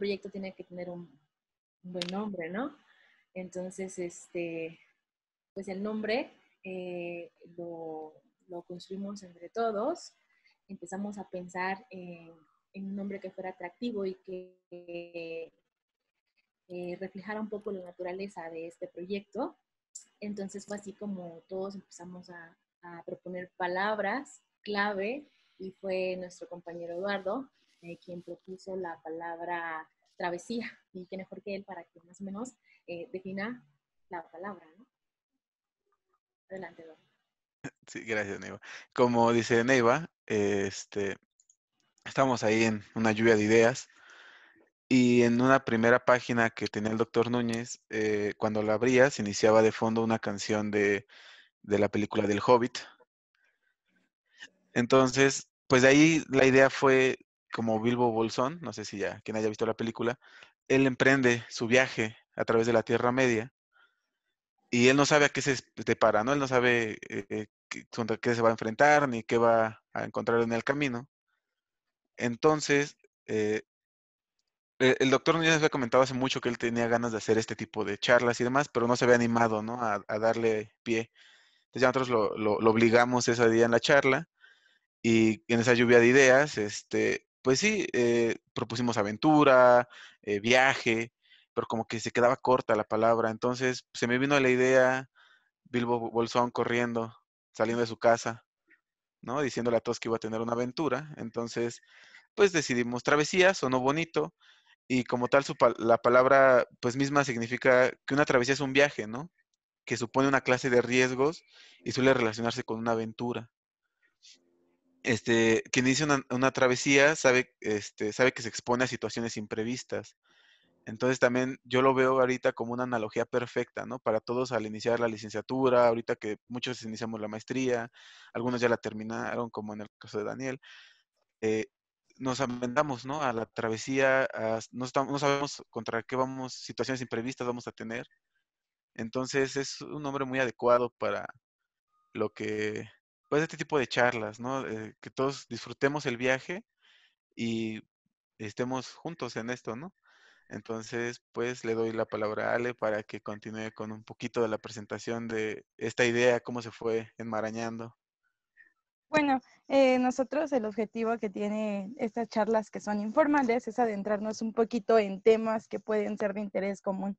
proyecto tiene que tener un, buen nombre, ¿no? Entonces, este, pues el nombre eh, lo, construimos entre todos, empezamos a pensar en, un nombre que fuera atractivo y que eh, reflejara un poco la naturaleza de este proyecto. Entonces fue así como todos empezamos a, proponer palabras clave y fue nuestro compañero Eduardo eh, quien propuso la palabra travesía. Y qué mejor que él para que más o menos eh, defina la palabra, Adelante, Eduardo. Sí, gracias, Neiva. Como dice Neiva, este, estamos ahí en una lluvia de ideas y en una primera página que tenía el doctor Núñez, eh, cuando la abría, se iniciaba de fondo una canción de, de la película del Hobbit. Entonces, pues de ahí la idea fue como Bilbo Bolsón, no sé si ya quien haya visto la película, él emprende su viaje a través de la Tierra Media y él no sabe a qué se depara, ¿no? Él no sabe eh, eh, contra qué se va a enfrentar ni qué va a encontrar en el camino. Entonces, eh, e, el doctor Núñez había comentado hace mucho que él tenía ganas de hacer este tipo de charlas y demás, pero no se había animado, ¿no? A, darle pie. Entonces ya nosotros lo, obligamos ese día en la charla y en esa lluvia de ideas, este, pues sí, eh, propusimos aventura, eh, viaje, pero como que se quedaba corta la palabra. Entonces se me vino la idea Bilbo Bolsón corriendo, saliendo de su casa, ¿no? Diciéndole a todos que iba a tener una aventura. Entonces, pues decidimos travesía, sonó bonito. Y como tal, la palabra pues misma significa que una travesía es un viaje, ¿no? Que supone una clase de riesgos y suele relacionarse con una aventura este, quien inicia una, una, travesía sabe, este, sabe que se expone a situaciones imprevistas. Entonces también yo lo veo ahorita como una analogía perfecta, ¿no? Para todos al iniciar la licenciatura, ahorita que muchos iniciamos la maestría, algunos ya la terminaron, como en el caso de Daniel, eh, nos aventamos, ¿no? A la travesía, no, estamos, no, sabemos contra qué vamos, situaciones imprevistas vamos a tener. Entonces es un nombre muy adecuado para lo que pues este tipo de charlas, ¿no? Eh, que todos disfrutemos el viaje y estemos juntos en esto, ¿no? Entonces, pues le doy la palabra a Ale para que continúe con un poquito de la presentación de esta idea, cómo se fue enmarañando. Bueno, eh, nosotros el objetivo que tiene estas charlas que son informales es adentrarnos un poquito en temas que pueden ser de interés común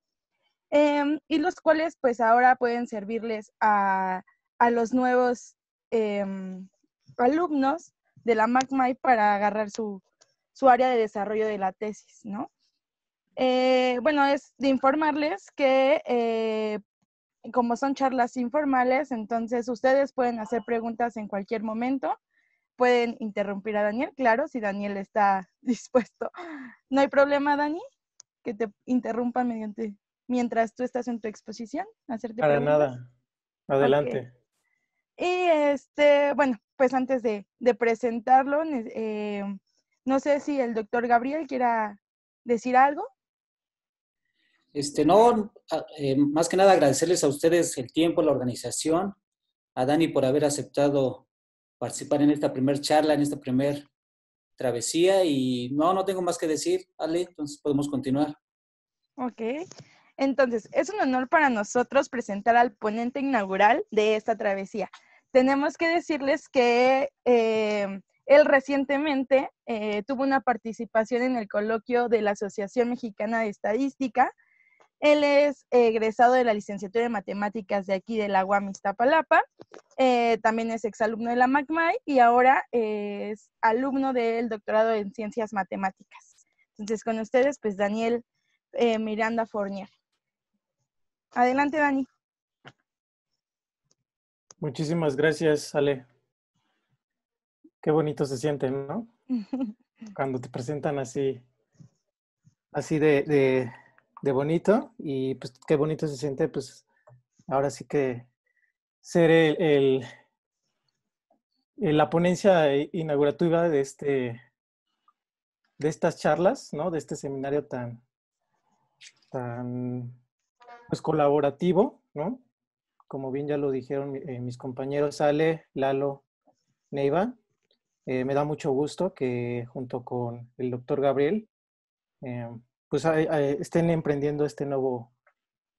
em, y los cuales pues ahora pueden servirles a, a los nuevos Em, alumnos de la MACMAI para agarrar su, área de desarrollo de la tesis, ¿no? Eh, bueno, es de informarles que eh, como son charlas informales, entonces ustedes pueden hacer preguntas en cualquier momento. Pueden interrumpir a Daniel, claro, si Daniel está dispuesto. No hay problema, Dani, que te interrumpan mediante mientras tú estás en tu exposición. Hacerte Para nada. Adelante. Y este, bueno, pues antes de, presentarlo, eh, no sé si el doctor Gabriel quiera decir algo. Este, no, eh, más que nada agradecerles a ustedes el tiempo, la organización, a Dani por haber aceptado participar en esta primera charla, en esta primera travesía y no, no tengo más que decir, Ale, entonces podemos continuar. Ok, entonces, es un honor para nosotros presentar al ponente inaugural de esta travesía. Tenemos que decirles que eh, él recientemente eh, tuvo una participación en el coloquio de la Asociación Mexicana de Estadística. Él es egresado de la licenciatura en matemáticas de aquí de la UAM eh, también es exalumno de la MACMAI y ahora es alumno del doctorado en ciencias matemáticas. Entonces, con ustedes, pues Daniel Miranda Fornier. Adelante, Dani. Muchísimas gracias, Ale. Qué bonito se siente, ¿no? Cuando te presentan así, así de, bonito y pues qué bonito se siente, pues ahora sí que ser el, el, la ponencia inaugurativa de este, de estas charlas, ¿no? De este seminario tan, tan pues colaborativo, ¿no? Como bien ya lo dijeron eh, mis compañeros Ale, Lalo, Neiva, eh, me da mucho gusto que junto con el doctor Gabriel, eh, pues estén emprendiendo este nuevo,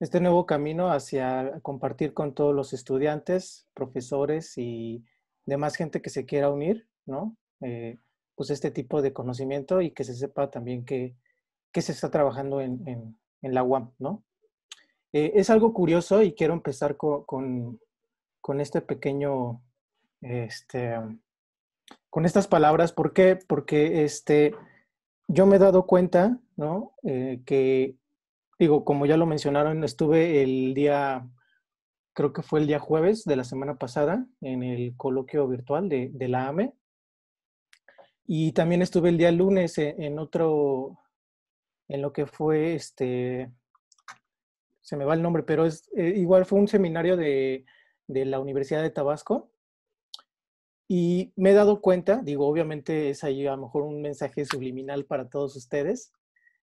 este nuevo camino hacia compartir con todos los estudiantes, profesores y demás gente que se quiera unir, ¿no? pues este tipo de conocimiento y que se sepa también que, que se está trabajando en, en la UAM, ¿no? Eh, es algo curioso y quiero empezar con, con, este pequeño, este, con estas palabras. ¿Por qué? Porque este, yo me he dado cuenta, ¿no? Eh, que, digo, como ya lo mencionaron, estuve el día, creo que fue el día jueves de la semana pasada, en el coloquio virtual de, la AME. Y también estuve el día lunes eh, en otro, en lo que fue este se me va el nombre, pero es eh, igual fue un seminario de, de, la Universidad de Tabasco. Y me he dado cuenta, digo, obviamente es ahí a lo mejor un mensaje subliminal para todos ustedes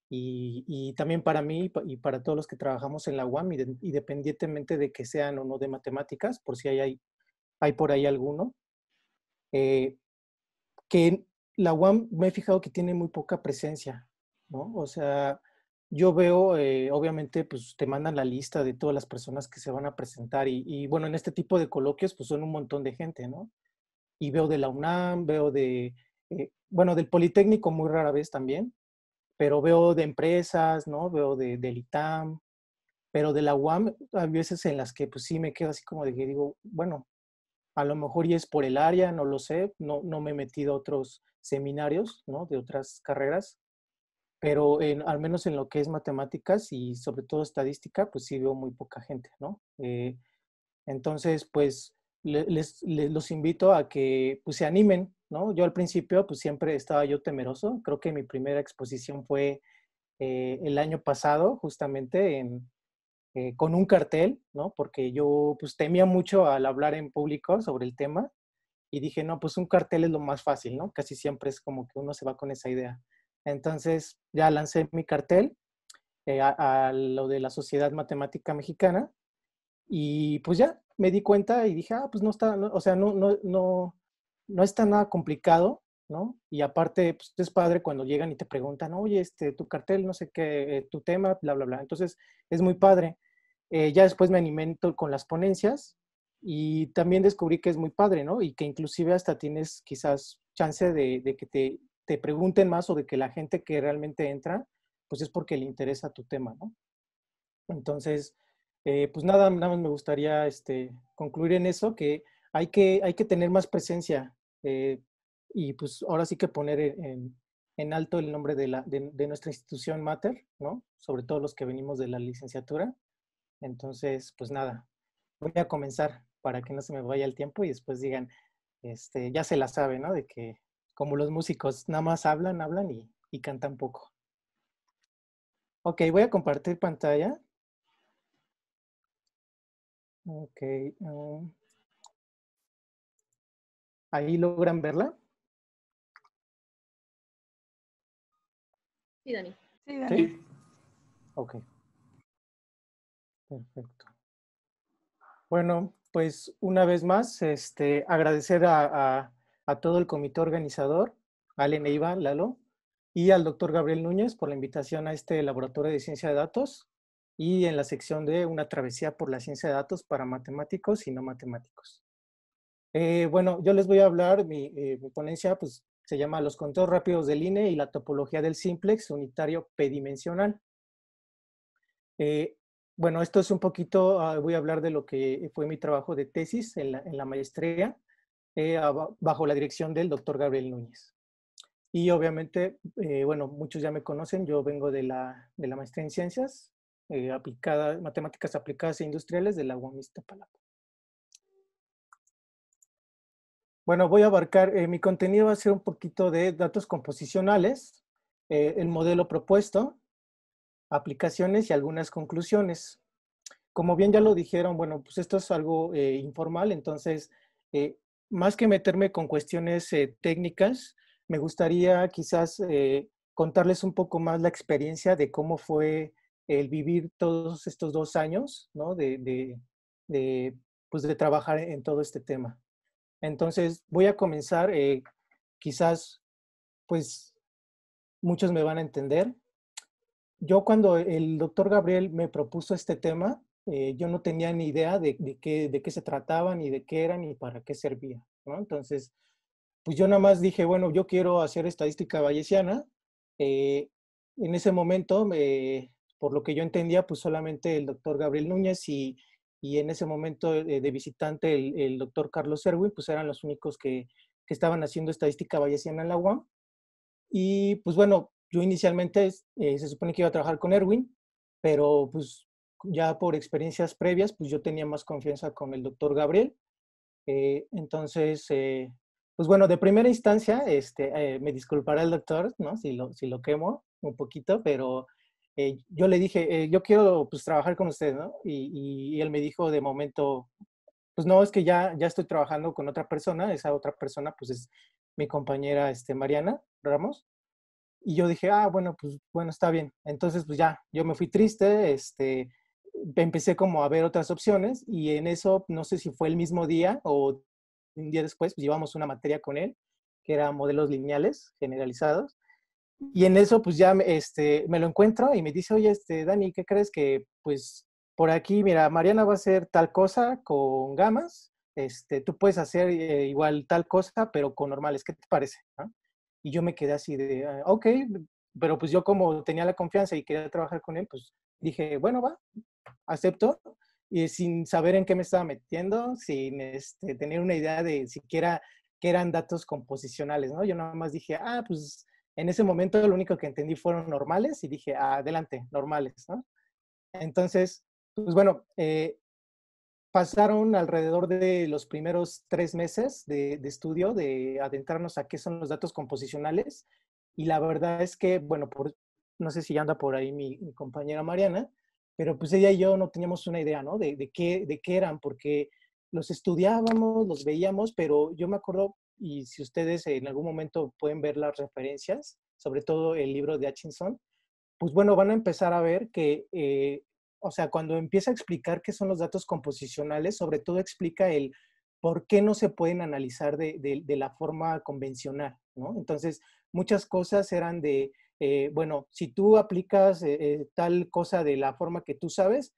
y, y también para mí y para todos los que trabajamos en la UAM, independientemente de que sean o no de matemáticas, por si hay, hay, hay por ahí alguno, eh, que la UAM me he fijado que tiene muy poca presencia, ¿no? O sea, yo veo, eh, obviamente, pues te mandan la lista de todas las personas que se van a presentar y, bueno, en este tipo de coloquios, pues son un montón de gente, ¿no? Y veo de la UNAM, veo de, eh, bueno, del Politécnico muy rara vez también, pero veo de empresas, ¿no? Veo de, del ITAM, pero de la UAM hay veces en las que pues sí me quedo así como de que digo, bueno, a lo mejor y es por el área, no lo sé, no, no me he metido a otros seminarios, ¿no? De otras carreras pero al menos en lo que es matemáticas y sobre todo estadística, pues sí veo muy poca gente, ¿no? Eh, entonces, pues les, los invito a que pues, se animen, ¿no? Yo al principio, pues siempre estaba yo temeroso, creo que mi primera exposición fue eh, el año pasado, justamente en, eh, con un cartel, ¿no? Porque yo pues temía mucho al hablar en público sobre el tema y dije, no, pues un cartel es lo más fácil, ¿no? Casi siempre es como que uno se va con esa idea. Entonces ya lancé mi cartel eh, a, lo de la Sociedad Matemática Mexicana y pues ya me di cuenta y dije, ah, pues no está, o sea, no, no, no, está nada complicado, ¿no? Y aparte, pues es padre cuando llegan y te preguntan, oye, este, tu cartel, no sé qué, eh, tu tema, bla, bla, bla. Entonces es muy padre. Eh, ya después me animé con las ponencias y también descubrí que es muy padre, ¿no? Y que inclusive hasta tienes quizás chance de que te te pregunten más o de que la gente que realmente entra, pues es porque le interesa tu tema, ¿no? Entonces, eh, pues nada, nada más me gustaría este, concluir en eso, que hay que, hay que tener más presencia eh, y pues ahora sí que poner e, en, alto el nombre de, la, de, nuestra institución Mater, ¿no? Sobre todo los que venimos de la licenciatura. Entonces, pues nada, voy a comenzar para que no se me vaya el tiempo y después digan, este, ya se la sabe, ¿no? De que como los músicos, nada más hablan, hablan y, cantan poco. Ok, voy a compartir pantalla. Ok. Um, ¿Ahí logran verla? Sí, Dani. Sí, Dani. Ok. Perfecto. Bueno, pues una vez más, este, agradecer a a todo el comité organizador, a Neiva, Lalo, y al doctor Gabriel Núñez por la invitación a este laboratorio de ciencia de datos y en la sección de una travesía por la ciencia de datos para matemáticos y no matemáticos. Eh, bueno, yo les voy a hablar, eh, mi, ponencia pues, se llama Los conteos rápidos del INE y la topología del simplex unitario pedimensional. Eh, bueno, esto es un poquito, ah, voy a hablar de lo que fue mi trabajo de tesis en la maestría eh, bajo la dirección del doctor Gabriel Núñez. Y obviamente, eh, bueno, muchos ya me conocen, yo vengo de la, de maestría en ciencias, eh, aplicadas, matemáticas aplicadas e industriales de la UAM Palapa Bueno, voy a abarcar, mi contenido va a ser un poquito de datos composicionales, el modelo propuesto, aplicaciones y algunas conclusiones. Como bien ya lo dijeron, bueno, pues esto es algo informal, entonces más que meterme con cuestiones eh, técnicas, me gustaría quizás eh, contarles un poco más la experiencia de cómo fue el vivir todos estos dos años, ¿no? De, de, pues de trabajar en todo este tema. Entonces, voy a comenzar, eh, quizás, pues, muchos me van a entender. Yo cuando el doctor Gabriel me propuso este tema, eh, yo no tenía ni idea de, de, qué, de qué se trataba, ni de qué eran ni para qué servía. ¿no? Entonces, pues yo nada más dije, bueno, yo quiero hacer estadística bayesiana. Eh, en ese momento, por lo que yo entendía, pues solamente el doctor Gabriel Núñez y, y en ese momento eh, de visitante el, doctor Carlos Erwin, pues eran los únicos que, que estaban haciendo estadística bayesiana en la UAM. Y pues bueno, yo inicialmente se supone que iba a trabajar con Erwin, pero pues ya por experiencias previas, pues yo tenía más confianza con el doctor Gabriel. Eh, entonces, eh, pues bueno, de primera instancia, este, eh, me disculpará el doctor, ¿no? Si lo, si lo quemo un poquito, pero eh, yo le dije, yo quiero pues trabajar con usted, ¿no? Y, y, él me dijo de momento, pues no, es que ya, ya estoy trabajando con otra persona, esa otra persona pues es mi compañera este, Mariana Ramos. Y yo dije, ah, bueno, pues bueno, está bien. Entonces, pues ya, yo me fui triste, este, empecé como a ver otras opciones y en eso, no sé si fue el mismo día o un día después, pues llevamos una materia con él, que era modelos lineales generalizados. Y en eso, pues ya este, me lo encuentro y me dice, oye, este, Dani, ¿qué crees que, pues, por aquí, mira, Mariana va a hacer tal cosa con gamas, este, tú puedes hacer eh, igual tal cosa, pero con normales, ¿qué te parece? Y yo me quedé así de, ah, ok, pero pues yo como tenía la confianza y quería trabajar con él, pues dije, bueno, va, acepto y sin saber en qué me estaba metiendo, sin este, tener una idea de siquiera qué eran datos composicionales, ¿no? Yo nada más dije, ah, pues en ese momento lo único que entendí fueron normales y dije, ah, adelante, normales, ¿no? Entonces, pues bueno, eh, pasaron alrededor de los primeros tres meses de, estudio, de adentrarnos a qué son los datos composicionales. Y la verdad es que, bueno, por, no sé si anda por ahí mi compañera Mariana, pero pues ella y yo no teníamos una idea, ¿no? De, qué, de qué eran, porque los estudiábamos, los veíamos, pero yo me acuerdo, y si ustedes en algún momento pueden ver las referencias, sobre todo el libro de Hutchinson, pues bueno, van a empezar a ver que, eh, o sea, cuando empieza a explicar qué son los datos composicionales, sobre todo explica el por qué no se pueden analizar de la forma convencional, ¿no? Entonces, muchas cosas eran de, eh, bueno, si tú aplicas eh, eh, tal cosa de la forma que tú sabes,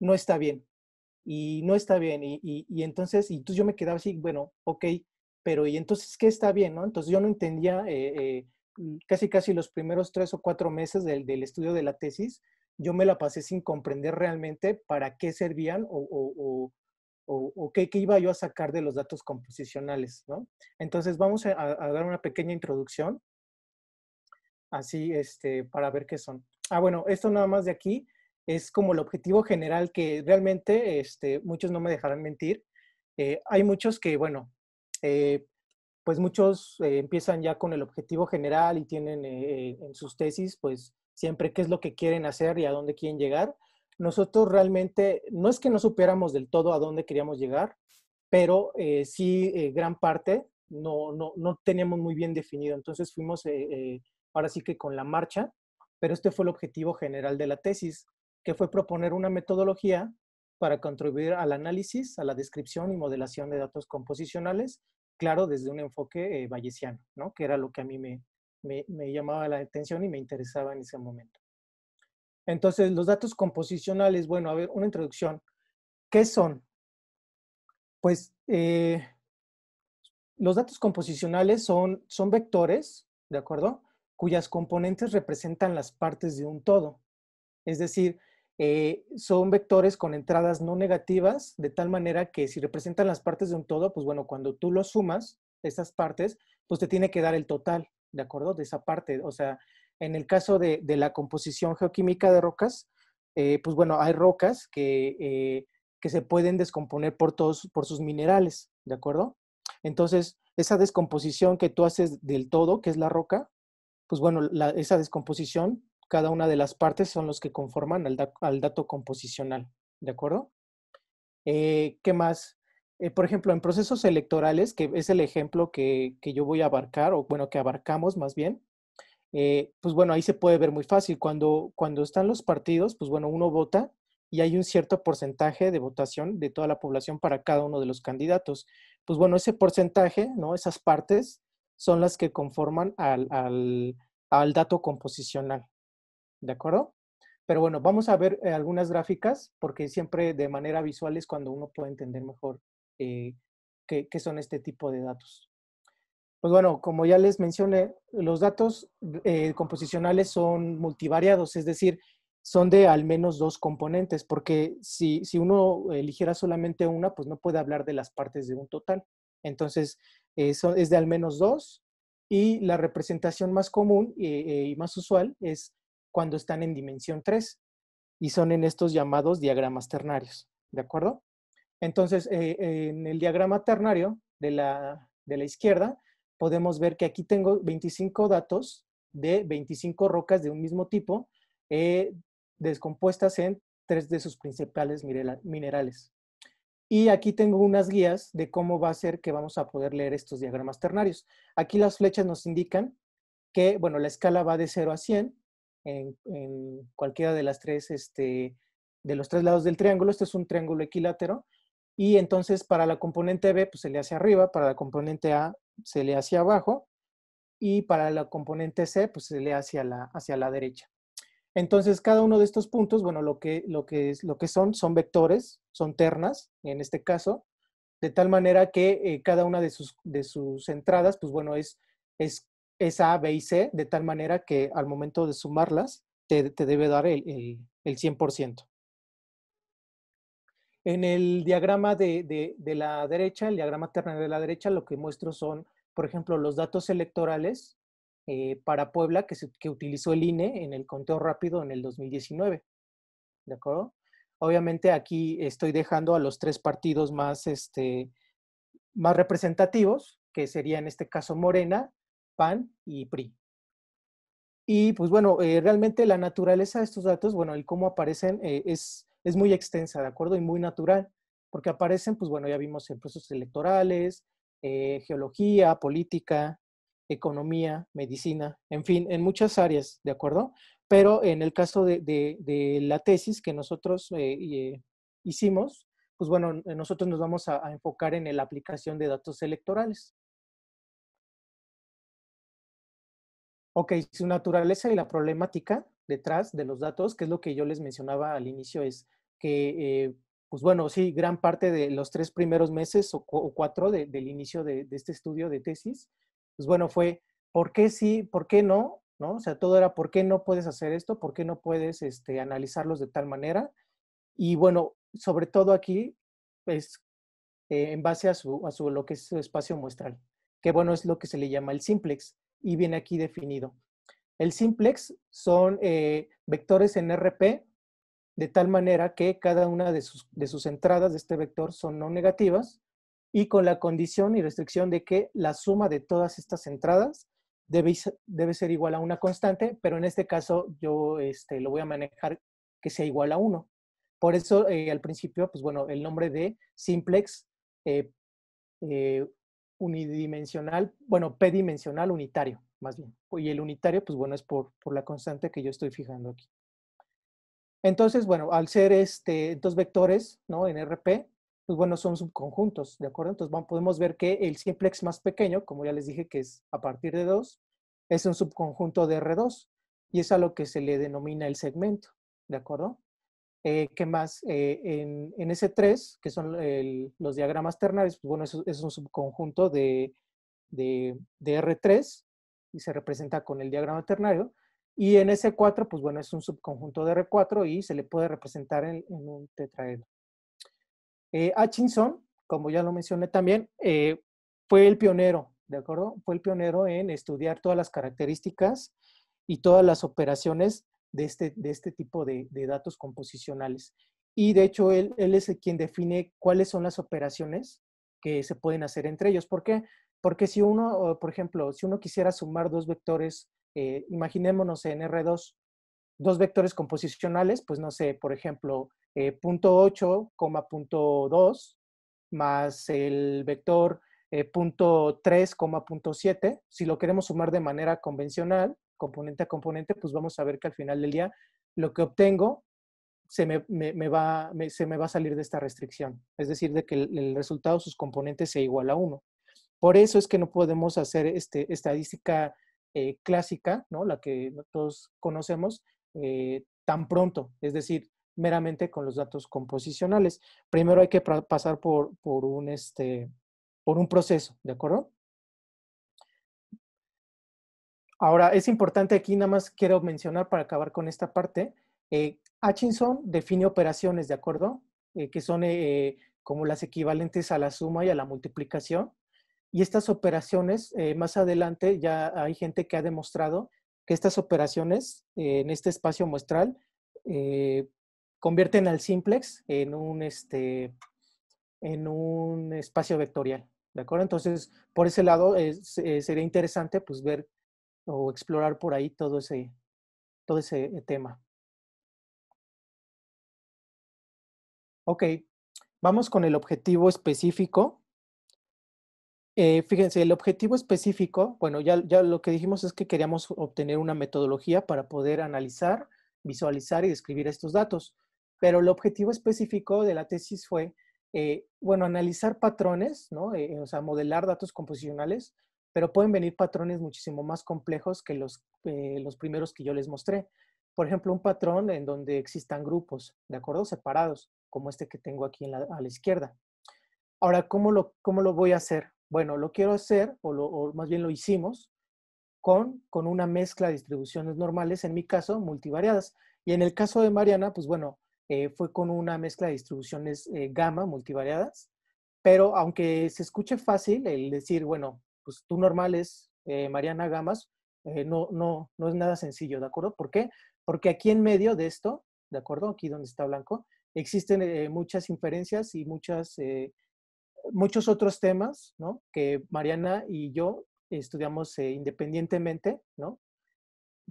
no está bien. Y no está bien. Y, entonces, y tú yo me quedaba así, bueno, ok, pero ¿y entonces qué está bien? Entonces yo no entendía casi casi los primeros tres o cuatro meses del, estudio de la tesis, yo me la pasé sin comprender realmente para qué servían o, qué, iba yo a sacar de los datos composicionales, ¿no? Entonces vamos a dar una pequeña introducción así este, para ver qué son. Ah, bueno, esto nada más de aquí es como el objetivo general que realmente este, muchos no me dejarán mentir. Eh, hay muchos que, bueno, eh, pues muchos eh, empiezan ya con el objetivo general y tienen en sus tesis, pues siempre qué es lo que quieren hacer y a dónde quieren llegar. Nosotros realmente, no es que no supiéramos del todo a dónde queríamos llegar, pero sí gran parte no, no, no teníamos muy bien definido. Entonces fuimos ahora sí que con la marcha, pero este fue el objetivo general de la tesis, que fue proponer una metodología para contribuir al análisis, a la descripción y modelación de datos composicionales, claro, desde un enfoque eh, bayesiano, ¿no? que era lo que a mí me, llamaba la atención y me interesaba en ese momento. Entonces, los datos composicionales, bueno, a ver, una introducción. ¿Qué son? Pues eh, los datos composicionales son, son vectores, ¿de acuerdo? cuyas componentes representan las partes de un todo. Es decir, eh, son vectores con entradas no negativas, de tal manera que si representan las partes de un todo, pues bueno, cuando tú lo sumas, esas partes, pues te tiene que dar el total, ¿de acuerdo? De esa parte. O sea, en el caso de, la composición geoquímica de rocas, eh, pues bueno, hay rocas que, eh, que se pueden descomponer por, todos, por sus minerales, ¿de acuerdo? Entonces, esa descomposición que tú haces del todo, que es la roca, pues bueno, esa descomposición, cada una de las partes son los que conforman al, dato composicional, ¿de acuerdo? Eh, ¿Qué más? Eh, por ejemplo, en procesos electorales, que es el ejemplo que, yo voy a abarcar, o bueno, que abarcamos más bien, eh, pues bueno, ahí se puede ver muy fácil. Cuando, cuando están los partidos, pues bueno, uno vota y hay un cierto porcentaje de votación de toda la población para cada uno de los candidatos. Pues bueno, ese porcentaje, ¿no? Esas partes son las que conforman al, dato composicional. ¿De acuerdo? Pero bueno, vamos a ver eh, algunas gráficas porque siempre de manera visual es cuando uno puede entender mejor eh, qué, son este tipo de datos. Pues bueno, como ya les mencioné, los datos eh, composicionales son multivariados, es decir, son de al menos dos componentes, porque si, si, uno eligiera solamente una, pues no puede hablar de las partes de un total. Entonces, eh, es de al menos dos y la representación más común eh, eh, y, más usual es cuando están en dimensión 3 y son en estos llamados diagramas ternarios, ¿de acuerdo? Entonces, en el diagrama ternario de la, izquierda, podemos ver que aquí tengo 25 datos de 25 rocas de un mismo tipo, descompuestas en tres de sus principales minerales. Y aquí tengo unas guías de cómo va a ser que vamos a poder leer estos diagramas ternarios. Aquí las flechas nos indican que, bueno, la escala va de 0 a 100 en, cualquiera de las tres, este, de los tres lados del triángulo. Este es un triángulo equilátero. Y entonces para la componente B, pues se le hacia arriba, para la componente A se le hacia abajo y para la componente C, pues se le hacia la, hacia la derecha. Entonces, cada uno de estos puntos, bueno, lo que, lo que, es, lo que son son vectores, son ternas, en este caso, de tal manera que eh, cada una de sus, de sus entradas, pues bueno, es, es, A, B y C, de tal manera que al momento de sumarlas, te, debe dar el, el, 100%. En el diagrama de, de, de la derecha, el diagrama ternario de la derecha, lo que muestro son, por ejemplo, los datos electorales eh, para Puebla que, utilizó el INE en el conteo rápido en el 2019. ¿De acuerdo? Obviamente aquí estoy dejando a los tres partidos más, este, más representativos, que sería en este caso Morena, PAN y PRI. Y pues bueno, eh, realmente la naturaleza de estos datos, bueno, el cómo aparecen eh, es, es muy extensa, ¿de acuerdo? Y muy natural, porque aparecen, pues bueno, ya vimos en procesos electorales, geología, política, economía, medicina, en fin, en muchas áreas, ¿de acuerdo? Pero en el caso de, la tesis que nosotros eh, eh, hicimos, pues bueno, nosotros nos vamos a, enfocar en la aplicación de datos electorales. Ok, su naturaleza y la problemática detrás de los datos, que es lo que yo les mencionaba al inicio, es que, eh, pues bueno, sí, gran parte de los tres primeros meses o, cuatro del inicio de, este estudio de tesis, pues bueno, fue, ¿por qué sí? ¿Por qué no? ¿No? O sea, todo era, ¿por qué no puedes hacer esto? ¿Por qué no puedes este, analizarlos de tal manera? Y bueno, sobre todo aquí es pues, eh, en base a, su, a su, lo que es su espacio muestral, que bueno, es lo que se le llama el simplex y viene aquí definido. El simplex son eh, vectores en RP de tal manera que cada una de sus, de sus entradas de este vector son no negativas y con la condición y restricción de que la suma de todas estas entradas debe, debe ser igual a una constante, pero en este caso yo este, lo voy a manejar que sea igual a 1. Por eso eh, al principio, pues bueno, el nombre de simplex eh, eh, unidimensional, bueno, p dimensional unitario, más bien. Y el unitario, pues bueno, es por, por la constante que yo estoy fijando aquí. Entonces, bueno, al ser este, dos vectores, ¿no? En RP, pues bueno, son subconjuntos, ¿de acuerdo? Entonces podemos ver que el simplex más pequeño, como ya les dije que es a partir de 2, es un subconjunto de R2 y es a lo que se le denomina el segmento, ¿de acuerdo? Eh, ¿Qué más? Eh, en, en, S3, que son los diagramas ternarios, pues, pues bueno, es, un subconjunto de, de, R3 y se representa con el diagrama ternario. Y en S4, pues bueno, es un subconjunto de R4 y se le puede representar en, en un tetraedro. Eh, Hutchinson, como ya lo mencioné también, eh, fue el pionero, ¿de acuerdo? Fue el pionero en estudiar todas las características y todas las operaciones de este, de este tipo de, datos composicionales. Y de hecho, él, es quien define cuáles son las operaciones que se pueden hacer entre ellos. ¿Por qué? Porque si uno, por ejemplo, si uno quisiera sumar dos vectores, eh, imaginémonos en R2, dos vectores composicionales, pues no sé, por ejemplo, eh, punto más el vector eh, punto 3,7, Si lo queremos sumar de manera convencional, componente a componente, pues vamos a ver que al final del día lo que obtengo se me, va, se me va a salir de esta restricción. Es decir, de que el, resultado, sus componentes, sea igual a 1. Por eso es que no podemos hacer este, estadística eh, clásica, ¿no? la que todos conocemos, tan pronto. Es decir, meramente con los datos composicionales. Primero hay que pasar por, un, este, por un proceso, ¿de acuerdo? Ahora, es importante aquí, nada más quiero mencionar para acabar con esta parte, eh, Hutchinson define operaciones, ¿de acuerdo? Eh, que son eh, como las equivalentes a la suma y a la multiplicación. Y estas operaciones, más adelante ya hay gente que ha demostrado que estas operaciones en este espacio muestral convierten al simplex en un, este, en un espacio vectorial. ¿De acuerdo? Entonces, por ese lado eh, sería interesante pues, ver o explorar por ahí todo ese, todo ese tema. Ok, vamos con el objetivo específico. Eh, fíjense, el objetivo específico, bueno, ya, ya lo que dijimos es que queríamos obtener una metodología para poder analizar, visualizar y describir estos datos pero el objetivo específico de la tesis fue, eh, bueno, analizar patrones, ¿no? Eh, eh, o sea, modelar datos composicionales, pero pueden venir patrones muchísimo más complejos que los, los primeros que yo les mostré. Por ejemplo, un patrón en donde existan grupos, ¿de acuerdo? Separados, como este que tengo aquí a la izquierda. Ahora, ¿cómo lo, ¿cómo lo voy a hacer? Bueno, lo quiero hacer, o, lo, más bien lo hicimos, con, con una mezcla de distribuciones normales, en mi caso, multivariadas. Y en el caso de Mariana, pues bueno, eh, fue con una mezcla de distribuciones eh, gamma multivariadas, pero aunque se escuche fácil el decir, bueno, pues tú normal es eh, Mariana Gamas, no, no, no es nada sencillo, ¿de acuerdo? ¿Por qué? Porque aquí en medio de esto, ¿de acuerdo? Aquí donde está blanco, existen muchas inferencias y muchas, muchos otros temas, ¿no? Que Mariana y yo estudiamos independientemente, ¿no?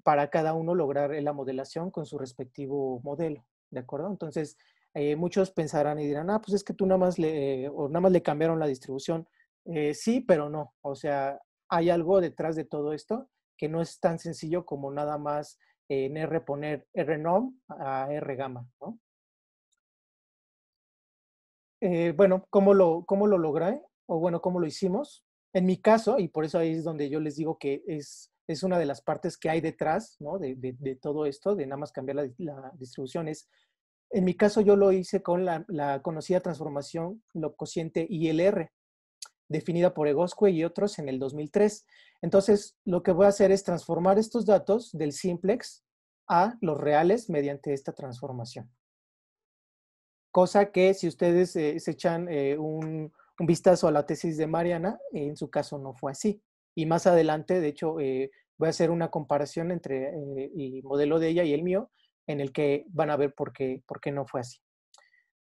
para cada uno lograr la modelación con su respectivo modelo, ¿de acuerdo? Entonces, eh, muchos pensarán y dirán, ah, pues es que tú nada más le, eh, nada más le cambiaron la distribución. Eh, sí, pero no. O sea, hay algo detrás de todo esto que no es tan sencillo como nada más en R poner RNOM a R gamma, bueno, ¿cómo lo, ¿cómo lo logré? O bueno, ¿cómo lo hicimos? En mi caso, y por eso ahí es donde yo les digo que es es una de las partes que hay detrás de, todo esto, de nada más cambiar la, distribución. en mi caso yo lo hice con la, conocida transformación lo cociente ILR, definida por Egosque y otros en el 2003. Entonces, lo que voy a hacer es transformar estos datos del simplex a los reales mediante esta transformación. Cosa que si ustedes eh, se echan eh, un vistazo a la tesis de Mariana, en su caso no fue así y más adelante, de hecho, eh, voy a hacer una comparación entre el eh, modelo de ella y el mío, en el que van a ver por qué, por qué no fue así.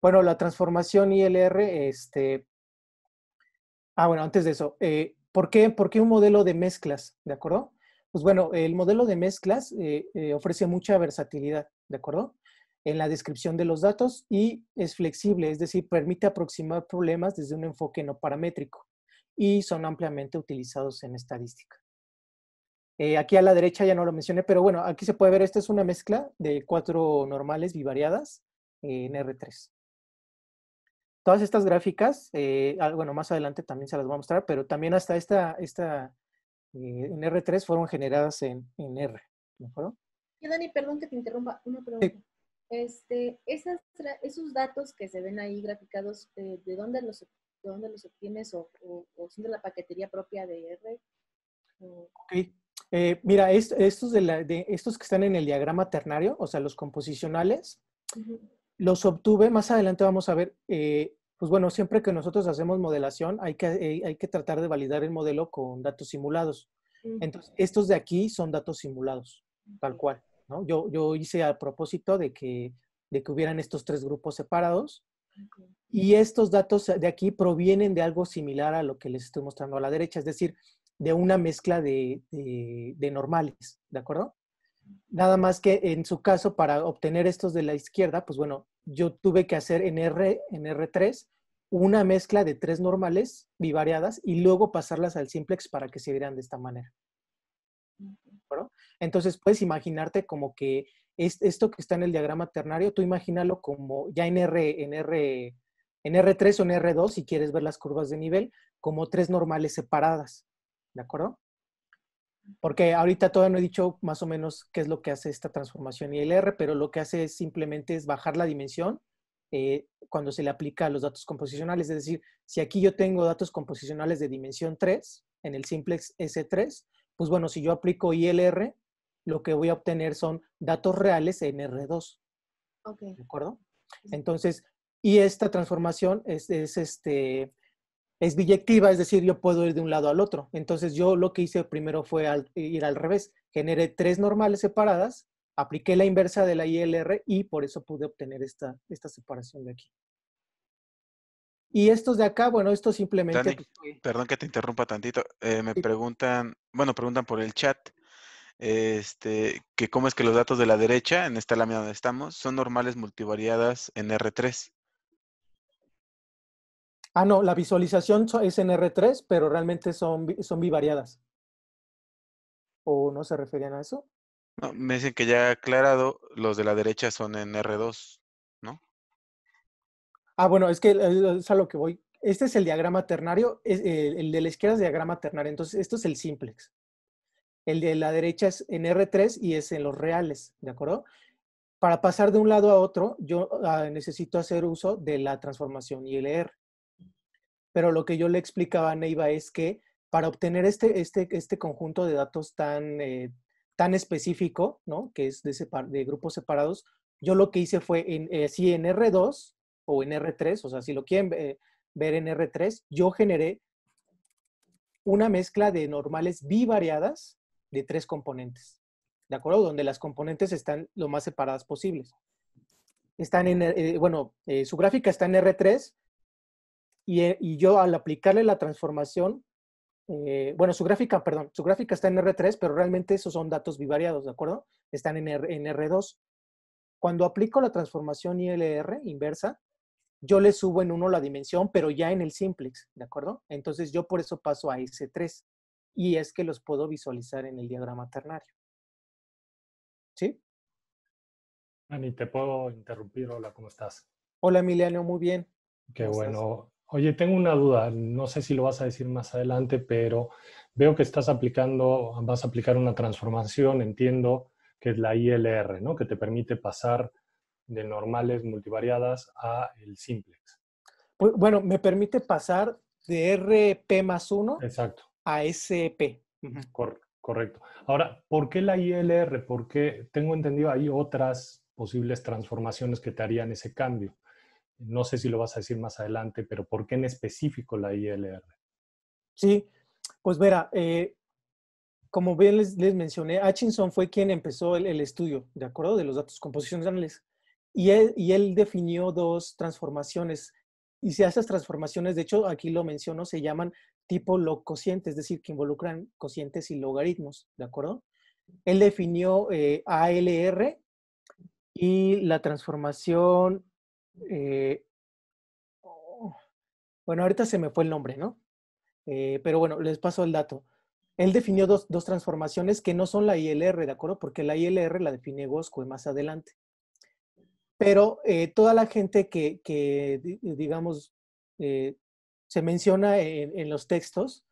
Bueno, la transformación ILR, este... Ah, bueno, antes de eso, eh, ¿por, qué, ¿por, qué, un modelo de mezclas? ¿De acuerdo? Pues bueno, el modelo de mezclas ofrece mucha versatilidad, ¿de acuerdo? En la descripción de los datos y es flexible, es decir, permite aproximar problemas desde un enfoque no paramétrico y son ampliamente utilizados en estadística. Eh, aquí a la derecha ya no lo mencioné, pero bueno, aquí se puede ver, esta es una mezcla de cuatro normales bivariadas en R3. Todas estas gráficas, eh, ah, bueno, más adelante también se las voy a mostrar, pero también hasta esta, esta eh, en R3 fueron generadas en, en R. ¿no Dani, perdón que te interrumpa, una pregunta. Este, esos datos que se ven ahí graficados, ¿de dónde los de dónde los obtienes o, o, de la paquetería propia de R? Eh, mira, estos, de, estos que están en el diagrama ternario, o sea, los composicionales, los obtuve, más adelante vamos a ver, eh, pues bueno, siempre que nosotros hacemos modelación hay que, eh, hay que tratar de validar el modelo con datos simulados. Entonces, estos de aquí son datos simulados, tal cual. Yo, hice a propósito de que, de que hubieran estos tres grupos separados y estos datos de aquí provienen de algo similar a lo que les estoy mostrando a la derecha, es decir, de una mezcla de, normales, ¿de acuerdo? Nada más que en su caso, para obtener estos de la izquierda, pues bueno, yo tuve que hacer en, R, en R3 una mezcla de tres normales bivariadas y luego pasarlas al simplex para que se vieran de esta manera. Entonces puedes imaginarte como que esto que está en el diagrama ternario, tú imagínalo como ya en R, en en R3 o en R2, si quieres ver las curvas de nivel, como tres normales separadas. ¿De acuerdo? Porque ahorita todavía no he dicho más o menos qué es lo que hace esta transformación ILR, pero lo que hace es simplemente es bajar la dimensión eh, cuando se le aplica a los datos composicionales. Es decir, si aquí yo tengo datos composicionales de dimensión 3 en el simplex S3, pues bueno, si yo aplico ILR, lo que voy a obtener son datos reales en R2. ¿De acuerdo? Entonces, y esta transformación es, es, este, es biyectiva, es decir, yo puedo ir de un lado al otro. Entonces, yo lo que hice primero fue ir al revés. Generé tres normales separadas, apliqué la inversa de la ILR y por eso pude obtener esta, esta separación de aquí. Y estos de acá, bueno, esto simplemente... Pues perdón que te interrumpa tantito. Eh, me preguntan, bueno, preguntan por el chat este, que cómo es que los datos de la derecha, en esta lámina donde estamos, son normales multivariadas en R3. Ah, no, la visualización es en R3, pero realmente son, son bivariadas. ¿O no se referían a eso? No, me dicen que ya aclarado, los de la derecha son en R2, ¿no? Ah, bueno, es que eh, es a lo que voy. Este es el diagrama ternario, eh, el, de la izquierda es diagrama ternario, entonces esto es el simplex el de la derecha es en R3 y es en los reales, ¿de acuerdo? Para pasar de un lado a otro, yo ah, necesito hacer uso de la transformación ILR. E Pero lo que yo le explicaba a Neiva es que para obtener este, este, este conjunto de datos tan, eh, tan específico, ¿no? que es de, grupos separados, yo lo que hice fue, en, eh, si en R2 o en R3, o sea, si lo quieren ver en R3, yo generé una mezcla de normales bivariadas de tres componentes, ¿de acuerdo? Donde las componentes están lo más separadas posibles. Están en, eh, eh, bueno, eh, su gráfica está en R3 y, yo al aplicarle la transformación, bueno, su gráfica, perdón, su gráfica está en R3, pero realmente esos son datos bivariados, ¿de acuerdo? Están en, en R2. Cuando aplico la transformación ILR inversa, yo le subo en uno la dimensión, pero ya en el simplex, ¿de acuerdo? Entonces yo por eso paso a S3 y es que los puedo visualizar en el diagrama ternario. ¿Sí? Ani, te puedo interrumpir. Hola, ¿cómo estás? Hola, Emiliano, muy bien. Qué bueno. Oye, tengo una duda, no sé si lo vas a decir más adelante, pero veo que estás aplicando, vas a aplicar una transformación, entiendo que es la ILR, ¿no? Que te permite pasar de normales multivariadas a el simplex. Pues, bueno, me permite pasar de RP más 1 Exacto. ASP. correcto. Ahora, ¿por qué la ILR? Porque tengo entendido hay otras posibles transformaciones que te harían ese cambio. No sé si lo vas a decir más adelante, pero ¿por qué en específico la ILR? Sí, pues verá, eh, como bien les, mencioné, Hutchinson fue quien empezó el, estudio, ¿de acuerdo? De los datos composicionales. Y él, y él definió dos transformaciones y si esas transformaciones, de hecho aquí lo menciono, se llaman tipo log cociente, es decir, que involucran cocientes y logaritmos, ¿de acuerdo? Él definió eh, ALR y la transformación, eh, oh, bueno, ahorita se me fue el nombre, ¿no? Eh, pero bueno, les paso el dato. Él definió dos, transformaciones que no son la ILR, ¿de acuerdo? Porque la ILR la define Bosco más adelante. Pero toda la gente que, digamos, se menciona en, los textos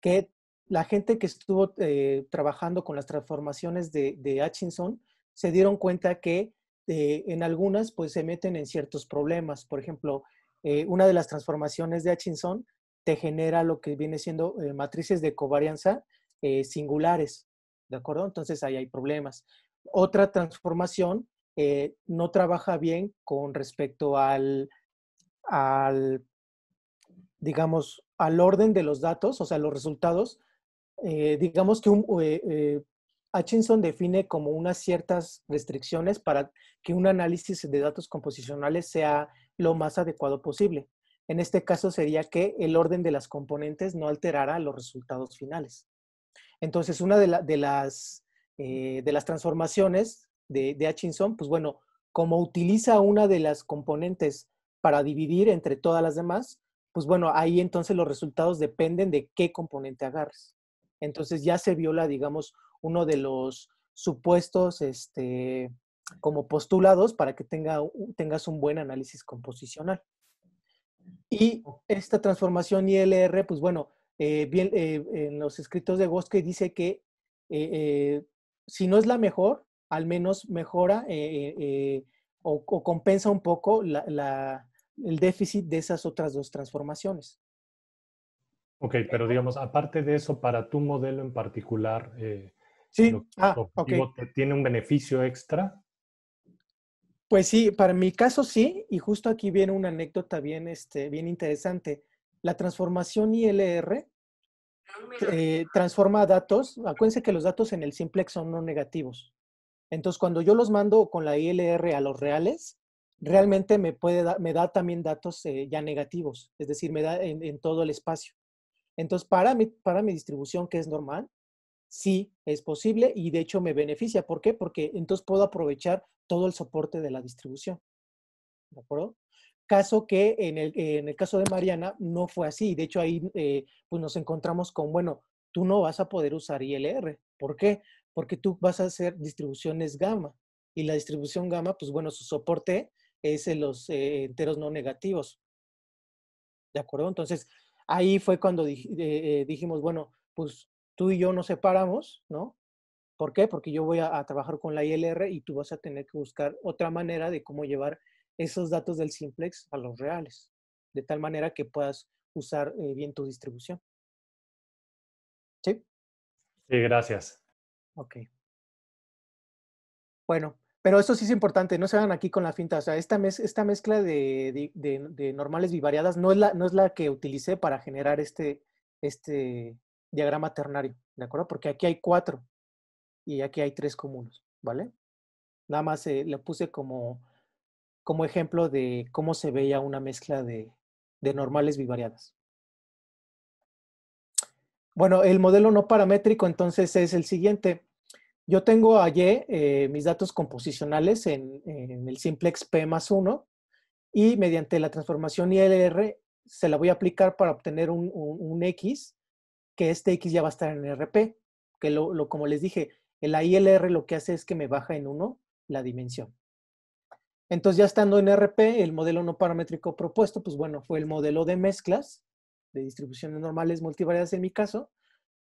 que la gente que estuvo eh, trabajando con las transformaciones de, de, Hutchinson se dieron cuenta que eh, en algunas pues se meten en ciertos problemas. Por ejemplo, eh, una de las transformaciones de Hutchinson te genera lo que viene siendo matrices de covarianza singulares, ¿de acuerdo? Entonces ahí hay problemas. Otra transformación no trabaja bien con respecto al, al digamos, al orden de los datos, o sea, los resultados, eh, digamos que un, eh, eh, Hutchinson define como unas ciertas restricciones para que un análisis de datos composicionales sea lo más adecuado posible. En este caso sería que el orden de las componentes no alterara los resultados finales. Entonces, una de, las, de las, transformaciones de, de Hutchinson, pues bueno, como utiliza una de las componentes para dividir entre todas las demás, pues bueno, ahí entonces los resultados dependen de qué componente agarres. Entonces ya se viola, digamos, uno de los supuestos este, como postulados para que tenga, tengas un buen análisis composicional. Y esta transformación ILR, pues bueno, eh, bien, eh, en los escritos de Bosque dice que eh, si no es la mejor, al menos mejora o, compensa un poco la el déficit de esas otras dos transformaciones. Ok, pero digamos, aparte de eso, para tu modelo en particular, eh, ah, ¿tiene un beneficio extra? Pues sí, para mi caso sí, y justo aquí viene una anécdota bien, este, bien interesante. La transformación ILR eh, transforma datos, acuérdense que los datos en el simplex son no negativos. Entonces, cuando yo los mando con la ILR a los reales, realmente me, puede da, me da también datos eh, ya negativos, es decir, me da en, todo el espacio. Entonces, para mi, para mi distribución, que es normal, sí es posible y de hecho me beneficia. ¿Por qué? Porque entonces puedo aprovechar todo el soporte de la distribución. ¿De acuerdo? Caso que en el, en el caso de Mariana no fue así. De hecho, ahí eh, pues nos encontramos con, bueno, tú no vas a poder usar ILR. ¿Por qué? Porque tú vas a hacer distribuciones gamma. Y la distribución gamma, pues bueno, su soporte es en los eh, enteros no negativos. ¿De acuerdo? Entonces, ahí fue cuando eh, eh, dijimos, bueno, pues tú y yo nos separamos, ¿no? ¿Por qué? Porque yo voy a, trabajar con la ILR y tú vas a tener que buscar otra manera de cómo llevar esos datos del simplex a los reales, de tal manera que puedas usar bien tu distribución. ¿Sí? Sí, gracias. Ok. Bueno, pero esto sí es importante, no se van aquí con la finta. O sea, esta, esta mezcla de, normales bivariadas no es, la, no es la que utilicé para generar este, este diagrama ternario, ¿de acuerdo? Porque aquí hay cuatro y aquí hay tres comunes, ¿vale? Nada más eh, le puse como, como ejemplo de cómo se veía una mezcla de, de normales bivariadas. Bueno, el modelo no paramétrico entonces es el siguiente. Yo tengo allí eh, mis datos composicionales en, el simplex P más 1 y mediante la transformación ILR se la voy a aplicar para obtener un, X, que este X ya va a estar en RP, que lo, como les dije, el ILR lo que hace es que me baja en 1 la dimensión. Entonces ya estando en RP, el modelo no paramétrico propuesto, pues bueno, fue el modelo de mezclas, de distribuciones normales multivariadas en mi caso,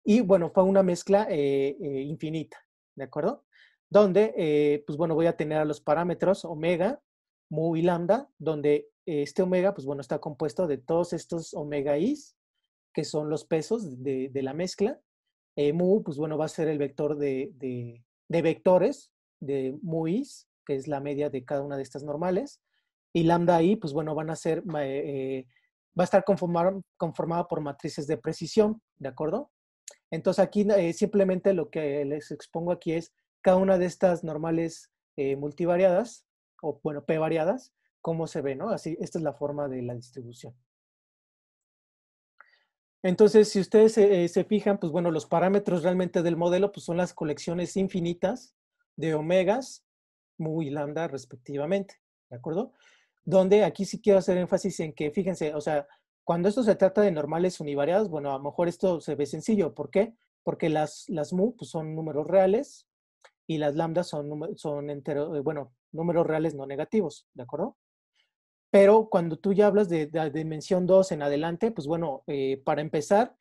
y bueno, fue una mezcla eh, eh, infinita. ¿de acuerdo? Donde, eh, pues bueno, voy a tener a los parámetros omega, mu y lambda, donde este omega, pues bueno, está compuesto de todos estos omega i's, que son los pesos de, la mezcla. Eh, mu, pues bueno, va a ser el vector de, vectores de mu i's, que es la media de cada una de estas normales. Y lambda i, pues bueno, van a ser, eh, va a estar conformada conformado por matrices de precisión, ¿de acuerdo? Entonces aquí eh, simplemente lo que les expongo aquí es cada una de estas normales eh, multivariadas, o bueno, P variadas, cómo se ve, ¿no? Así, esta es la forma de la distribución. Entonces, si ustedes eh, se fijan, pues bueno, los parámetros realmente del modelo pues son las colecciones infinitas de omegas, mu y lambda respectivamente, ¿de acuerdo? Donde aquí sí quiero hacer énfasis en que, fíjense, o sea, cuando esto se trata de normales univariadas, bueno, a lo mejor esto se ve sencillo. ¿Por qué? Porque las, las mu pues, son números reales y las lambdas son, son eh, bueno, números reales no negativos, ¿de acuerdo? Pero cuando tú ya hablas de, la dimensión 2 en adelante, pues bueno, eh, para empezar,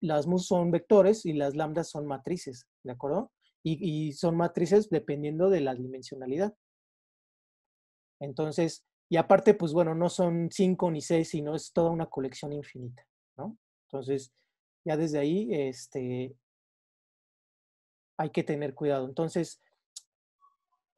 las mu son vectores y las lambdas son matrices, ¿de acuerdo? Y, y son matrices dependiendo de la dimensionalidad. Entonces, y aparte, pues bueno, no son cinco ni seis, sino es toda una colección infinita, ¿no? Entonces, ya desde ahí, este, hay que tener cuidado. Entonces,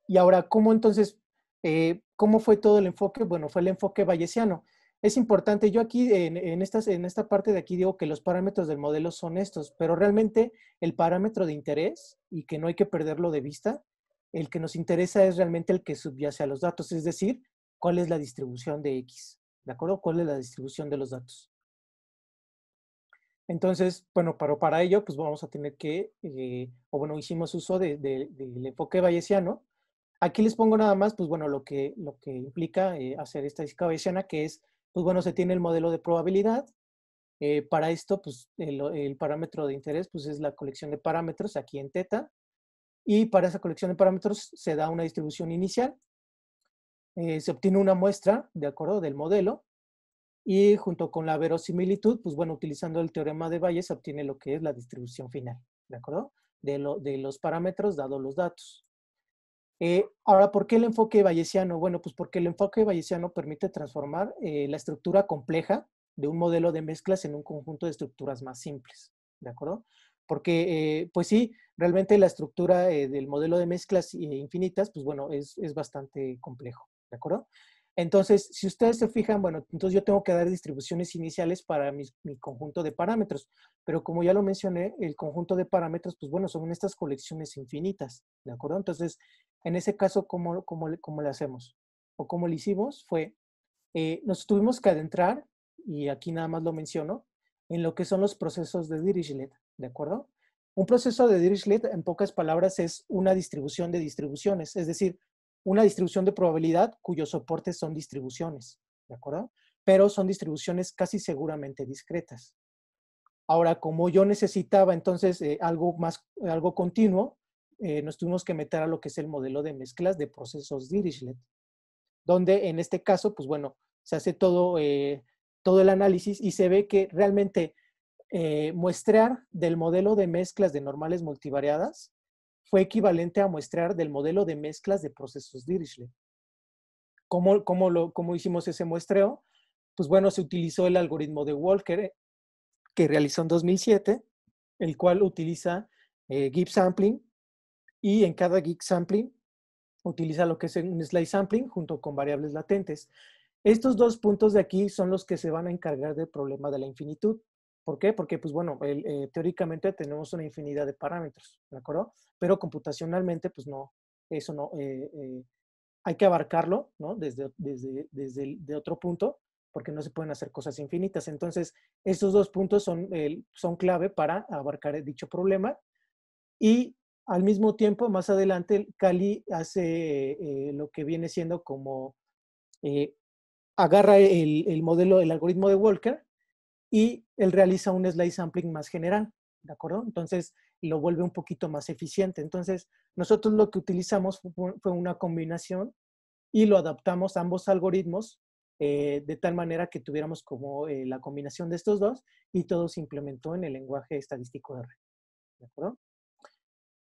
y ahora, ¿cómo entonces, eh, cómo fue todo el enfoque? Bueno, fue el enfoque bayesiano. Es importante, yo aquí en, estas, en esta parte de aquí digo que los parámetros del modelo son estos, pero realmente el parámetro de interés, y que no hay que perderlo de vista, el que nos interesa es realmente el que subyace a los datos, es decir, cuál es la distribución de X, ¿de acuerdo? ¿Cuál es la distribución de los datos? Entonces, bueno, pero para ello, pues vamos a tener que, eh, o bueno, hicimos uso del enfoque bayesiano. Aquí les pongo nada más, pues bueno, lo que, lo que implica eh, hacer esta bayesiana, que es, pues bueno, se tiene el modelo de probabilidad. Eh, para esto, pues el, el, parámetro de interés, pues es la colección de parámetros aquí en teta. Y para esa colección de parámetros se da una distribución inicial, eh, se obtiene una muestra, ¿de acuerdo?, del modelo y junto con la verosimilitud, pues bueno, utilizando el teorema de Bayes se obtiene lo que es la distribución final, ¿de acuerdo?, de, de los parámetros dados los datos. Eh, ahora, ¿por qué el enfoque bayesiano? Bueno, pues porque el enfoque bayesiano permite transformar eh, la estructura compleja de un modelo de mezclas en un conjunto de estructuras más simples, ¿de acuerdo? Porque, pues sí, realmente la estructura del modelo de mezclas infinitas, pues bueno, es bastante complejo. ¿de acuerdo? Entonces, si ustedes se fijan, bueno, entonces yo tengo que dar distribuciones iniciales para mi, conjunto de parámetros, pero como ya lo mencioné, el conjunto de parámetros, pues bueno, son estas colecciones infinitas, ¿de acuerdo? Entonces, en ese caso, ¿cómo, cómo, cómo le hacemos? O cómo le hicimos fue, eh, nos tuvimos que adentrar, y aquí nada más lo menciono, en lo que son los procesos de Dirichlet, ¿de acuerdo? Un proceso de Dirichlet, en pocas palabras, es una distribución de distribuciones, es decir, una distribución de probabilidad cuyos soportes son distribuciones, ¿de acuerdo? Pero son distribuciones casi seguramente discretas. Ahora, como yo necesitaba entonces eh, algo más, algo continuo, eh, nos tuvimos que meter a lo que es el modelo de mezclas de procesos Dirichlet, donde en este caso, pues bueno, se hace todo, eh, todo el análisis y se ve que realmente muestrear del modelo de mezclas de normales multivariadas fue equivalente a muestrear del modelo de mezclas de procesos Dirichlet. ¿Cómo, cómo, lo, como hicimos ese muestreo? Pues bueno, se utilizó el algoritmo de Walker que realizó en 2007, el cual utiliza eh, sampling y en cada Gibbs sampling utiliza lo que es un slice sampling junto con variables latentes. Estos dos puntos de aquí son los que se van a encargar del problema de la infinitud. ¿Por qué? Porque, pues bueno, eh, teóricamente tenemos una infinidad de parámetros, ¿de acuerdo? Pero computacionalmente, pues no, eso no, eh, eh, hay que abarcarlo, ¿no? Desde, desde, desde de otro punto, porque no se pueden hacer cosas infinitas. Entonces, estos dos puntos son, son clave para abarcar dicho problema. Y al mismo tiempo, más adelante, Cali hace lo que viene siendo como, agarra el, el modelo, el algoritmo de Walker, y él realiza un slice sampling más general, ¿de acuerdo? Entonces lo vuelve un poquito más eficiente. Entonces nosotros lo que utilizamos fue, una combinación y lo adaptamos a ambos algoritmos eh, de tal manera que tuviéramos como eh, la combinación de estos dos y todo se implementó en el lenguaje estadístico de red, ¿de acuerdo?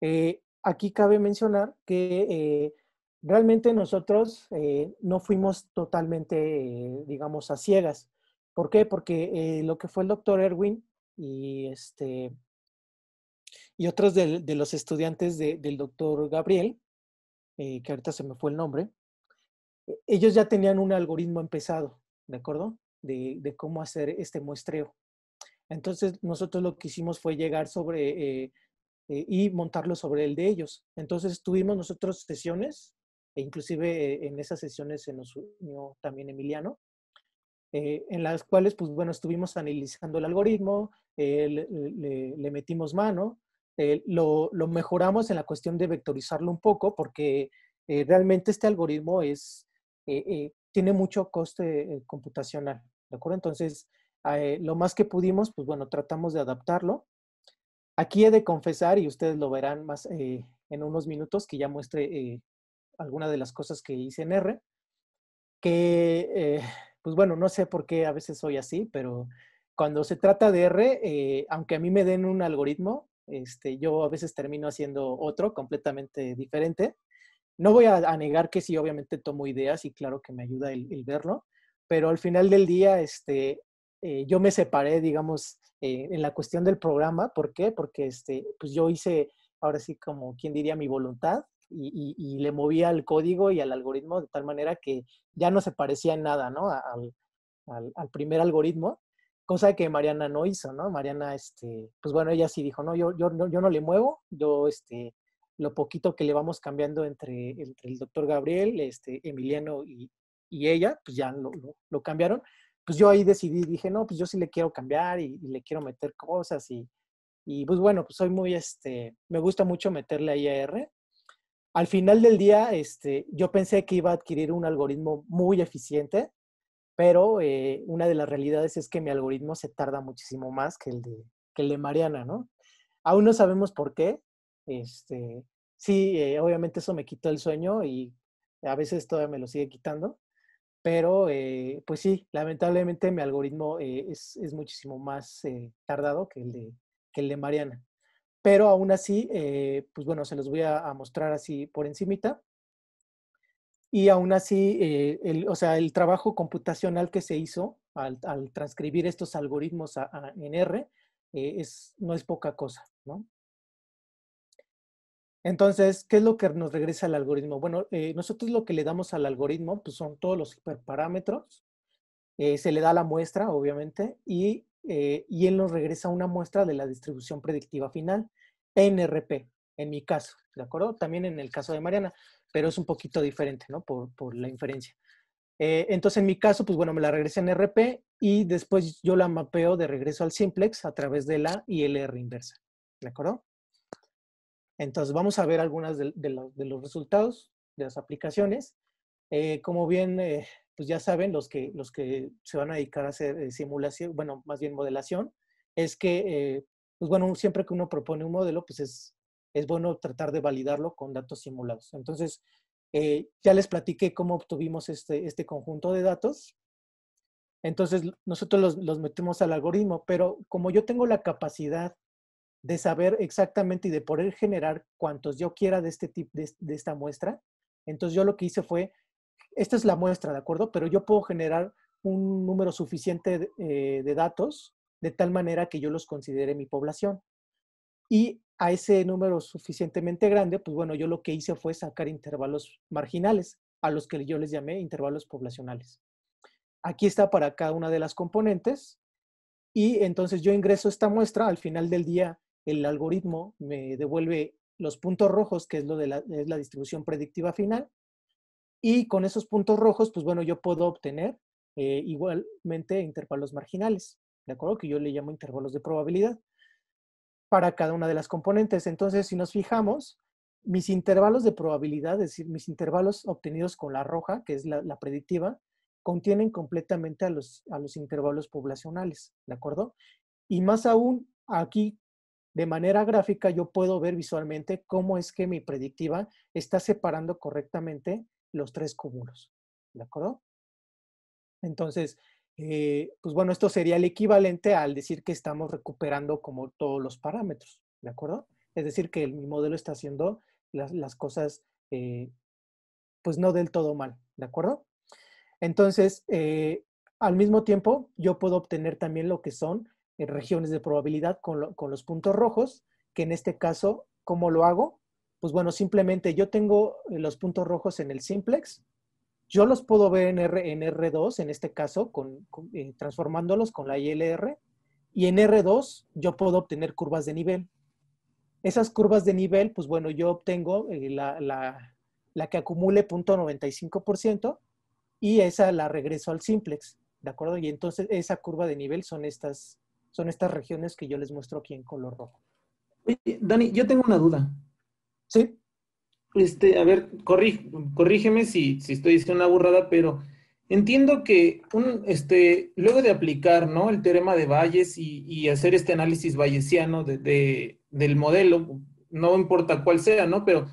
Eh, aquí cabe mencionar que realmente nosotros no fuimos totalmente, digamos, a ciegas ¿Por qué? Porque eh, lo que fue el doctor Erwin y, este, y otros de, los estudiantes del doctor Gabriel, eh, que ahorita se me fue el nombre, e, ellos ya tenían un algoritmo empezado, ¿de acuerdo? De, cómo hacer este muestreo. Entonces, nosotros lo que hicimos fue llegar sobre eh, y montarlo sobre el de ellos. Entonces, tuvimos nosotros sesiones, e inclusive en esas sesiones se nos unió también Emiliano, eh, en las cuales, pues bueno, estuvimos analizando el algoritmo, eh, le, metimos mano, eh, lo, mejoramos en la cuestión de vectorizarlo un poco, porque realmente este algoritmo es, tiene mucho coste computacional, ¿de acuerdo? Entonces, lo más que pudimos, pues bueno, tratamos de adaptarlo. Aquí he de confesar, y ustedes lo verán más en unos minutos, que ya muestre alguna de las cosas que hice en R, que pues bueno, no sé por qué a veces soy así, pero cuando se trata de R, eh, aunque a mí me den un algoritmo, este, yo a veces termino haciendo otro completamente diferente. No voy a, negar que sí, obviamente tomo ideas y claro que me ayuda el, verlo, pero al final del día, este, eh, yo me separé, digamos, eh, en la cuestión del programa. ¿Por qué? Porque este, pues yo hice, ahora sí, como quien diría, mi voluntad y, le movía al código y al algoritmo de tal manera que ya no se parecía en nada, Al, primer algoritmo, cosa que Mariana no hizo, ¿no? Mariana, este, pues bueno, ella sí dijo, no, yo, yo, no, yo no le muevo, yo, este, lo poquito que le vamos cambiando entre, el doctor Gabriel, este, Emiliano y, ella, pues ya lo, lo, cambiaron. Pues yo ahí decidí, dije, no, pues yo sí le quiero cambiar y, le quiero meter cosas y, y, pues bueno, pues soy muy, este, me gusta mucho meterle ahí a R al final del día, este, yo pensé que iba a adquirir un algoritmo muy eficiente, pero eh, una de las realidades es que mi algoritmo se tarda muchísimo más que el de, el de Mariana, ¿no? Aún no sabemos por qué. Este, sí, eh, obviamente eso me quitó el sueño y a veces todavía me lo sigue quitando, pero eh, pues sí, lamentablemente mi algoritmo es, muchísimo más tardado que el, de, que el de Mariana. Pero aún así, eh, pues bueno, se los voy a, mostrar así por encimita. Y aún así, eh, o sea, el trabajo computacional que se hizo al, transcribir estos algoritmos en R eh, es, no es poca cosa, ¿no? Entonces, ¿qué es lo que nos regresa al algoritmo? Bueno, nosotros lo que le damos al algoritmo pues son todos los hiperparámetros. se le da la muestra, obviamente, y eh, y él nos regresa una muestra de la distribución predictiva final, NRP, en mi caso, ¿de acuerdo? También en el caso de Mariana, pero es un poquito diferente, ¿no? Por, por la inferencia. Eh, entonces, en mi caso, pues bueno, me la regresa en RP y después yo la mapeo de regreso al simplex a través de la ILR inversa, ¿de acuerdo? Entonces, vamos a ver algunas de, los resultados de las aplicaciones. Eh, como bien pues ya saben los que, los que se van a dedicar a hacer eh, simulación, bueno, más bien modelación, es que, eh, pues bueno, siempre que uno propone un modelo, pues es, es bueno tratar de validarlo con datos simulados. Entonces, eh, ya les platiqué cómo obtuvimos este, este conjunto de datos. Entonces, nosotros los, los metemos al algoritmo, pero como yo tengo la capacidad de saber exactamente y de poder generar cuantos yo quiera de este tipo de, esta muestra. Entonces yo lo que hice fue esta es la muestra, ¿de acuerdo? Pero yo puedo generar un número suficiente eh, de, datos de tal manera que yo los considere mi población. Y a ese número suficientemente grande, pues bueno, yo lo que hice fue sacar intervalos marginales, a los que yo les llamé intervalos poblacionales. Aquí está para cada una de las componentes y entonces yo ingreso esta muestra, al final del día el algoritmo me devuelve los puntos rojos, que es lo de es la distribución predictiva final, y con esos puntos rojos, pues bueno, yo puedo obtener eh, igualmente intervalos marginales, ¿de acuerdo? Que yo le llamo intervalos de probabilidad para cada una de las componentes. Entonces, si nos fijamos, mis intervalos de probabilidad, es decir, mis intervalos obtenidos con la roja, que es la, predictiva, contienen completamente a los, a los intervalos poblacionales, ¿de acuerdo? Y más aún, aquí de manera gráfica yo puedo ver visualmente cómo es que mi predictiva está separando correctamente los tres cúmulos. ¿De acuerdo? Entonces, eh, pues bueno, esto sería el equivalente al decir que estamos recuperando como todos los parámetros, ¿de acuerdo? Es decir, que mi modelo está haciendo las, cosas eh, pues no del todo mal, ¿de acuerdo? Entonces, eh, al mismo tiempo, yo puedo obtener también lo que son regiones de probabilidad con, con los puntos rojos, que en este caso, ¿cómo lo hago? pues bueno, simplemente yo tengo eh, los puntos rojos en el simplex, yo los puedo ver en, R, 2 en este caso, con, eh, transformándolos con la ILR, y en R2 yo puedo obtener curvas de nivel. Esas curvas de nivel, pues bueno, yo obtengo eh, la, que acumule 0.95% y esa la regreso al simplex, ¿de acuerdo? Y entonces esa curva de nivel son estas, son estas regiones que yo les muestro aquí en color rojo. Dani, yo tengo una duda. Sí. Este, a ver, corrí, corrígeme si, estoy diciendo una burrada, pero entiendo que un, este, luego de aplicar ¿no? el teorema de Valles y, hacer este análisis bayesiano de, del modelo, no importa cuál sea, ¿no? Pero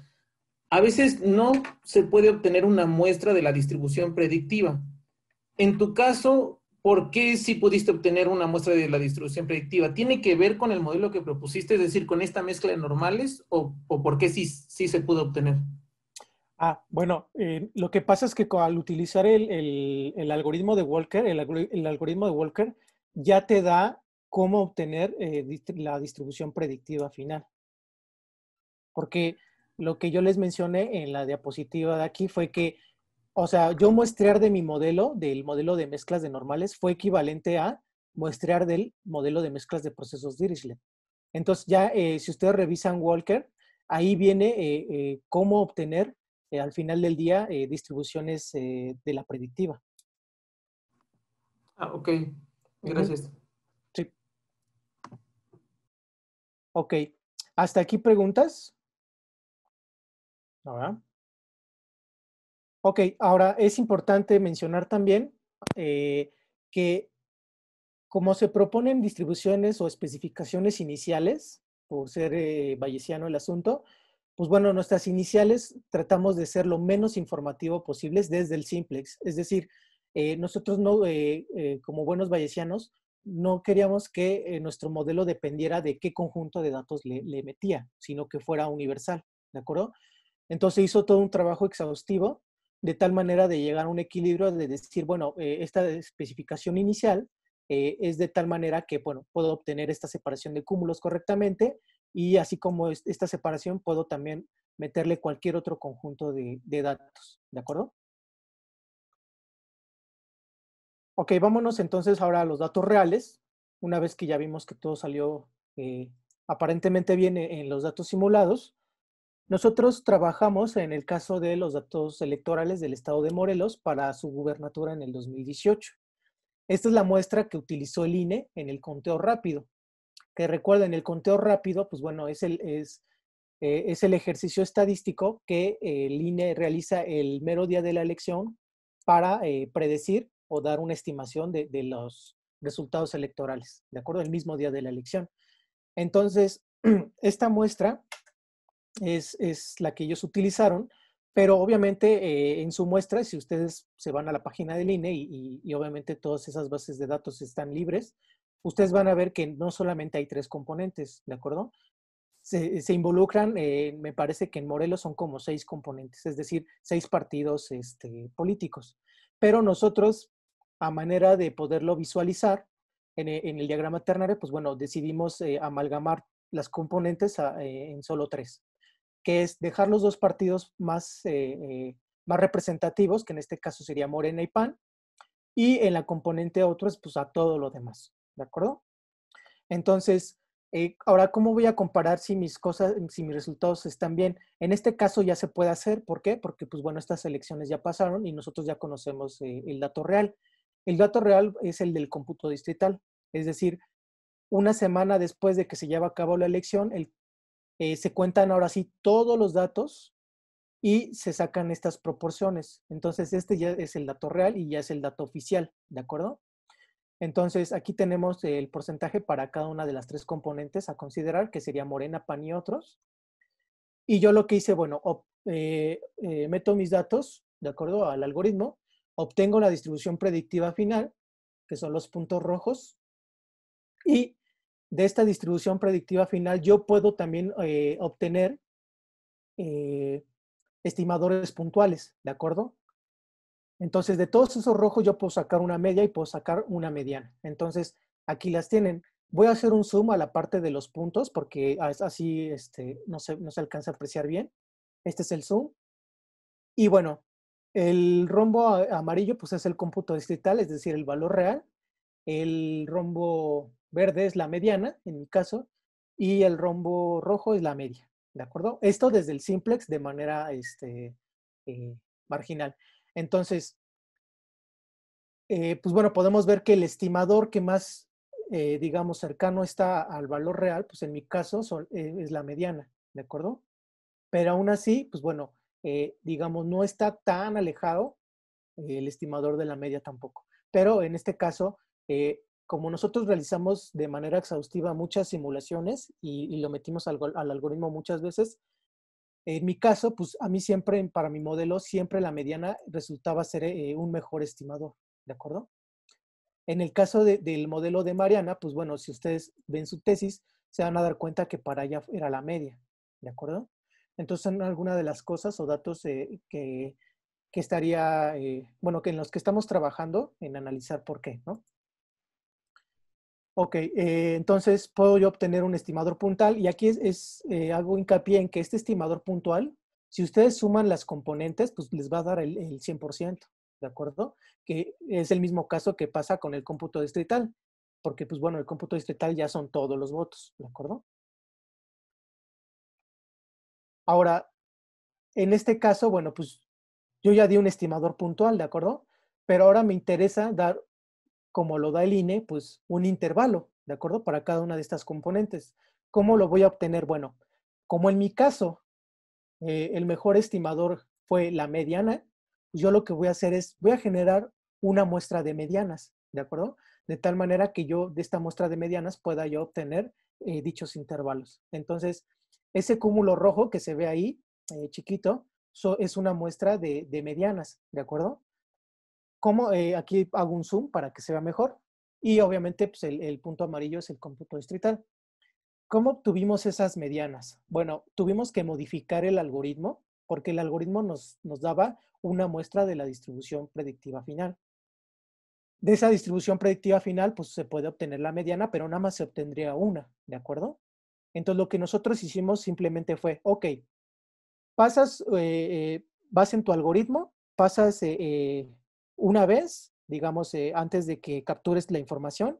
a veces no se puede obtener una muestra de la distribución predictiva. En tu caso, ¿Por qué si sí pudiste obtener una muestra de la distribución predictiva? ¿Tiene que ver con el modelo que propusiste, es decir, con esta mezcla de normales o, por qué sí, sí, se pudo obtener? Ah, bueno, eh, lo que pasa es que al utilizar el, algoritmo de Walker, el, algoritmo de Walker ya te da cómo obtener eh, la distribución predictiva final. Porque lo que yo les mencioné en la diapositiva de aquí fue que o sea, yo muestrear de mi modelo, del modelo de mezclas de normales, fue equivalente a muestrear del modelo de mezclas de procesos Dirichlet. Entonces, ya eh, si ustedes revisan Walker, ahí viene eh, eh, cómo obtener al final del día distribuciones de la predictiva. Ah, ok. Gracias. Sí. Ok. ¿Hasta aquí preguntas? ¿No, Ok, ahora es importante mencionar también eh, que como se proponen distribuciones o especificaciones iniciales, por ser eh, el asunto, pues bueno, nuestras iniciales tratamos de ser lo menos informativo posible desde el simplex. Es decir, eh, nosotros no, eh, como buenos bayesianos, no queríamos que nuestro modelo dependiera de qué conjunto de datos le, le metía, sino que fuera universal, ¿de acuerdo? Entonces hizo todo un trabajo exhaustivo de tal manera de llegar a un equilibrio de decir, bueno, eh, esta especificación inicial eh, es de tal manera que, bueno, puedo obtener esta separación de cúmulos correctamente y así como esta separación puedo también meterle cualquier otro conjunto de, datos, ¿de acuerdo? Ok, vámonos entonces ahora a los datos reales, una vez que ya vimos que todo salió eh, aparentemente bien en los datos simulados. Nosotros trabajamos en el caso de los datos electorales del estado de Morelos para su gubernatura en el 2018. Esta es la muestra que utilizó el INE en el conteo rápido. Que recuerden, el conteo rápido, pues bueno, es el, eh, ejercicio estadístico que eh, el INE realiza el mero día de la elección para eh, predecir o dar una estimación de, de los resultados electorales, ¿de acuerdo? El mismo día de la elección. Entonces, esta muestra es, la que ellos utilizaron, pero obviamente eh, en su muestra, si ustedes se van a la página del INE y, obviamente todas esas bases de datos están libres, ustedes van a ver que no solamente hay tres componentes, ¿de acuerdo? Se, involucran, eh, me parece que en Morelos son como seis componentes, es decir, seis partidos este, políticos. Pero nosotros, a manera de poderlo visualizar en, el diagrama ternario, pues bueno, decidimos eh, amalgamar las componentes en solo tres, que es dejar los dos partidos más, eh, eh, más representativos, que en este caso sería Morena y PAN, y en la componente otros, pues a todo lo demás, ¿de acuerdo? Entonces, eh, ahora, ¿cómo voy a comparar si mis cosas, si mis resultados están bien? En este caso ya se puede hacer, ¿por qué? Porque, pues bueno, estas elecciones ya pasaron y nosotros ya conocemos el dato real. El dato real es el del cómputo distrital, es decir, una semana después de que se lleva a cabo la elección, el, eh, se cuentan ahora sí todos los datos y se sacan estas proporciones. Entonces, este ya es el dato real y ya es el dato oficial, ¿de acuerdo? Entonces, aquí tenemos el porcentaje para cada una de las tres componentes a considerar, que sería Morena, PAN y otros. Y yo lo que hice, bueno, eh, eh, meto mis datos, de acuerdo al algoritmo, obtengo la distribución predictiva final, que son los puntos rojos, y de esta distribución predictiva final, yo puedo también eh, obtener eh, estimadores puntuales, ¿de acuerdo? Entonces, de todos esos rojos yo puedo sacar una media y puedo sacar una mediana. Entonces, aquí las tienen. Voy a hacer un zoom a la parte de los puntos porque así este, no, se, no se alcanza a apreciar bien. Este es el zoom. Y bueno, el rombo amarillo pues es el cómputo distrital, es decir, el valor real. El rombo verde es la mediana, en mi caso, y el rombo rojo es la media, ¿de acuerdo? Esto desde el simplex de manera este, eh, marginal. Entonces, eh, pues bueno, podemos ver que el estimador que más, eh, digamos, cercano está al valor real, pues en mi caso es la mediana, ¿de acuerdo? Pero aún así, pues bueno, digamos, no está tan alejado el estimador de la media tampoco. Pero en este caso, como nosotros realizamos de manera exhaustiva muchas simulaciones y, lo metimos al, algoritmo muchas veces, en mi caso, pues a mí siempre, para mi modelo, siempre la mediana resultaba ser eh, un mejor estimador, ¿de acuerdo? En el caso del modelo de Mariana, pues bueno, si ustedes ven su tesis, se van a dar cuenta que para ella era la media, ¿de acuerdo? Entonces, son algunas de las cosas o datos eh, que, estaría, eh, bueno, que en los que estamos trabajando en analizar por qué, ¿no? Ok, eh, entonces puedo yo obtener un estimador puntual y aquí es, eh, hago hincapié en que este estimador puntual, si ustedes suman las componentes, pues les va a dar el, el 100%, ¿de acuerdo? Que es el mismo caso que pasa con el cómputo distrital, porque pues bueno, el cómputo distrital ya son todos los votos, ¿de acuerdo? Ahora, en este caso, bueno, pues yo ya di un estimador puntual, ¿de acuerdo? Pero ahora me interesa dar como lo da el INE, pues un intervalo, ¿de acuerdo? Para cada una de estas componentes. ¿Cómo lo voy a obtener? Bueno, como en mi caso, eh, el mejor estimador fue la mediana, pues, yo lo que voy a hacer es, voy a generar una muestra de medianas, ¿de acuerdo? De tal manera que yo de esta muestra de medianas pueda yo obtener eh, dichos intervalos. Entonces, ese cúmulo rojo que se ve ahí, eh, chiquito, es una muestra de medianas, ¿de acuerdo? ¿Cómo? Eh, aquí hago un zoom para que se vea mejor. Y obviamente pues, el, punto amarillo es el cómputo distrital. ¿Cómo obtuvimos esas medianas? Bueno, tuvimos que modificar el algoritmo porque el algoritmo nos, nos, daba una muestra de la distribución predictiva final. De esa distribución predictiva final, pues se puede obtener la mediana, pero nada más se obtendría una, ¿de acuerdo? Entonces, lo que nosotros hicimos simplemente fue, ok, pasas, eh, eh, vas en tu algoritmo, pasas una vez, digamos, eh, antes de que captures la información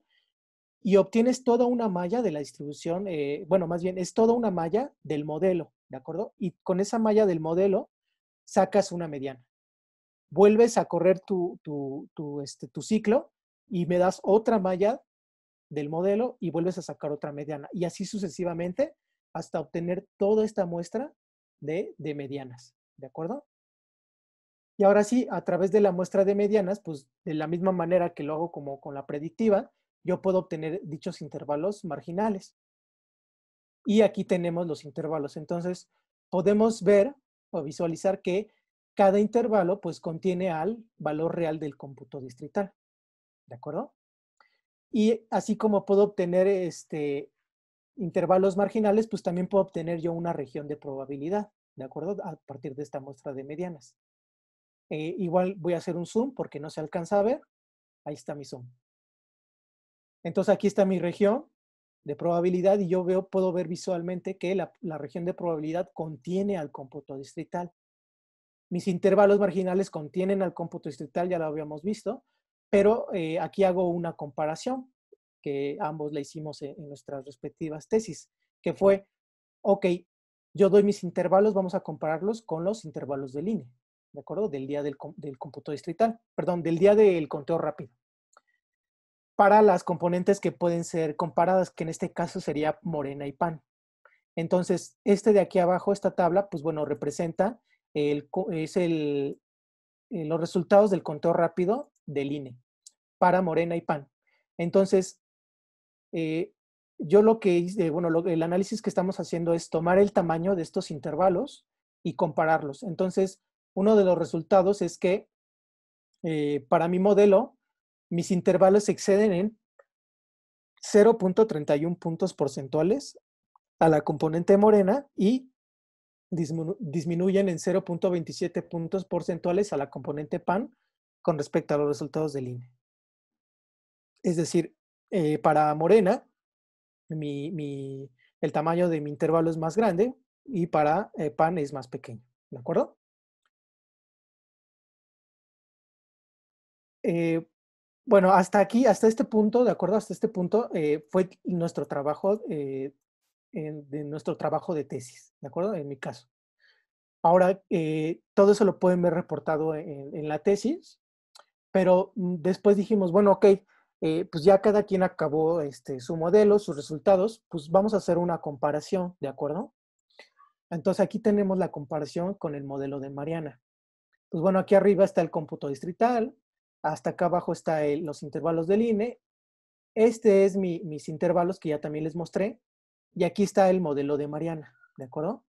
y obtienes toda una malla de la distribución, eh, bueno, más bien es toda una malla del modelo, ¿de acuerdo? Y con esa malla del modelo sacas una mediana. Vuelves a correr tu, tu, tu, este, tu ciclo y me das otra malla del modelo y vuelves a sacar otra mediana. Y así sucesivamente hasta obtener toda esta muestra de, de medianas, ¿de acuerdo? Y ahora sí, a través de la muestra de medianas, pues de la misma manera que lo hago como con la predictiva, yo puedo obtener dichos intervalos marginales. Y aquí tenemos los intervalos. Entonces, podemos ver o visualizar que cada intervalo pues contiene al valor real del cómputo distrital. ¿De acuerdo? Y así como puedo obtener este, intervalos marginales, pues también puedo obtener yo una región de probabilidad, ¿de acuerdo? A partir de esta muestra de medianas. Eh, igual voy a hacer un zoom porque no se alcanza a ver. Ahí está mi zoom. Entonces aquí está mi región de probabilidad y yo veo, puedo ver visualmente que la, región de probabilidad contiene al cómputo distrital. Mis intervalos marginales contienen al cómputo distrital, ya lo habíamos visto, pero eh, aquí hago una comparación que ambos le hicimos en, en nuestras respectivas tesis, que fue, ok, yo doy mis intervalos, vamos a compararlos con los intervalos de línea. ¿de acuerdo? Del día del, del cómputo distrital, perdón, del día del conteo rápido. Para las componentes que pueden ser comparadas, que en este caso sería morena y pan. Entonces, este de aquí abajo, esta tabla, pues bueno, representa el, es el, eh, los resultados del conteo rápido del INE para Morena y PAN. Entonces, eh, yo lo que hice, bueno, el análisis que estamos haciendo es tomar el tamaño de estos intervalos y compararlos. Entonces, uno de los resultados es que eh, para mi modelo, mis intervalos exceden en 0.31 puntos porcentuales a la componente morena y disminuyen en 0.27 puntos porcentuales a la componente pan con respecto a los resultados del INE. Es decir, eh, para morena, el tamaño de mi intervalo es más grande y para eh, pan es más pequeño. ¿De acuerdo? Eh, bueno, hasta aquí, hasta este punto, de acuerdo, hasta este punto eh, fue nuestro trabajo, eh, de nuestro trabajo de tesis, ¿de acuerdo? En mi caso. Ahora, todo eso lo pueden ver reportado en, la tesis, pero mm, después dijimos, bueno, ok, pues ya cada quien acabó este, su modelo, sus resultados, pues vamos a hacer una comparación, ¿de acuerdo? Entonces aquí tenemos la comparación con el modelo de Mariana. Pues bueno, aquí arriba está el cómputo distrital, hasta acá abajo están los intervalos del INE. Este es mis intervalos que ya también les mostré. Y aquí está el modelo de Mariana, ¿de acuerdo?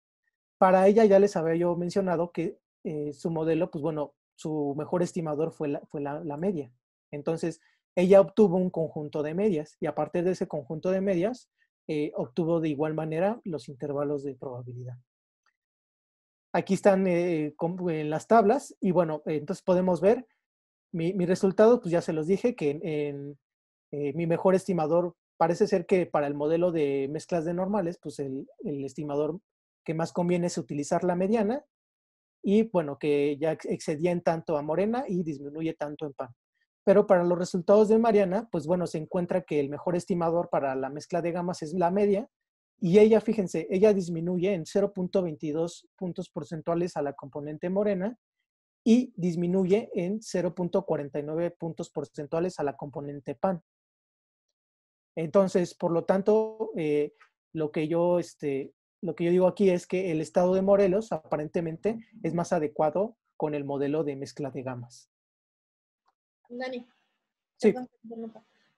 Para ella ya les había yo mencionado que eh, su modelo, pues bueno, su mejor estimador fue, la, fue la, media. Entonces, ella obtuvo un conjunto de medias y a partir de ese conjunto de medias eh, obtuvo de igual manera los intervalos de probabilidad. Aquí están eh, en las tablas y bueno, entonces podemos ver mi, resultado, pues ya se los dije, que en, eh, mi mejor estimador parece ser que para el modelo de mezclas de normales, pues el, el estimador que más conviene es utilizar la mediana y bueno, que ya excedía en tanto a Morena y disminuye tanto en PAN. Pero para los resultados de Mariana, pues bueno, se encuentra que el mejor estimador para la mezcla de gamas es la media, y ella, fíjense, ella disminuye en 0.22 puntos porcentuales a la componente morena y disminuye en 0.49 puntos porcentuales a la componente PAN. Entonces, por lo tanto, eh, lo, que yo, este, lo que yo digo aquí es que el estado de Morelos aparentemente es más adecuado con el modelo de mezcla de gamas. Dani, sí.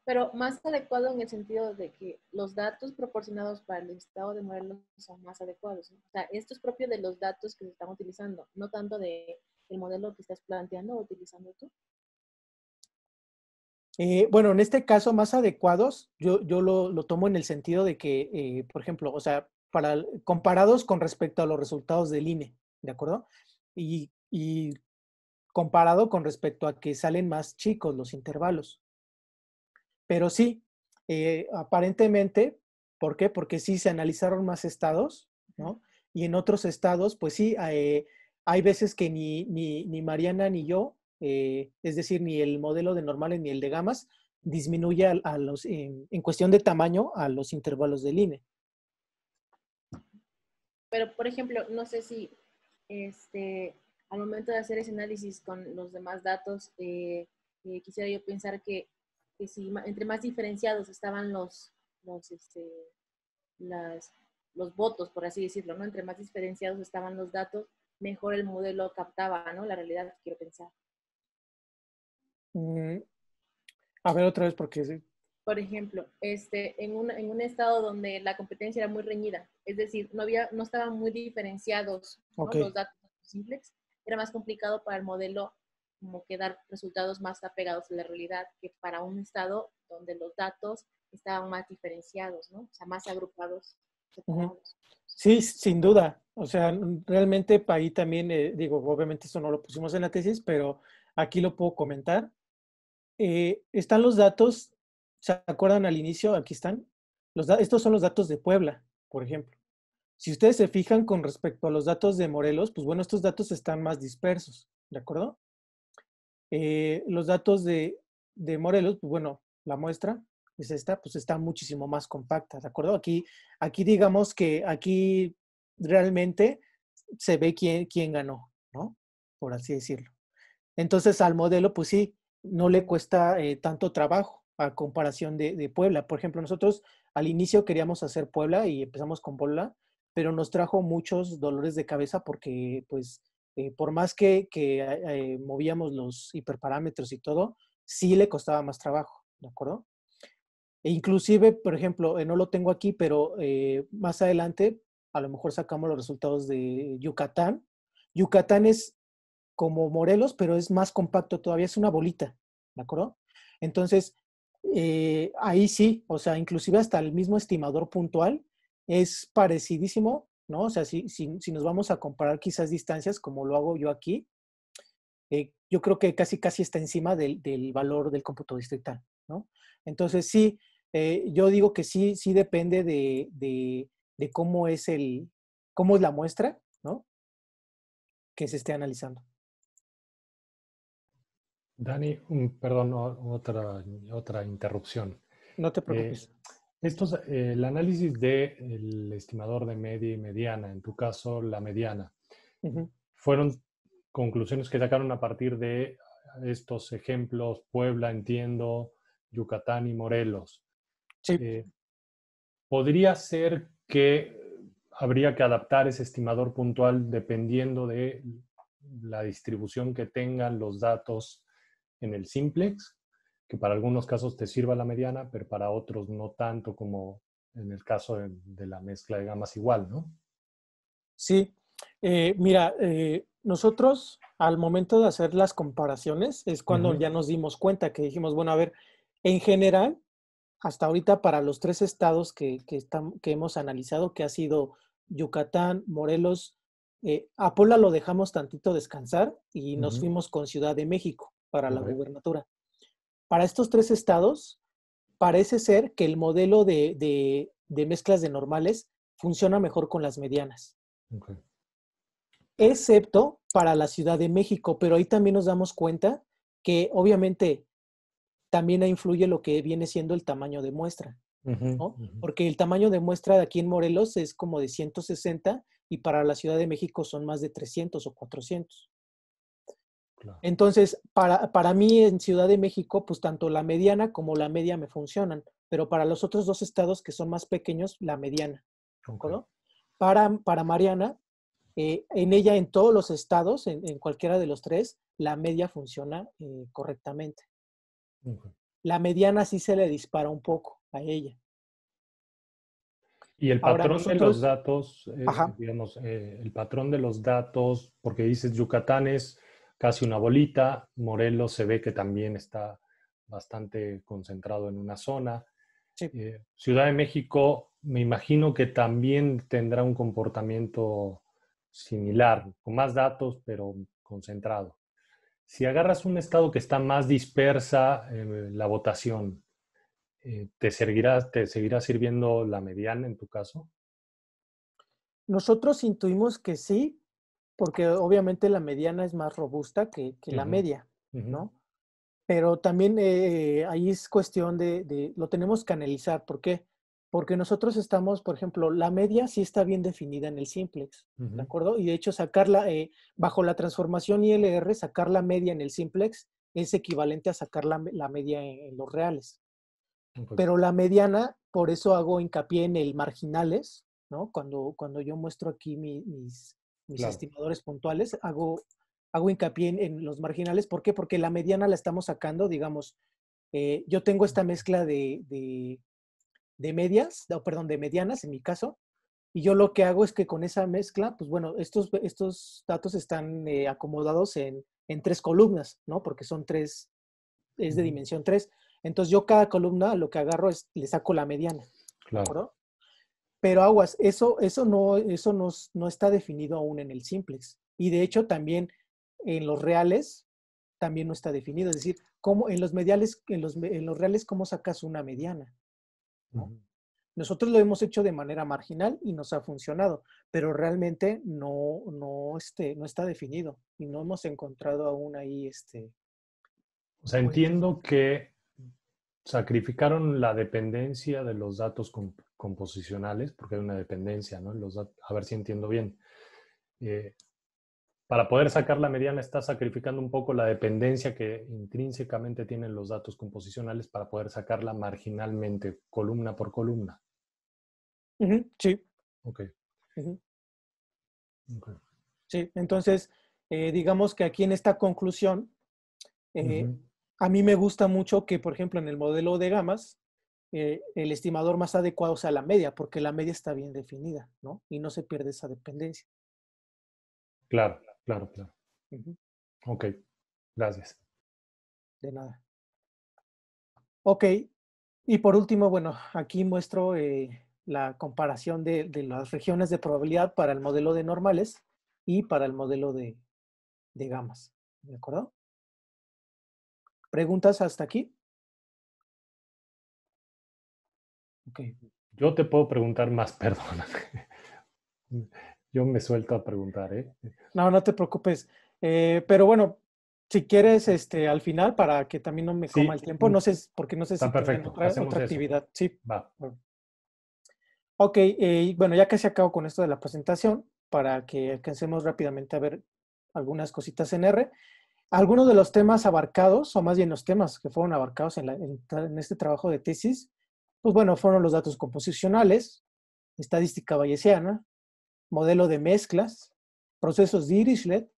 pero más adecuado en el sentido de que los datos proporcionados para el estado de Morelos son más adecuados. O sea, esto es propio de los datos que se están utilizando, no tanto de el modelo que estás planteando o utilizando tú? Eh, bueno, en este caso, más adecuados, yo, yo lo, tomo en el sentido de que, eh, por ejemplo, o sea, para, comparados con respecto a los resultados del INE, ¿de acuerdo? Y, comparado con respecto a que salen más chicos los intervalos. Pero sí, eh, aparentemente, ¿por qué? Porque sí se analizaron más estados, ¿no? Y en otros estados, pues sí, eh, hay veces que ni, ni, ni Mariana ni yo, eh, es decir, ni el modelo de normales ni el de gamas, disminuye a, los, en cuestión de tamaño a los intervalos del INE. Pero, por ejemplo, no sé si este, al momento de hacer ese análisis con los demás datos, eh, eh, quisiera yo pensar que, si entre más diferenciados estaban los, este, los votos, por así decirlo, ¿no? entre más diferenciados estaban los datos, mejor el modelo captaba, ¿no? La realidad, quiero pensar. A ver otra vez, porque sí. Por ejemplo, este, en, un, estado donde la competencia era muy reñida, es decir, no, había, no estaban muy diferenciados los datos simples, era más complicado para el modelo como que dar resultados más apegados a la realidad que para un estado donde los datos estaban más diferenciados, ¿no? O sea, más agrupados. Sí, sin duda. O sea, realmente ahí también, eh, digo, obviamente eso no lo pusimos en la tesis, pero aquí lo puedo comentar. Eh, están los datos, ¿se acuerdan al inicio? Aquí están. estos son los datos de Puebla, por ejemplo. Si ustedes se fijan con respecto a los datos de Morelos, pues bueno, estos datos están más dispersos, ¿de acuerdo? Eh, los datos de, de Morelos, pues bueno, la muestra, es esta, pues está muchísimo más compacta, ¿de acuerdo? Aquí, aquí digamos que aquí realmente se ve quién, quién ganó, ¿no? Por así decirlo. Entonces al modelo, pues sí, no le cuesta eh, tanto trabajo a comparación de, Puebla. Por ejemplo, nosotros al inicio queríamos hacer Puebla y empezamos con Puebla, pero nos trajo muchos dolores de cabeza porque, pues, eh, por más que, eh, movíamos los hiperparámetros y todo, sí le costaba más trabajo, ¿de acuerdo? E inclusive, por ejemplo, eh, no lo tengo aquí, pero eh, más adelante a lo mejor sacamos los resultados de Yucatán. Yucatán es como Morelos, pero es más compacto todavía, es una bolita, ¿de acuerdo? Entonces, eh, ahí sí, o sea, inclusive hasta el mismo estimador puntual es parecidísimo, ¿no? O sea, si, si, nos vamos a comparar quizás distancias, como lo hago yo aquí, yo creo que casi, casi está encima del, del valor del cómputo distrital, ¿no? Entonces, sí, eh, yo digo que sí, sí depende de, cómo es el, cómo es la muestra, ¿no? Que se esté analizando. Dani, perdón, otra, otra interrupción. No te eh, preocupes. estos, eh, el análisis del el estimador de media y mediana, en tu caso la mediana, fueron conclusiones que sacaron a partir de estos ejemplos, Puebla, entiendo, Yucatán y Morelos. Sí. Eh, podría ser que habría que adaptar ese estimador puntual dependiendo de la distribución que tengan los datos en el simplex, que para algunos casos te sirva la mediana, pero para otros no tanto como en el caso de, la mezcla de gamas igual, ¿no? Sí, eh, mira, eh, nosotros al momento de hacer las comparaciones es cuando ya nos dimos cuenta que dijimos, bueno, a ver, en general, hasta ahorita para los tres estados que, que hemos analizado, que ha sido Yucatán, Morelos, eh, Apola lo dejamos tantito descansar y nos fuimos con Ciudad de México para la gubernatura. Para estos tres estados, parece ser que el modelo de, mezclas de normales funciona mejor con las medianas. Excepto para la Ciudad de México, pero ahí también nos damos cuenta que obviamente también influye lo que viene siendo el tamaño de muestra. Porque el tamaño de muestra de aquí en Morelos es como de 160 y para la Ciudad de México son más de 300 o 400. Entonces, para, mí en Ciudad de México, pues tanto la mediana como la media me funcionan, pero para los otros dos estados que son más pequeños, la mediana. Para, para Mariana, eh, en ella, en todos los estados, en, cualquiera de los tres, la media funciona eh, correctamente. La mediana sí se le dispara un poco a ella. Y el patrón de los datos, eh, eh, el patrón de los datos, porque dices Yucatán es casi una bolita, Morelos se ve que también está bastante concentrado en una zona. Eh, Ciudad de México, me imagino que también tendrá un comportamiento similar, con más datos, pero concentrado si agarras un estado que está más dispersa eh, la votación, eh, ¿te, servirá, ¿te seguirá sirviendo la mediana en tu caso? Nosotros intuimos que sí, porque obviamente la mediana es más robusta que, la media, ¿no? Pero también eh, ahí es cuestión de, de, lo tenemos que analizar, ¿por qué? porque nosotros estamos, por ejemplo, la media sí está bien definida en el simplex, ¿de acuerdo? Y de hecho, sacarla eh, bajo la transformación ILR, sacar la media en el simplex es equivalente a sacar la, media e-, en, los reales. Pero la mediana, por eso hago hincapié en el marginales, ¿no? Cuando, cuando yo muestro aquí mis, estimadores puntuales, hago, hago hincapié en, los marginales. ¿Por qué? Porque la mediana la estamos sacando, digamos, eh, yo tengo esta mezcla de de medias, perdón, de medianas en mi caso. Y yo lo que hago es que con esa mezcla, pues bueno, estos, estos datos están eh, acomodados en, tres columnas, ¿no? Porque son tres, es de dimensión tres. Entonces yo cada columna lo que agarro es, le saco la mediana. Claro. Pero aguas, eso, eso, no, eso no, no está definido aún en el simplex. Y de hecho también en los reales también no está definido. Es decir, ¿cómo, en los mediales, en los, en los reales, ¿cómo sacas una mediana? Nosotros lo hemos hecho de manera marginal y nos ha funcionado, pero realmente no, no, este, no está definido y no hemos encontrado aún ahí este. O sea, pues, entiendo pues, que mm. sacrificaron la dependencia de los datos composicionales, porque hay una dependencia, ¿no? Los a ver si entiendo bien. Eh, para poder sacar la mediana está sacrificando un poco la dependencia que intrínsecamente tienen los datos composicionales para poder sacarla marginalmente, columna por columna. sí. Ok. okay. Sí, entonces, eh, digamos que aquí en esta conclusión, eh, a mí me gusta mucho que, por ejemplo, en el modelo de gamas, eh, el estimador más adecuado sea la media, porque la media está bien definida, ¿no? Y no se pierde esa dependencia. Claro. Claro, claro. Ok, gracias. De nada. Ok, y por último, bueno, aquí muestro eh, la comparación de, las regiones de probabilidad para el modelo de normales y para el modelo de, gamas. ¿De acuerdo? ¿Preguntas hasta aquí? Ok. Yo te puedo preguntar más, perdona yo me suelto a preguntar, ¿eh? No, no te preocupes. Eh, pero bueno, si quieres, este, al final, para que también no me coma el tiempo, mm, no sé, porque no sé Está si perfecto. otra, actividad. Sí. Va. Ok, eh, bueno, ya casi acabo con esto de la presentación, para que alcancemos rápidamente a ver algunas cositas en R. Algunos de los temas abarcados, o más bien los temas que fueron abarcados en, la, en, en este trabajo de tesis, pues bueno, fueron los datos composicionales, estadística bayesiana, modelo de mezclas, procesos Dirichlet,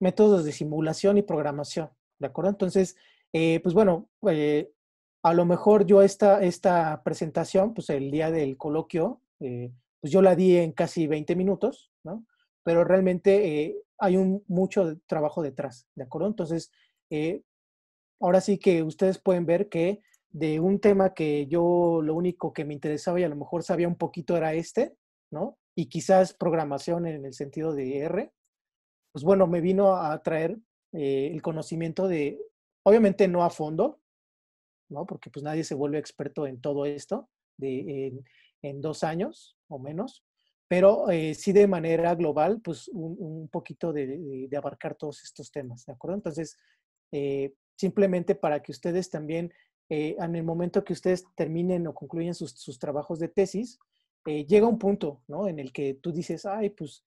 métodos de simulación y programación, ¿de acuerdo? Entonces, eh, pues bueno, eh, a lo mejor yo esta, esta presentación, pues el día del coloquio, eh, pues yo la di en casi 20 minutos, ¿no? Pero realmente hay un mucho trabajo detrás, ¿de acuerdo? Entonces, ahora sí que ustedes pueden ver que de un tema que yo lo único que me interesaba y a lo mejor sabía un poquito era este, ¿no? y quizás programación en el sentido de R, pues bueno, me vino a traer eh, el conocimiento de, obviamente no a fondo, ¿no? Porque pues nadie se vuelve experto en todo esto en, dos años o menos, pero eh, sí de manera global, pues un, poquito de, abarcar todos estos temas, ¿de acuerdo? Entonces, eh, simplemente para que ustedes también, en el momento que ustedes terminen o concluyan sus trabajos de tesis, eh, llega un punto, ¿no? En el que tú dices, ay, pues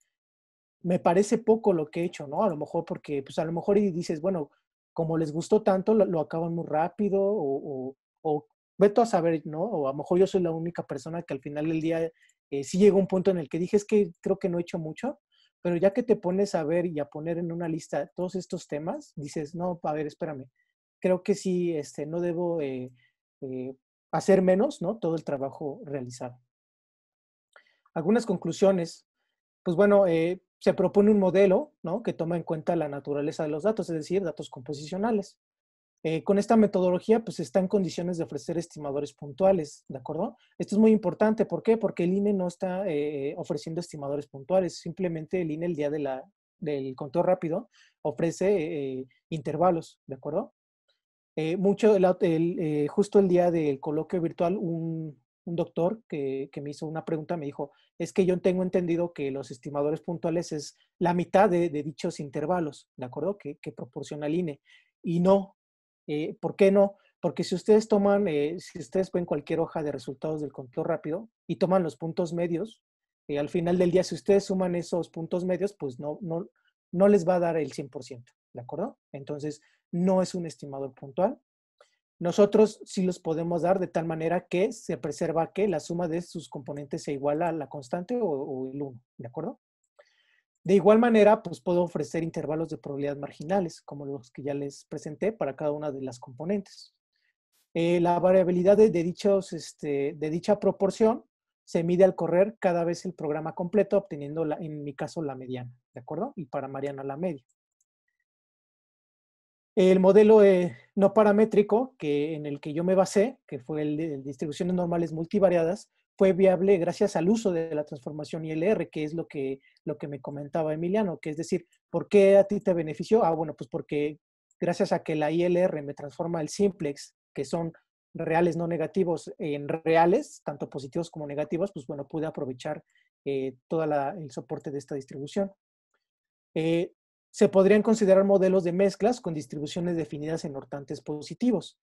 me parece poco lo que he hecho, ¿no? A lo mejor porque, pues a lo mejor y dices, bueno, como les gustó tanto, lo, acaban muy rápido o, o, veto a saber, ¿no? O a lo mejor yo soy la única persona que al final del día eh, sí llega un punto en el que dije, es que creo que no he hecho mucho, pero ya que te pones a ver y a poner en una lista todos estos temas, dices, no, a ver, espérame, creo que sí, este, no debo eh, hacer menos, ¿no? Todo el trabajo realizado algunas conclusiones, pues bueno, eh, se propone un modelo ¿no? que toma en cuenta la naturaleza de los datos, es decir, datos composicionales. Eh, con esta metodología, pues está en condiciones de ofrecer estimadores puntuales, ¿de acuerdo? Esto es muy importante, ¿por qué? Porque el INE no está eh, ofreciendo estimadores puntuales, simplemente el INE el día de la, del conteo rápido ofrece intervalos, ¿de acuerdo? mucho, justo el día del coloquio virtual, un, un doctor que, me hizo una pregunta, me dijo, es que yo tengo entendido que los estimadores puntuales es la mitad de, dichos intervalos, ¿de acuerdo? Que, que proporciona el INE. Y no, eh, ¿por qué no? Porque si ustedes toman, eh, si ustedes ven cualquier hoja de resultados del control rápido y toman los puntos medios, eh, al final del día, si ustedes suman esos puntos medios, pues no, no, no les va a dar el 100%, ¿de acuerdo? Entonces, no es un estimador puntual, nosotros sí los podemos dar de tal manera que se preserva que la suma de sus componentes sea igual a la constante o, el 1, ¿de acuerdo? De igual manera, pues puedo ofrecer intervalos de probabilidad marginales, como los que ya les presenté para cada una de las componentes. Eh, la variabilidad de, dichos, este, de dicha proporción se mide al correr cada vez el programa completo, obteniendo, en mi caso, la mediana, ¿de acuerdo? Y para Mariana, la media. El modelo eh, no paramétrico que, en el que yo me basé, que fue el de distribuciones normales multivariadas, fue viable gracias al uso de la transformación ILR, que es lo que, lo que me comentaba Emiliano, que es decir, ¿por qué a ti te benefició? Ah, bueno, pues porque gracias a que la ILR me transforma el simplex, que son reales no negativos en reales, tanto positivos como negativos, pues bueno, pude aprovechar eh, todo el soporte de esta distribución. Eh, se podrían considerar modelos de mezclas con distribuciones definidas en hortantes positivos,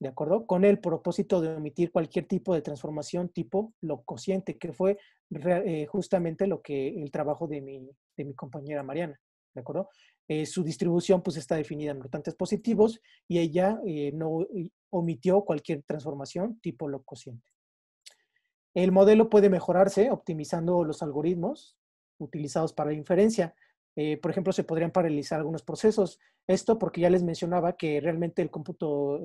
¿de acuerdo? Con el propósito de omitir cualquier tipo de transformación tipo lo cociente, que fue eh, justamente lo que el trabajo de mi, compañera Mariana, ¿de acuerdo? Eh, su distribución pues está definida en hortantes positivos y ella eh, no omitió cualquier transformación tipo lo cociente. El modelo puede mejorarse optimizando los algoritmos utilizados para la inferencia, eh, por ejemplo, se podrían paralizar algunos procesos. Esto porque ya les mencionaba que realmente el,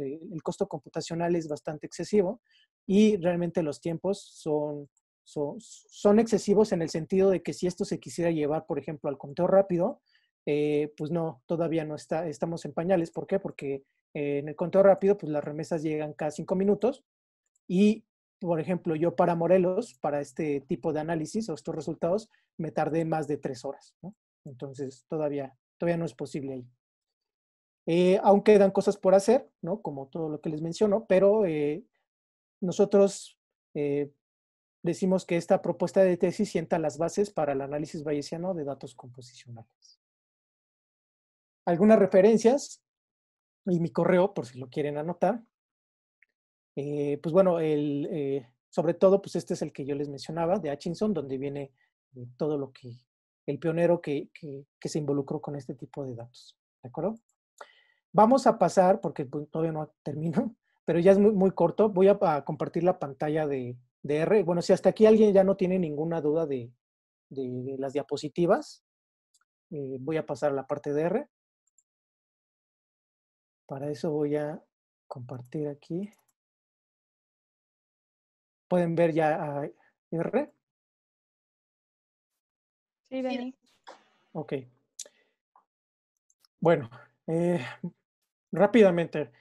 eh, el costo computacional es bastante excesivo y realmente los tiempos son, excesivos en el sentido de que si esto se quisiera llevar, por ejemplo, al conteo rápido, eh, pues no, todavía no está, estamos en pañales. ¿Por qué? Porque en el conteo rápido, pues las remesas llegan cada cinco minutos y por ejemplo, yo para Morelos, para este tipo de análisis o estos resultados, me tardé más de tres horas. Entonces, todavía, todavía no es posible ahí. Eh, aún quedan cosas por hacer, ¿no? Como todo lo que les menciono, pero eh, nosotros eh, decimos que esta propuesta de tesis sienta las bases para el análisis bayesiano de datos composicionales. Algunas referencias y mi correo, por si lo quieren anotar. Eh, pues bueno, el, sobre todo, pues este es el que yo les mencionaba de Hutchinson, donde viene todo lo que el pionero que, se involucró con este tipo de datos. ¿De acuerdo? Vamos a pasar, porque pues, todavía no termino, pero ya es muy, muy corto. Voy a, compartir la pantalla de, de, R. Bueno, si hasta aquí alguien ya no tiene ninguna duda de, de las diapositivas, eh, voy a pasar a la parte de R. Para eso voy a compartir aquí. Pueden ver ya a ah, R. Sí, Dani. Ok. Bueno, eh, rápidamente.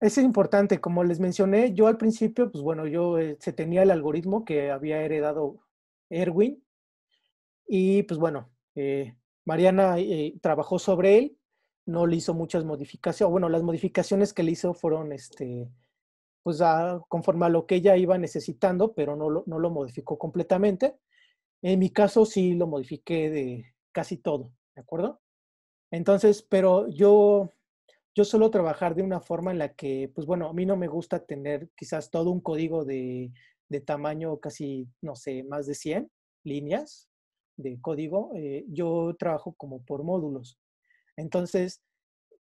Es importante, como les mencioné, yo al principio, pues bueno, yo eh, se tenía el algoritmo que había heredado Erwin y pues bueno, eh, Mariana trabajó sobre él, no le hizo muchas modificaciones, bueno, las modificaciones que le hizo fueron este, pues conforme a lo que ella iba necesitando, pero no no lo modificó completamente. En mi caso sí lo modifiqué de casi todo, ¿de acuerdo? Entonces, pero yo, yo suelo trabajar de una forma en la que, pues bueno, a mí no me gusta tener quizás todo un código de, tamaño casi, no sé, más de 100 líneas de código. Eh, yo trabajo como por módulos. Entonces,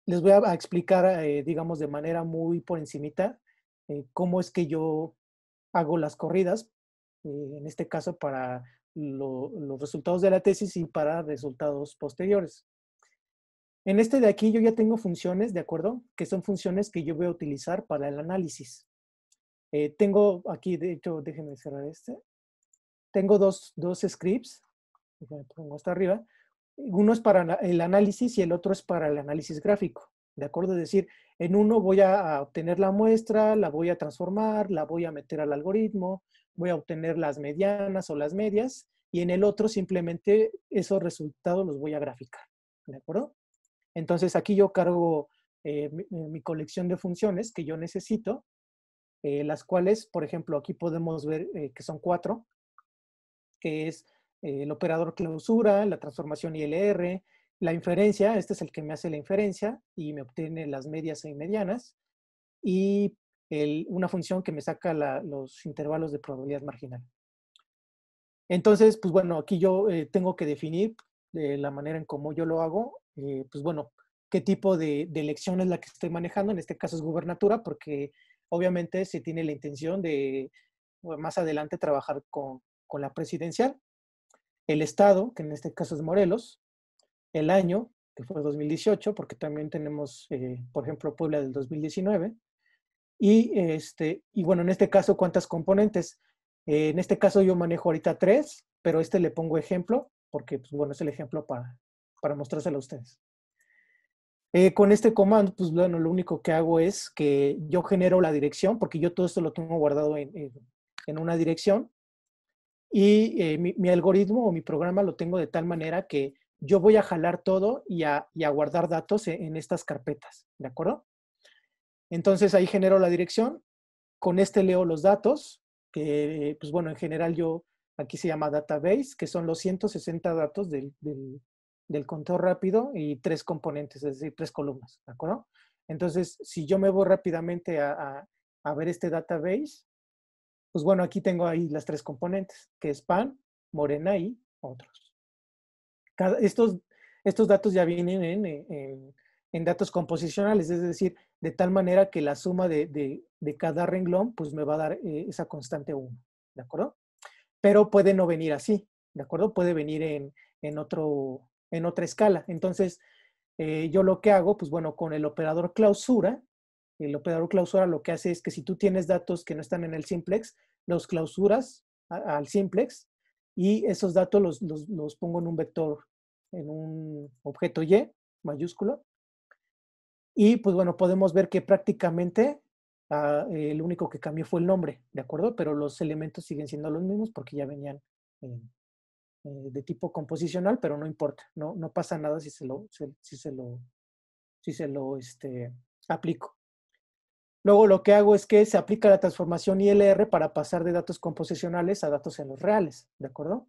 les voy a, explicar, eh, digamos, de manera muy por encimita, eh, cómo es que yo hago las corridas, en este caso para los resultados de la tesis y para resultados posteriores. En este de aquí yo ya tengo funciones, ¿de acuerdo? Que son funciones que yo voy a utilizar para el análisis. Eh, tengo aquí, de hecho, déjenme cerrar este. Tengo dos, dos scripts, pongo hasta arriba. Uno es para el análisis y el otro es para el análisis gráfico. ¿De acuerdo? Es decir, en uno voy a obtener la muestra, la voy a transformar, la voy a meter al algoritmo, voy a obtener las medianas o las medias y en el otro simplemente esos resultados los voy a graficar. ¿De acuerdo? Entonces aquí yo cargo eh, eh, mi, colección de funciones que yo necesito, eh, las cuales, por ejemplo, aquí podemos ver que son cuatro, que es el operador clausura, la transformación ILR, la inferencia, este es el que me hace la inferencia y me obtiene las medias y medianas, y una función que me saca los intervalos de probabilidad marginal. Entonces, pues bueno, aquí yo eh, tengo que definir de eh, la manera en cómo yo lo hago, eh, pues bueno, qué tipo de, elección es la que estoy manejando, en este caso es gubernatura, porque obviamente se tiene la intención de más adelante trabajar con, la presidencial, el estado, que en este caso es Morelos, el año, que fue 2018, porque también tenemos, por ejemplo, Puebla del 2019, y, este, y bueno, en este caso, ¿cuántas componentes? Eh, en este caso yo manejo ahorita tres, pero este le pongo ejemplo, porque pues, bueno, es el ejemplo para, para mostrárselo a ustedes. Eh, con este comando, pues bueno, lo único que hago es que yo genero la dirección, porque yo todo esto lo tengo guardado en, una dirección, y eh, mi, algoritmo o mi programa lo tengo de tal manera que yo voy a jalar todo y a, guardar datos en, estas carpetas, ¿de acuerdo? Entonces ahí genero la dirección, con este leo los datos, que pues bueno, en general yo, aquí se llama database, que son los 160 datos del, del, rápido y tres componentes, es decir, tres columnas, ¿de acuerdo? Entonces, si yo me voy rápidamente a, ver este database, pues bueno, aquí tengo ahí las tres componentes, que es PAN, Morena y otros. estos, estos datos ya vienen en, datos composicionales, es decir, de tal manera que la suma de, cada renglón pues me va a dar eh, esa constante 1, ¿de acuerdo? Pero puede no venir así, ¿de acuerdo? Puede venir en, otro, en otra escala. Entonces, eh, yo lo que hago, pues bueno, con el operador clausura, el operador clausura lo que hace es que si tú tienes datos que no están en el simplex, los clausuras al simplex y esos datos los, los pongo en un vector, en un objeto Y mayúsculo, y pues bueno, podemos ver que prácticamente ah, el único que cambió fue el nombre, ¿de acuerdo? Pero los elementos siguen siendo los mismos porque ya venían eh, de tipo composicional, pero no importa, no, no pasa nada si se lo, se lo, si se lo este, aplico. Luego lo que hago es que se aplica la transformación ILR para pasar de datos composicionales a datos en los reales, ¿de acuerdo?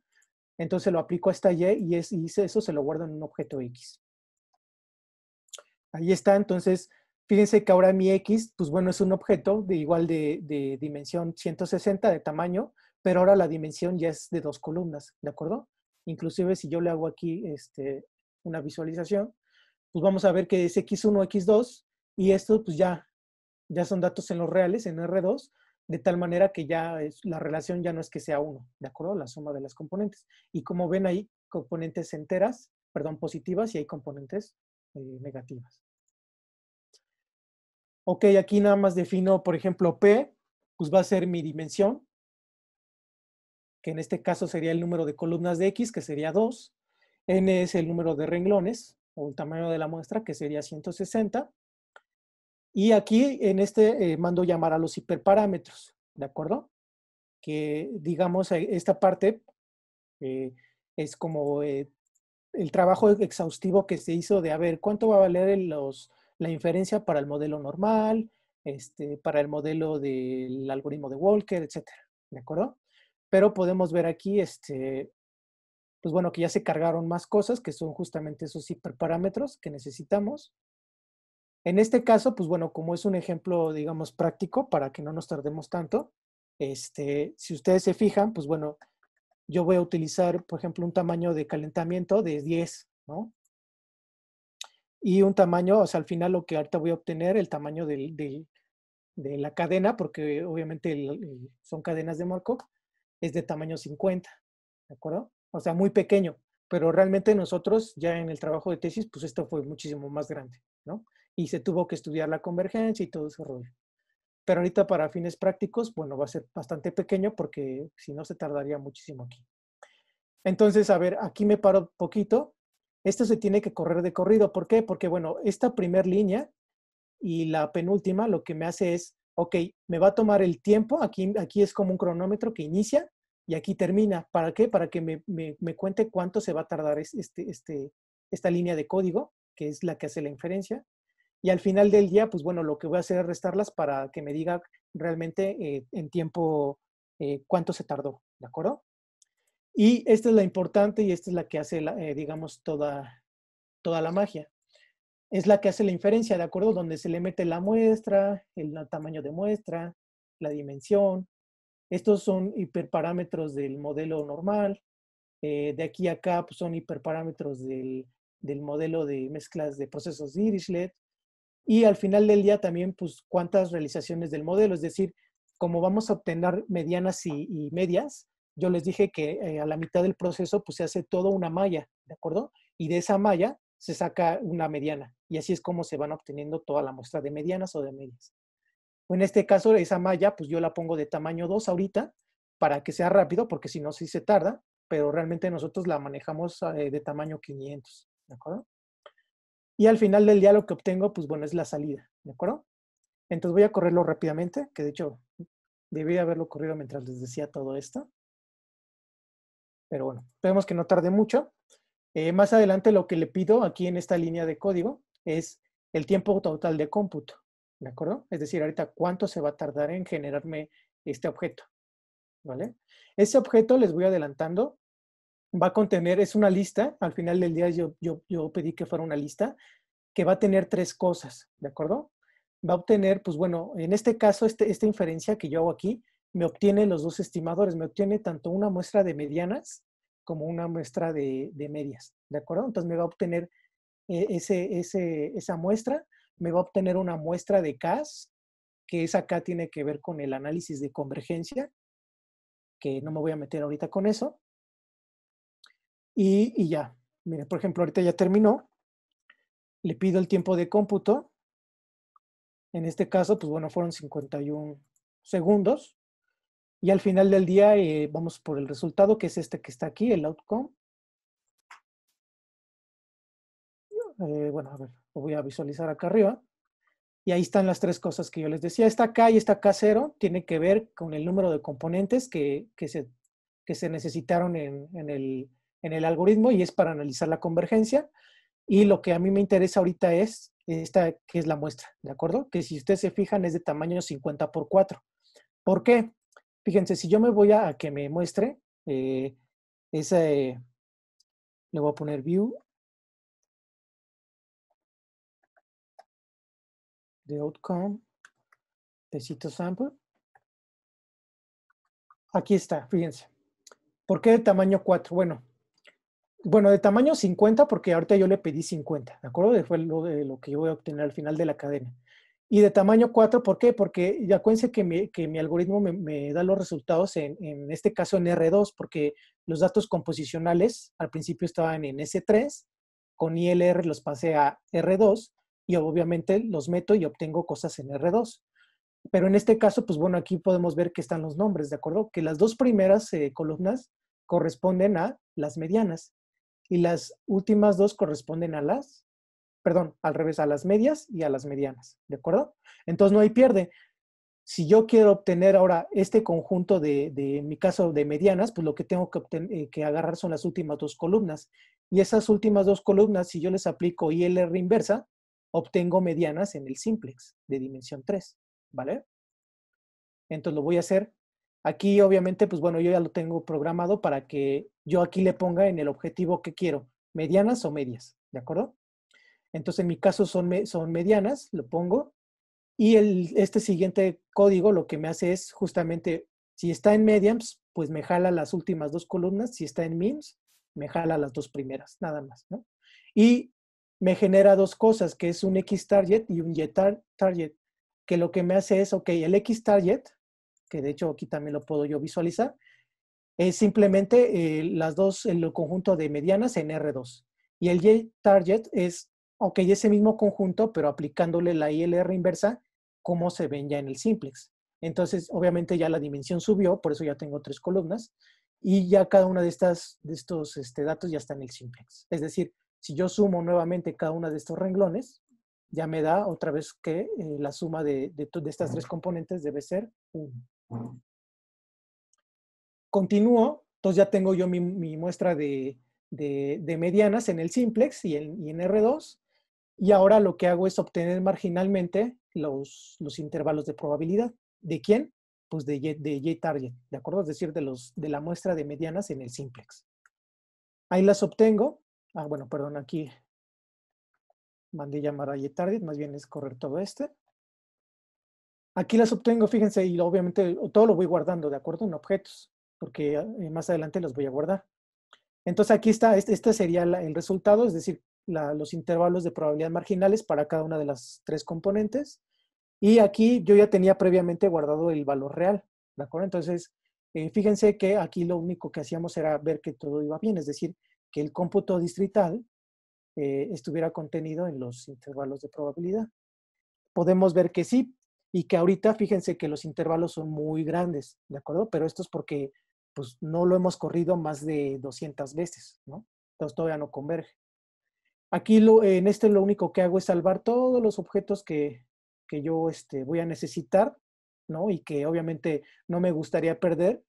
Entonces lo aplico a esta Y y, es, y eso se lo guardo en un objeto X. Ahí está, entonces, fíjense que ahora mi X, pues bueno, es un objeto de igual de, dimensión 160 de tamaño, pero ahora la dimensión ya es de dos columnas, ¿de acuerdo? Inclusive si yo le hago aquí este, una visualización, pues vamos a ver que es X1, X2, y esto pues ya, ya son datos en los reales, en R2, de tal manera que ya es, la relación ya no es que sea uno, ¿de acuerdo? La suma de las componentes. Y como ven ahí, componentes enteras, perdón, positivas y hay componentes eh, negativas ok, aquí nada más defino, por ejemplo, P, pues va a ser mi dimensión, que en este caso sería el número de columnas de X, que sería 2. N es el número de renglones, o el tamaño de la muestra, que sería 160. Y aquí, en este, eh, mando llamar a los hiperparámetros, ¿de acuerdo? Que, digamos, eh, esta parte eh, es como el trabajo exhaustivo que se hizo de, a ver, ¿cuánto va a valer los la inferencia para el modelo normal, este, para el modelo del algoritmo de Walker, etcétera, ¿de acuerdo? Pero podemos ver aquí, este, pues bueno, que ya se cargaron más cosas, que son justamente esos hiperparámetros que necesitamos. En este caso, pues bueno, como es un ejemplo, digamos, práctico para que no nos tardemos tanto, este, si ustedes se fijan, pues bueno, yo voy a utilizar, por ejemplo, un tamaño de calentamiento de 10, ¿no? y un tamaño, o sea, al final lo que ahorita voy a obtener, el tamaño de la cadena, porque obviamente son cadenas de Markov, es de tamaño 50, ¿de acuerdo? O sea, muy pequeño, pero realmente nosotros ya en el trabajo de tesis, pues esto fue muchísimo más grande, ¿no? Y se tuvo que estudiar la convergencia y todo ese rollo. Pero ahorita para fines prácticos, bueno, va a ser bastante pequeño porque si no se tardaría muchísimo aquí. Entonces, a ver, aquí me paro poquito esto se tiene que correr de corrido. ¿Por qué? Porque, bueno, esta primera línea y la penúltima lo que me hace es, ok, me va a tomar el tiempo, aquí, aquí es como un cronómetro que inicia y aquí termina. ¿Para qué? Para que me, cuente cuánto se va a tardar este, este, esta línea de código, que es la que hace la inferencia. Y al final del día, pues bueno, lo que voy a hacer es restarlas para que me diga realmente eh, en tiempo eh, cuánto se tardó, ¿de acuerdo? Y esta es la importante y esta es la que hace, eh, digamos, toda, toda la magia. Es la que hace la inferencia, ¿de acuerdo? Donde se le mete la muestra, el tamaño de muestra, la dimensión. Estos son hiperparámetros del modelo normal. Eh, de aquí a acá pues, son hiperparámetros del, del, modelo de mezclas de procesos Dirichlet. Y al final del día también, pues, cuántas realizaciones del modelo. Es decir, cómo vamos a obtener medianas y medias, yo les dije que eh, a la mitad del proceso pues se hace toda una malla, ¿de acuerdo? Y de esa malla se saca una mediana y así es como se van obteniendo toda la muestra de medianas o de medias. En este caso, esa malla pues yo la pongo de tamaño 2 ahorita para que sea rápido porque si no, sí se tarda, pero realmente nosotros la manejamos eh, de tamaño 500, ¿de acuerdo? Y al final del día lo que obtengo, pues bueno, es la salida, ¿de acuerdo? Entonces voy a correrlo rápidamente, que de hecho debería haberlo corrido mientras les decía todo esto. Pero bueno, esperemos que no tarde mucho. Eh, más adelante lo que le pido aquí en esta línea de código es el tiempo total de cómputo, ¿de acuerdo? Es decir, ahorita cuánto se va a tardar en generarme este objeto, ¿vale? ese objeto, les voy adelantando, va a contener, es una lista, al final del día yo, yo, pedí que fuera una lista, que va a tener tres cosas, ¿de acuerdo? Va a obtener, pues bueno, en este caso, este, esta inferencia que yo hago aquí me obtiene los dos estimadores, me obtiene tanto una muestra de medianas como una muestra de, medias, ¿de acuerdo? Entonces me va a obtener eh, ese, esa muestra, me va a obtener una muestra de CAS, que esa acá tiene que ver con el análisis de convergencia, que no me voy a meter ahorita con eso. Y, y ya, mire por ejemplo, ahorita ya terminó, le pido el tiempo de cómputo, en este caso, pues bueno, fueron 51 segundos, y al final del día eh, vamos por el resultado, que es este que está aquí, el outcome. Eh, bueno, a ver, lo voy a visualizar acá arriba. Y ahí están las tres cosas que yo les decía. Esta K y esta K0 tiene que ver con el número de componentes que, que, se, que se, necesitaron en, en, el, en, el, algoritmo y es para analizar la convergencia. Y lo que a mí me interesa ahorita es esta que es la muestra, ¿de acuerdo? Que si ustedes se fijan es de tamaño 50 por 4. ¿Por qué? Fíjense, si yo me voy a, que me muestre, eh, le voy a poner view de outcome de Cito sample. Aquí está, fíjense. ¿Por qué de tamaño 4? Bueno, bueno, de tamaño 50 porque ahorita yo le pedí 50, ¿de acuerdo? Fue lo, de lo que yo voy a obtener al final de la cadena. Y de tamaño 4, ¿por qué? Porque ya que que mi algoritmo me, da los resultados en, este caso en R2, porque los datos composicionales al principio estaban en S3, con ILR los pasé a R2 y obviamente los meto y obtengo cosas en R2. Pero en este caso, pues bueno, aquí podemos ver que están los nombres, ¿de acuerdo? Que las dos primeras eh, columnas corresponden a las medianas y las últimas dos corresponden a las perdón, al revés, a las medias y a las medianas, ¿de acuerdo? Entonces no hay pierde. Si yo quiero obtener ahora este conjunto de, de en mi caso, de medianas, pues lo que tengo que, eh, que agarrar son las últimas dos columnas. Y esas últimas dos columnas, si yo les aplico ILR inversa, obtengo medianas en el simplex de dimensión 3, ¿vale? Entonces lo voy a hacer. Aquí, obviamente, pues bueno, yo ya lo tengo programado para que yo aquí le ponga en el objetivo que quiero, medianas o medias, ¿de acuerdo? Entonces, en mi caso son, son medianas, lo pongo. Y el, este siguiente código lo que me hace es justamente, si está en mediums, pues me jala las últimas dos columnas. Si está en mins me jala las dos primeras, nada más. Y me genera dos cosas, que es un X target y un Y target, que lo que me hace es, ok, el X target, que de hecho aquí también lo puedo yo visualizar, es simplemente eh, las dos, el conjunto de medianas en R2. Y el Y target es ok, ese mismo conjunto, pero aplicándole la ILR inversa, ¿cómo se ven ya en el simplex. Entonces, obviamente ya la dimensión subió, por eso ya tengo tres columnas, y ya cada una de estas de estos este, datos ya está en el simplex. Es decir, si yo sumo nuevamente cada uno de estos renglones, ya me da otra vez que eh, la suma de, estas tres componentes debe ser 1. Continúo, entonces ya tengo yo mi, muestra de, medianas en el simplex y en, y en R2, y ahora lo que hago es obtener marginalmente los, los intervalos de probabilidad. ¿De quién? Pues de, de target ¿de acuerdo? Es decir, de, los, de la muestra de medianas en el simplex. Ahí las obtengo. Ah, bueno, perdón, aquí mandé llamar a target más bien es correr todo este. Aquí las obtengo, fíjense, y obviamente todo lo voy guardando, ¿de acuerdo? En objetos, porque eh, más adelante los voy a guardar. Entonces aquí está, este, este sería el resultado, es decir, los intervalos de probabilidad marginales para cada una de las tres componentes. Y aquí yo ya tenía previamente guardado el valor real, ¿de acuerdo? Entonces, eh, fíjense que aquí lo único que hacíamos era ver que todo iba bien, es decir, que el cómputo distrital eh, estuviera contenido en los intervalos de probabilidad. Podemos ver que sí, y que ahorita fíjense que los intervalos son muy grandes, ¿de acuerdo? Pero esto es porque pues, no lo hemos corrido más de 200 veces, ¿no? Entonces todavía no converge. Aquí en este lo único que hago es salvar todos los objetos que, que yo este, voy a necesitar, ¿no? Y que obviamente no me gustaría perder.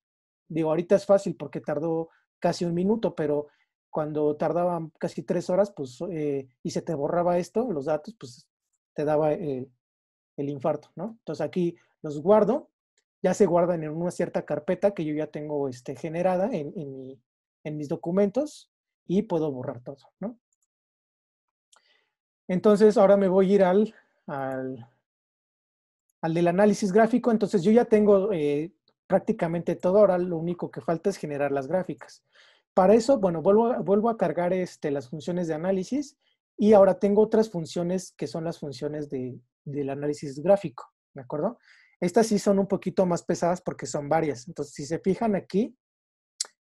Digo, ahorita es fácil porque tardó casi un minuto, pero cuando tardaban casi tres horas, pues, eh, y se te borraba esto, los datos, pues te daba eh, el infarto, ¿no? Entonces aquí los guardo, ya se guardan en una cierta carpeta que yo ya tengo este, generada en, en, en mis documentos y puedo borrar todo, ¿no? Entonces, ahora me voy a ir al, al, del análisis gráfico. Entonces, yo ya tengo eh, prácticamente todo. Ahora lo único que falta es generar las gráficas. Para eso, bueno, vuelvo, a, vuelvo a cargar este, las funciones de análisis y ahora tengo otras funciones que son las funciones de, del análisis gráfico, ¿de acuerdo? Estas sí son un poquito más pesadas porque son varias. Entonces, si se fijan aquí,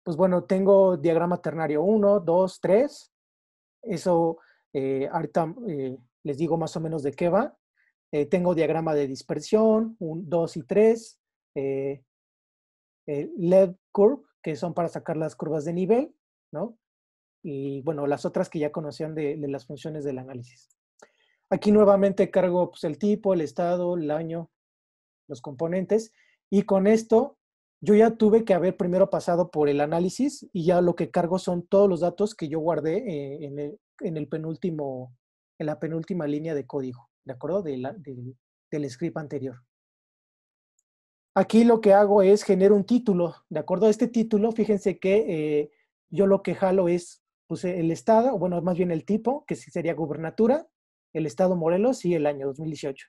pues bueno, tengo diagrama ternario 1, 2, 3. Eso eh, ahorita eh, les digo más o menos de qué va. Eh, tengo diagrama de dispersión, 2 y 3, LED curve, que son para sacar las curvas de nivel, ¿no? Y bueno, las otras que ya conocían de, las funciones del análisis. Aquí nuevamente cargo pues, el tipo, el estado, el año, los componentes. Y con esto yo ya tuve que haber primero pasado por el análisis y ya lo que cargo son todos los datos que yo guardé en, el, en el penúltimo, en la penúltima línea de código, ¿de acuerdo? del script anterior. Aquí lo que hago es generar un título, ¿de acuerdo? A este título, fíjense que eh, yo lo que jalo es pues, el estado, bueno, más bien el tipo, que sería gubernatura, el estado Morelos y el año 2018.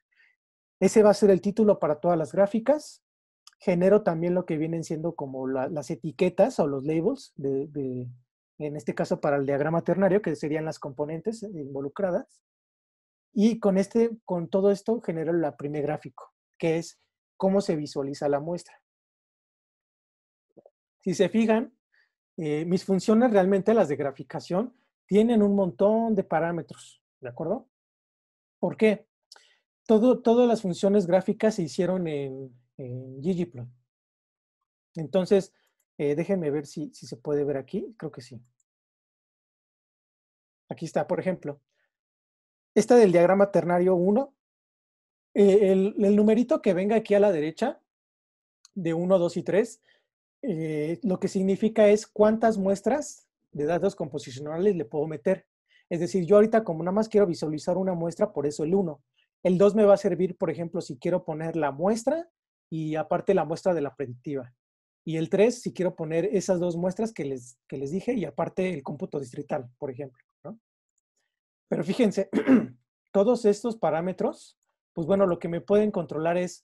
Ese va a ser el título para todas las gráficas. Genero también lo que vienen siendo como las etiquetas o los labels de, en este caso para el diagrama ternario, que serían las componentes eh, involucradas. Y con, este, con todo esto genero el primer gráfico, que es cómo se visualiza la muestra. Si se fijan, eh, mis funciones realmente, las de graficación, tienen un montón de parámetros, ¿de acuerdo? ¿Por qué? Todo, todas las funciones gráficas se hicieron en, en ggplot. Entonces, eh, déjenme ver si, se puede ver aquí. Creo que sí. Aquí está, por ejemplo. Esta del diagrama ternario 1. Eh, el, numerito que venga aquí a la derecha, de 1, 2 y 3, eh, lo que significa es cuántas muestras de datos composicionales le puedo meter. Es decir, yo ahorita como nada más quiero visualizar una muestra, por eso el 1. El 2 me va a servir, por ejemplo, si quiero poner la muestra y aparte la muestra de la predictiva y el 3 si quiero poner esas dos muestras que les, que les dije y aparte el cómputo distrital, por ejemplo. ¿no? Pero fíjense, todos estos parámetros, pues bueno, lo que me pueden controlar es,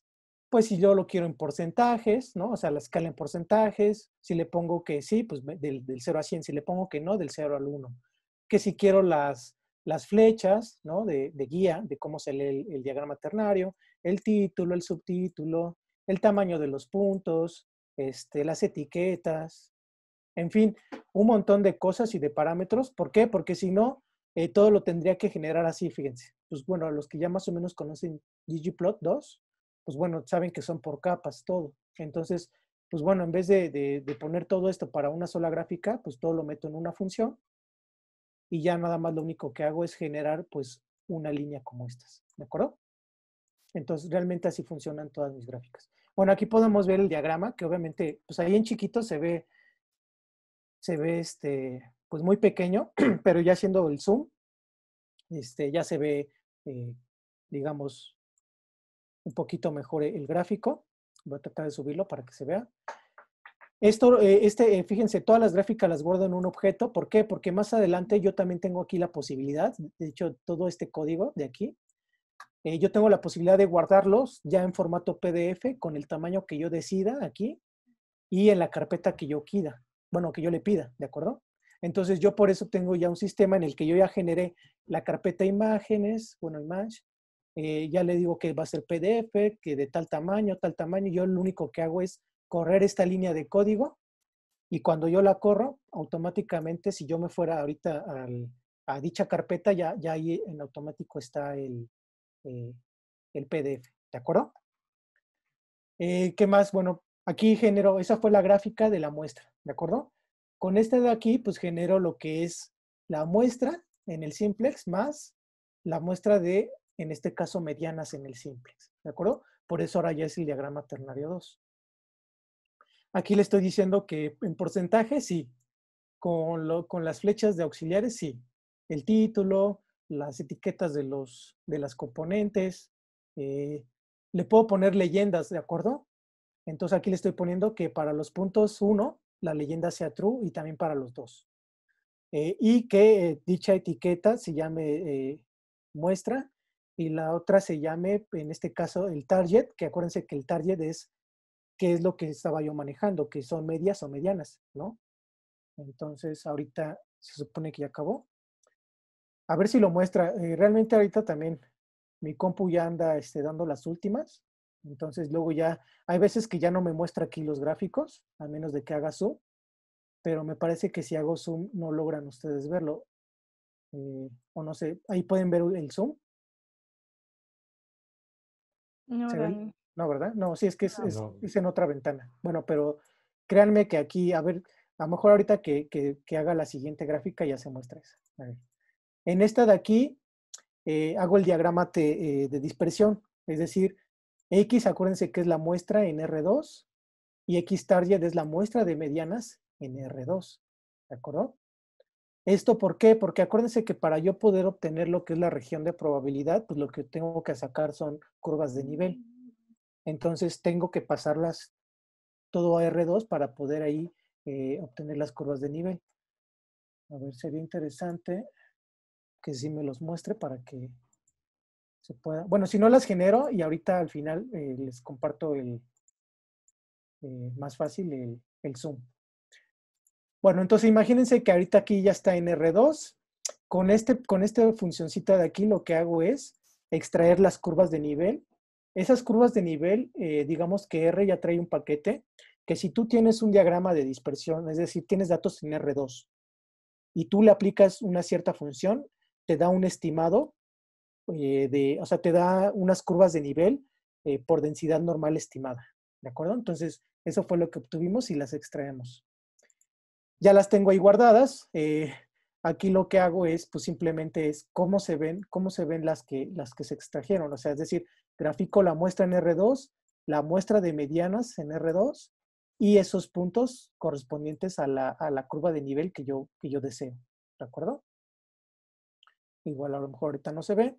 pues si yo lo quiero en porcentajes, ¿no? O sea, la escala en porcentajes, si le pongo que sí, pues del, 0 a 100, si le pongo que no, del 0 al 1. Que si quiero las, las flechas, ¿no? De, de guía, de cómo se lee el, el diagrama ternario, el título, el subtítulo, el tamaño de los puntos, este, las etiquetas, en fin, un montón de cosas y de parámetros. ¿Por qué? Porque si no, eh, todo lo tendría que generar así, fíjense. Pues bueno, los que ya más o menos conocen ggplot 2, pues bueno, saben que son por capas todo. Entonces, pues bueno, en vez de, poner todo esto para una sola gráfica, pues todo lo meto en una función y ya nada más lo único que hago es generar pues una línea como estas, ¿de acuerdo? Entonces, realmente así funcionan todas mis gráficas. Bueno, aquí podemos ver el diagrama, que obviamente, pues ahí en chiquito se ve, se ve este, pues muy pequeño, pero ya haciendo el zoom, este, ya se ve, eh, digamos, un poquito mejor el gráfico. Voy a tratar de subirlo para que se vea. Esto, eh, este, eh, fíjense, todas las gráficas las guardo en un objeto. ¿Por qué? Porque más adelante yo también tengo aquí la posibilidad, de hecho, todo este código de aquí, eh, yo tengo la posibilidad de guardarlos ya en formato PDF con el tamaño que yo decida aquí y en la carpeta que yo quiera, bueno, que yo le pida, ¿de acuerdo? Entonces yo por eso tengo ya un sistema en el que yo ya generé la carpeta imágenes, bueno, image, eh, ya le digo que va a ser PDF, que de tal tamaño, tal tamaño, yo lo único que hago es correr esta línea de código y cuando yo la corro, automáticamente, si yo me fuera ahorita a dicha carpeta, ya, ya ahí en automático está el, eh, el PDF, ¿de acuerdo? Eh, ¿Qué más? Bueno, aquí genero, esa fue la gráfica de la muestra, ¿de acuerdo? Con este de aquí, pues genero lo que es la muestra en el simplex más la muestra de, en este caso, medianas en el simplex, ¿de acuerdo? Por eso ahora ya es el diagrama ternario 2. Aquí le estoy diciendo que en porcentaje sí, con, con las flechas de auxiliares sí, el título, las etiquetas de, los, de las componentes, eh, le puedo poner leyendas, ¿de acuerdo? Entonces aquí le estoy poniendo que para los puntos 1 la leyenda sea true y también para los 2. Eh, y que eh, dicha etiqueta se llame muestra y la otra se llame, en este caso, el target, que acuérdense que el target es qué es lo que estaba yo manejando, que son medias o medianas, ¿no? Entonces ahorita se supone que ya acabó. A ver si lo muestra. Eh, realmente ahorita también mi compu ya anda este, dando las últimas. Entonces luego ya, hay veces que ya no me muestra aquí los gráficos, a menos de que haga zoom. Pero me parece que si hago zoom no logran ustedes verlo. Eh, o no sé, ahí pueden ver el zoom. No, ¿verdad? No, sí, es que es, en otra ventana. Bueno, pero créanme que aquí, a ver, a lo mejor ahorita que, haga la siguiente gráfica ya se muestra esa. En esta de aquí eh, hago el diagrama eh, de dispersión, es decir, X, acuérdense que es la muestra en R2 y X target es la muestra de medianas en R2, ¿de acuerdo? ¿Esto por qué? Porque acuérdense que para yo poder obtener lo que es la región de probabilidad, pues lo que tengo que sacar son curvas de nivel. Entonces tengo que pasarlas todo a R2 para poder ahí eh, obtener las curvas de nivel. A ver, sería interesante que sí me los muestre para que se pueda. Bueno, si no las genero y ahorita al final eh, les comparto el eh, más fácil el, zoom. Bueno, entonces imagínense que ahorita aquí ya está en R2. Con, este, con esta funcioncita de aquí lo que hago es extraer las curvas de nivel. Esas curvas de nivel, eh, digamos que R ya trae un paquete, que si tú tienes un diagrama de dispersión, es decir, tienes datos en R2 y tú le aplicas una cierta función, te da un estimado eh, de, o sea, te da unas curvas de nivel eh, por densidad normal estimada, ¿de acuerdo? Entonces, eso fue lo que obtuvimos y las extraemos. Ya las tengo ahí guardadas. Eh, aquí lo que hago es, pues simplemente es cómo se ven, cómo se ven las que, las que se extrajeron. O sea, es decir, grafico la muestra en R2, la muestra de medianas en R2 y esos puntos correspondientes a la, a la curva de nivel que yo, que yo deseo. ¿De acuerdo? igual a lo mejor ahorita no se ve.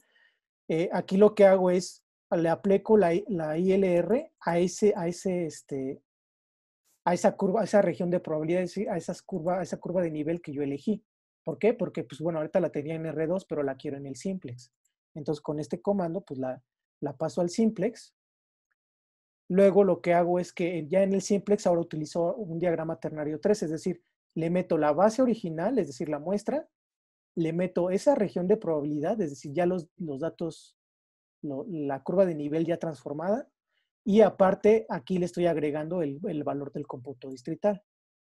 Eh, aquí lo que hago es, le aplico la, ILR a ese, a ese, este, a esa curva, a esa región de probabilidades, a esas curva, a esa curva de nivel que yo elegí. ¿Por qué? Porque, pues bueno, ahorita la tenía en R2, pero la quiero en el simplex. Entonces, con este comando, pues la, la paso al simplex. Luego lo que hago es que ya en el simplex ahora utilizo un diagrama ternario 3, es decir, le meto la base original, es decir, la muestra, le meto esa región de probabilidad, es decir, ya los, los datos, la curva de nivel ya transformada, y aparte aquí le estoy agregando el, valor del computo distrital,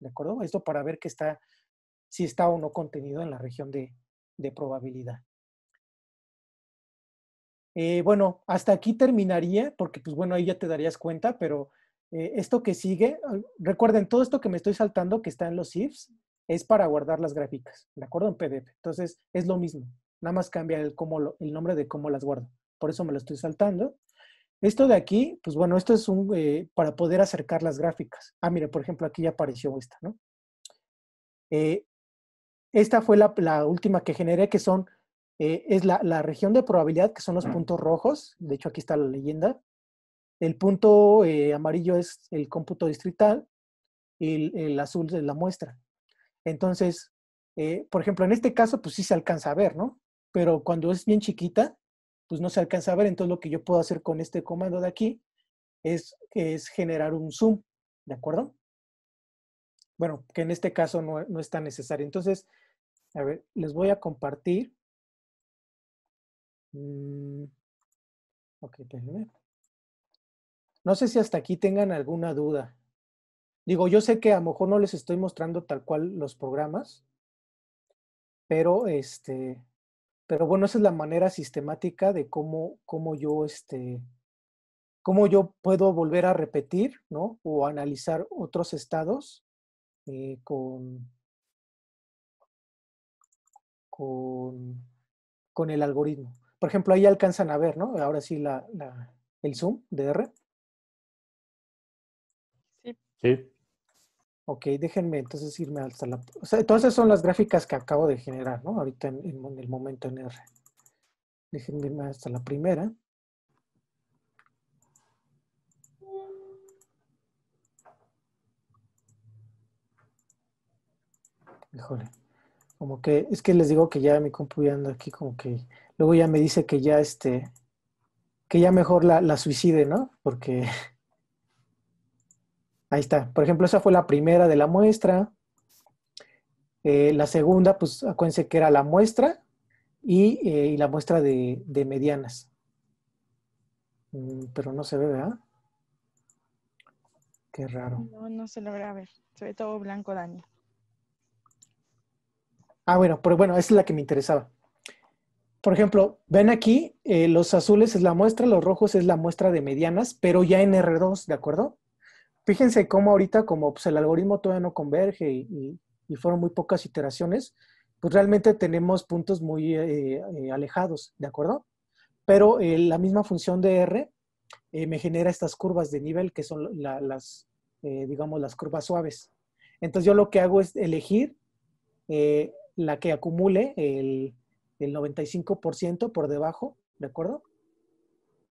¿de acuerdo? Esto para ver que está, si está o no contenido en la región de, de probabilidad. Eh, bueno, hasta aquí terminaría, porque pues bueno, ahí ya te darías cuenta, pero eh, esto que sigue, recuerden, todo esto que me estoy saltando que está en los ifs, es para guardar las gráficas, ¿de acuerdo? En PDF. Entonces, es lo mismo. Nada más cambia el, el nombre de cómo las guardo. Por eso me lo estoy saltando. Esto de aquí, pues bueno, esto es un, eh, para poder acercar las gráficas. Ah, mire, por ejemplo, aquí ya apareció esta, ¿no? Eh, esta fue la, última que generé, que son, eh, es la, región de probabilidad, que son los puntos rojos. De hecho, aquí está la leyenda. El punto amarillo es el cómputo distrital y el, el azul es la muestra. Entonces, eh, por ejemplo, en este caso, pues sí se alcanza a ver, ¿no? Pero cuando es bien chiquita, pues no se alcanza a ver. Entonces, lo que yo puedo hacer con este comando de aquí es, generar un zoom, ¿de acuerdo? Bueno, que en este caso no, es tan necesario. Entonces, a ver, les voy a compartir. Mm, ok, No sé si hasta aquí tengan alguna duda. Digo, yo sé que a lo mejor no les estoy mostrando tal cual los programas, pero este, pero bueno, esa es la manera sistemática de cómo, cómo yo este, cómo yo puedo volver a repetir, ¿no? O analizar otros estados eh, con, con, el algoritmo. Por ejemplo, ahí alcanzan a ver, ¿no? Ahora sí la, el zoom de R. Sí. sí. Ok, déjenme entonces irme hasta la... O son las gráficas que acabo de generar, ¿no? Ahorita en, el momento en R. Déjenme irme hasta la primera. Mejor. Como que, es que les digo que ya mi compu ya anda aquí como que... Luego ya me dice que ya este... Que ya mejor la, la suicide, ¿no? Porque Ahí está. Por ejemplo, esa fue la primera de la muestra. Eh, la segunda, pues acuérdense que era la muestra y, eh, la muestra de, medianas. Mm, pero no se ve, ¿verdad? Qué raro. No, no se logra ver. Se ve todo blanco, daño. Ah, bueno, pero bueno, esa es la que me interesaba. Por ejemplo, ven aquí, eh, los azules es la muestra, los rojos es la muestra de medianas, pero ya en R2, ¿de acuerdo? fíjense cómo ahorita, como pues, el algoritmo todavía no converge y, fueron muy pocas iteraciones, pues realmente tenemos puntos muy eh, eh, alejados, ¿de acuerdo? Pero eh, la misma función de R me genera estas curvas de nivel que son las, digamos, las curvas suaves. Entonces yo lo que hago es elegir la que acumule el, el 95% por debajo, ¿de acuerdo?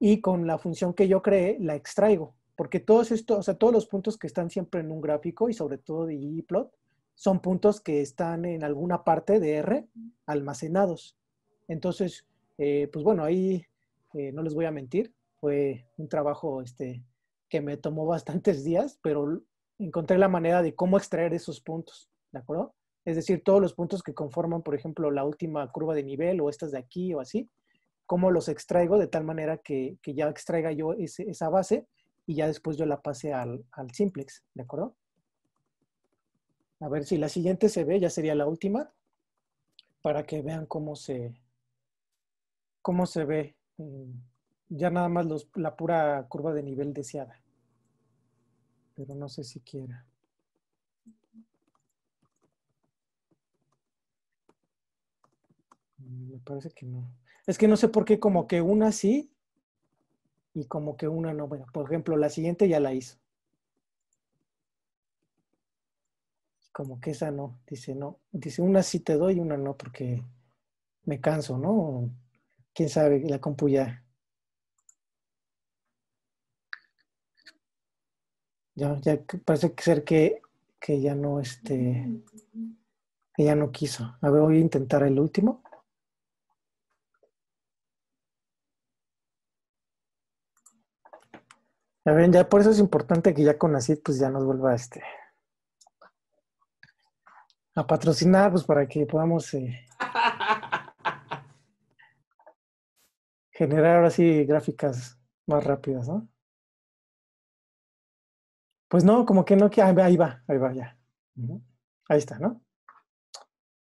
Y con la función que yo creé, la extraigo porque todos estos, o sea, todos los puntos que están siempre en un gráfico y sobre todo de plot, son puntos que están en alguna parte de R almacenados. Entonces, eh, pues bueno, ahí eh, no les voy a mentir, fue un trabajo este, que me tomó bastantes días, pero encontré la manera de cómo extraer esos puntos, ¿de acuerdo? Es decir, todos los puntos que conforman, por ejemplo, la última curva de nivel o estas de aquí o así, cómo los extraigo de tal manera que, que ya extraiga yo esa base y ya después yo la pasé al, simplex, ¿de acuerdo? A ver si la siguiente se ve, ya sería la última, para que vean cómo se, cómo se ve mm, ya nada más la pura curva de nivel deseada. Pero no sé si quiera. Mm, me parece que no. Es que no sé por qué como que una sí y como que una no, bueno, por ejemplo, la siguiente ya la hizo. Como que esa no, dice no, dice una sí te doy, una no, porque me canso, ¿no? Quién sabe, la compu ya. Ya, ya parece ser que, que ya no, este, que ya no quiso. A ver, voy a intentar el último. Ya ven, ya por eso es importante que ya con acid pues ya nos vuelva a este a patrocinar, pues para que podamos eh, generar ahora sí gráficas más rápidas, ¿no? Pues no, como que no, que ahí va, ahí va, ya. Ahí está, ¿no?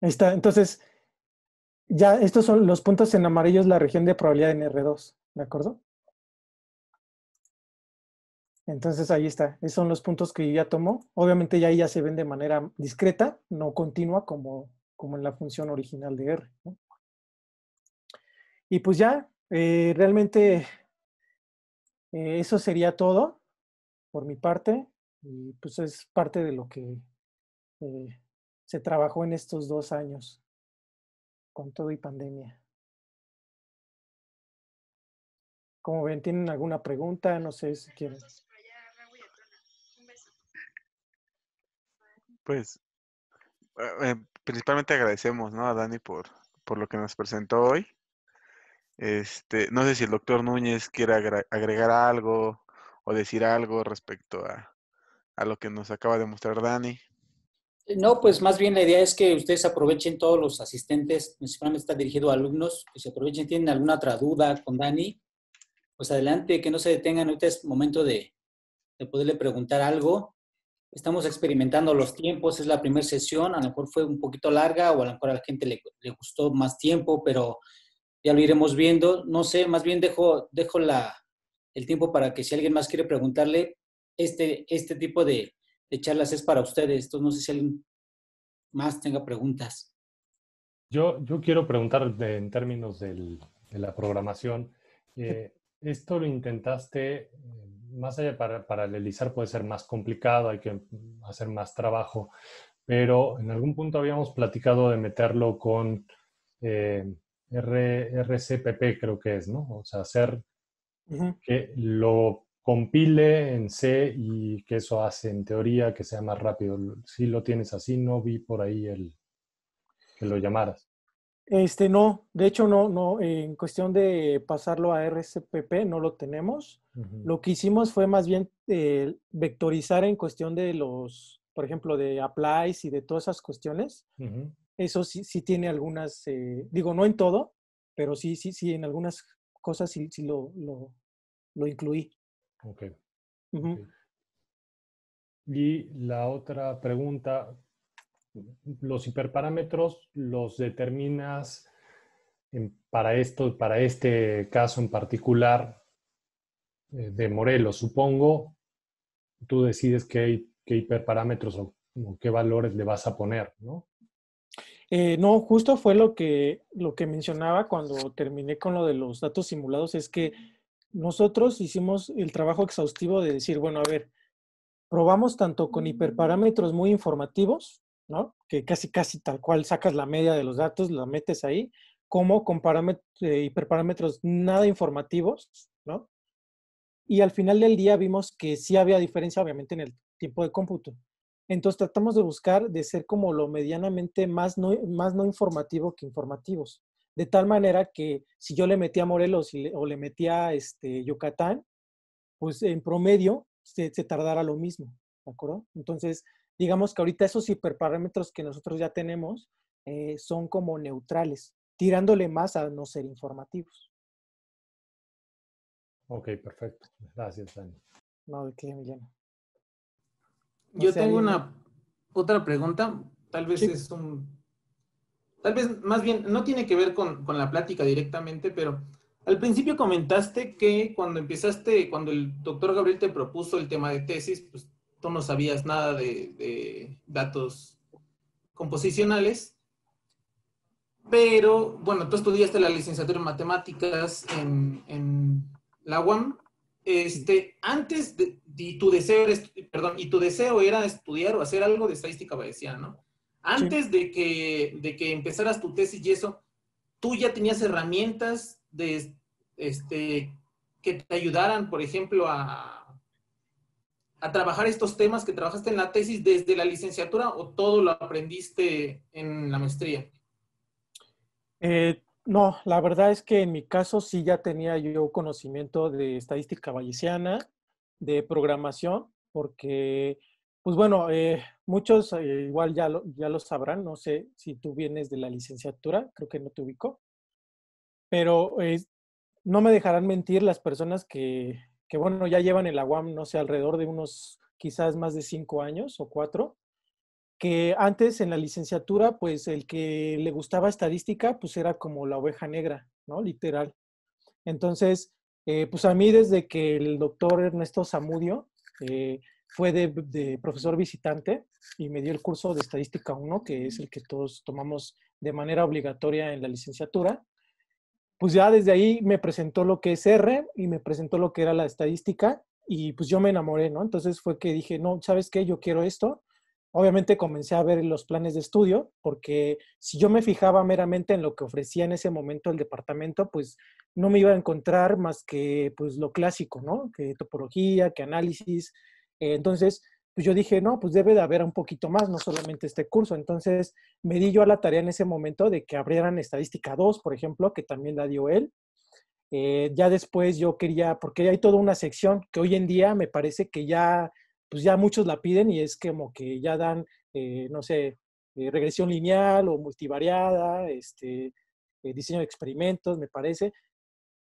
Ahí está. Entonces, ya estos son los puntos en amarillo, es la región de probabilidad en R2, ¿de acuerdo? Entonces ahí está, esos son los puntos que ya tomó. Obviamente ya, ahí ya se ven de manera discreta, no continua como, como en la función original de R. Y pues ya, eh, realmente eh, eso sería todo por mi parte. Y pues es parte de lo que eh, se trabajó en estos dos años con todo y pandemia. Como ven, ¿tienen alguna pregunta? No sé si quieren. Pues eh, eh, principalmente agradecemos ¿no? a Dani por, lo que nos presentó hoy. Este, no sé si el doctor Núñez quiere agregar algo o decir algo respecto a, lo que nos acaba de mostrar Dani. No, pues más bien la idea es que ustedes aprovechen todos los asistentes, principalmente está dirigido a alumnos, que se aprovechen, tienen alguna otra duda con Dani, pues adelante, que no se detengan, ahorita es momento de, de poderle preguntar algo estamos experimentando los tiempos, es la primera sesión, a lo mejor fue un poquito larga o a lo mejor a la gente le, gustó más tiempo, pero ya lo iremos viendo. No sé, más bien dejo, dejo la, el tiempo para que si alguien más quiere preguntarle, este, este tipo de, charlas es para ustedes. no sé si alguien más tenga preguntas. Yo, yo quiero preguntar en términos de la programación. Eh, ¿Esto lo intentaste eh, más allá para, paralelizar puede ser más complicado, hay que hacer más trabajo, pero en algún punto habíamos platicado de meterlo con eh, RCPP, creo que es, ¿no? O sea, hacer que lo compile en C y que eso hace en teoría que sea más rápido. Si lo tienes así, no vi por ahí el que lo llamaras. Este, no, de hecho no, no, en cuestión de pasarlo a RCPP no lo tenemos. Lo que hicimos fue más bien eh, vectorizar en cuestión de los, por ejemplo, de applies y de todas esas cuestiones. Eso sí, sí tiene algunas, eh, digo, no en todo, pero sí, sí, sí, en algunas cosas sí, sí lo, lo, incluí. Ok. Y la otra pregunta, los hiperparámetros los determinas para esto, para este caso en particular eh, de Morelos, supongo, tú decides qué, hiperparámetros o, qué valores le vas a poner, ¿no? Eh, no, justo fue lo que, lo que mencionaba cuando terminé con lo de los datos simulados, es que nosotros hicimos el trabajo exhaustivo de decir, bueno, a ver, probamos tanto con hiperparámetros muy informativos, que casi, casi tal cual sacas la media de los datos, la metes ahí, como con parámetros, eh, hiperparámetros nada informativos, ¿no? Y al final del día vimos que sí había diferencia, obviamente, en el tiempo de cómputo. Entonces tratamos de buscar de ser como lo medianamente más no, más no informativo que informativos. De tal manera que si yo le metía Morelos o le metía este, Yucatán, pues en promedio se, se tardara lo mismo, ¿de acuerdo? Entonces digamos que ahorita esos hiperparámetros que nosotros ya tenemos eh, son como neutrales, tirándole más a no ser informativos. Ok, perfecto. Gracias, Dani. No, de qué, Emiliano. Yo tengo una otra pregunta, tal vez es un... Tal vez, más bien, no tiene que ver con, con la plática directamente, pero al principio comentaste que cuando empezaste, cuando el doctor Gabriel te propuso el tema de tesis, pues tú no sabías nada de, datos composicionales, pero bueno, tú estudiaste la licenciatura en matemáticas en, la UAM. Este, antes de, tu deseo era, perdón, y tu deseo era estudiar o hacer algo de estadística bayesiana, ¿no? Antes de, que, empezaras tu tesis y eso, tú ya tenías herramientas de, este, que te ayudaran, por ejemplo, a, a trabajar estos temas que trabajaste en la tesis desde la licenciatura o todo lo aprendiste en la maestría? Eh, no, la verdad es que en mi caso sí ya tenía yo conocimiento de estadística bayesiana, de programación, porque, pues bueno, eh, muchos eh, igual ya ya lo sabrán, no sé si tú vienes de la licenciatura, creo que no te ubico, pero no me dejarán mentir las personas que que bueno, ya llevan en la UAM, no sé, alrededor de unos quizás más de cinco años o cuatro, que antes en la licenciatura, pues el que le gustaba estadística, pues era como la oveja negra, ¿no? Literal. Entonces, eh, pues a mí desde que el doctor Ernesto Zamudio eh, fue de, profesor visitante y me dio el curso de estadística 1, que es el que todos tomamos de manera obligatoria en la licenciatura, pues ya desde ahí me presentó lo que es R y me presentó lo que era la estadística y pues yo me enamoré, ¿no? Entonces fue que dije, no, ¿sabes qué? Yo quiero esto. Obviamente comencé a ver los planes de estudio, porque si yo me fijaba meramente en lo que ofrecía en ese momento el departamento, pues no me iba a encontrar más que pues lo clásico, ¿no? Que topología, que análisis. entonces, pues yo dije, no, pues debe de haber un poquito más, no solamente este curso. Entonces me di yo a la tarea en ese momento de que abrieran Estadística 2, por ejemplo, que también la dio él. Eh, ya después yo quería, porque hay toda una sección que hoy en día me parece que ya, pues ya muchos la piden y es como que ya dan, eh, no sé, eh, regresión lineal o multivariada, este, diseño de experimentos, me parece.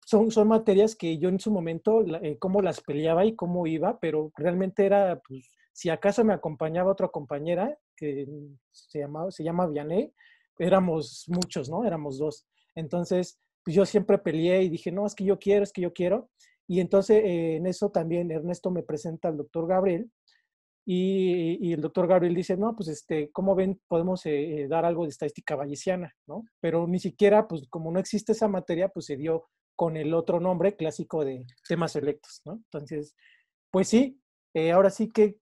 Son, son materias que yo en su momento, cómo las peleaba y cómo iba, pero realmente era, pues, si acaso me acompañaba otra compañera que se, llamaba, se llama Vianey, éramos muchos, ¿no? Éramos dos. Entonces, pues yo siempre peleé y dije, no, es que yo quiero, es que yo quiero. Y entonces eh, en eso también Ernesto me presenta al doctor Gabriel y, el doctor Gabriel dice, no, pues este, ¿cómo ven? Podemos eh, dar algo de estadística bayesiana, ¿no? Pero ni siquiera, pues como no existe esa materia, pues se dio con el otro nombre clásico de temas electos ¿no? Entonces, pues sí, eh, ahora sí que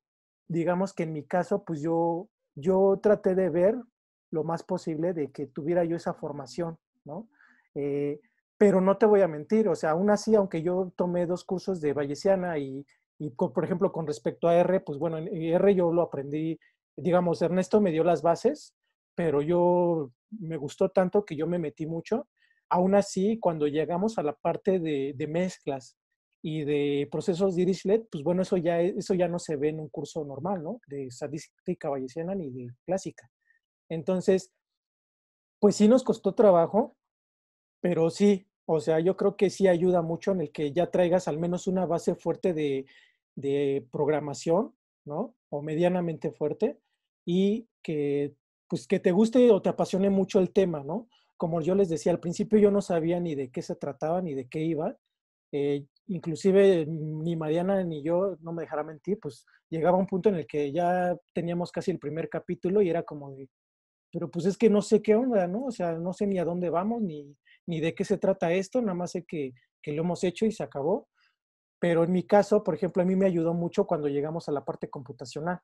digamos que en mi caso, pues yo, yo traté de ver lo más posible de que tuviera yo esa formación, ¿no? Eh, pero no te voy a mentir, o sea, aún así, aunque yo tomé dos cursos de Valleciana y, por ejemplo, con respecto a R, pues bueno, R yo lo aprendí, digamos, Ernesto me dio las bases, pero yo me gustó tanto que yo me metí mucho. Aún así, cuando llegamos a la parte de mezclas, y de procesos Dirichlet, pues bueno, eso ya, e, eso ya no se ve en un curso normal, ¿no? De estadística bayesiana ni de clásica. Entonces, pues sí nos costó trabajo, pero sí, o sea, yo creo que sí ayuda mucho en el que ya traigas al menos una base fuerte de, de programación, ¿no? O medianamente fuerte y que, pues, que te guste o te apasione mucho el tema, ¿no? Como yo les decía, al principio yo no sabía ni de qué se trataba ni de qué iba. Eh, inclusive mm, ni Mariana ni yo, no me dejará mentir, pues llegaba un punto en el que ya teníamos casi el primer capítulo y era como de, pero pues es que no sé qué onda, ¿no? O sea, no sé ni a dónde vamos, ni, ni de qué se trata esto, nada más sé que, que lo hemos hecho y se acabó. Pero en mi caso, por ejemplo, a mí me ayudó mucho cuando llegamos a la parte computacional,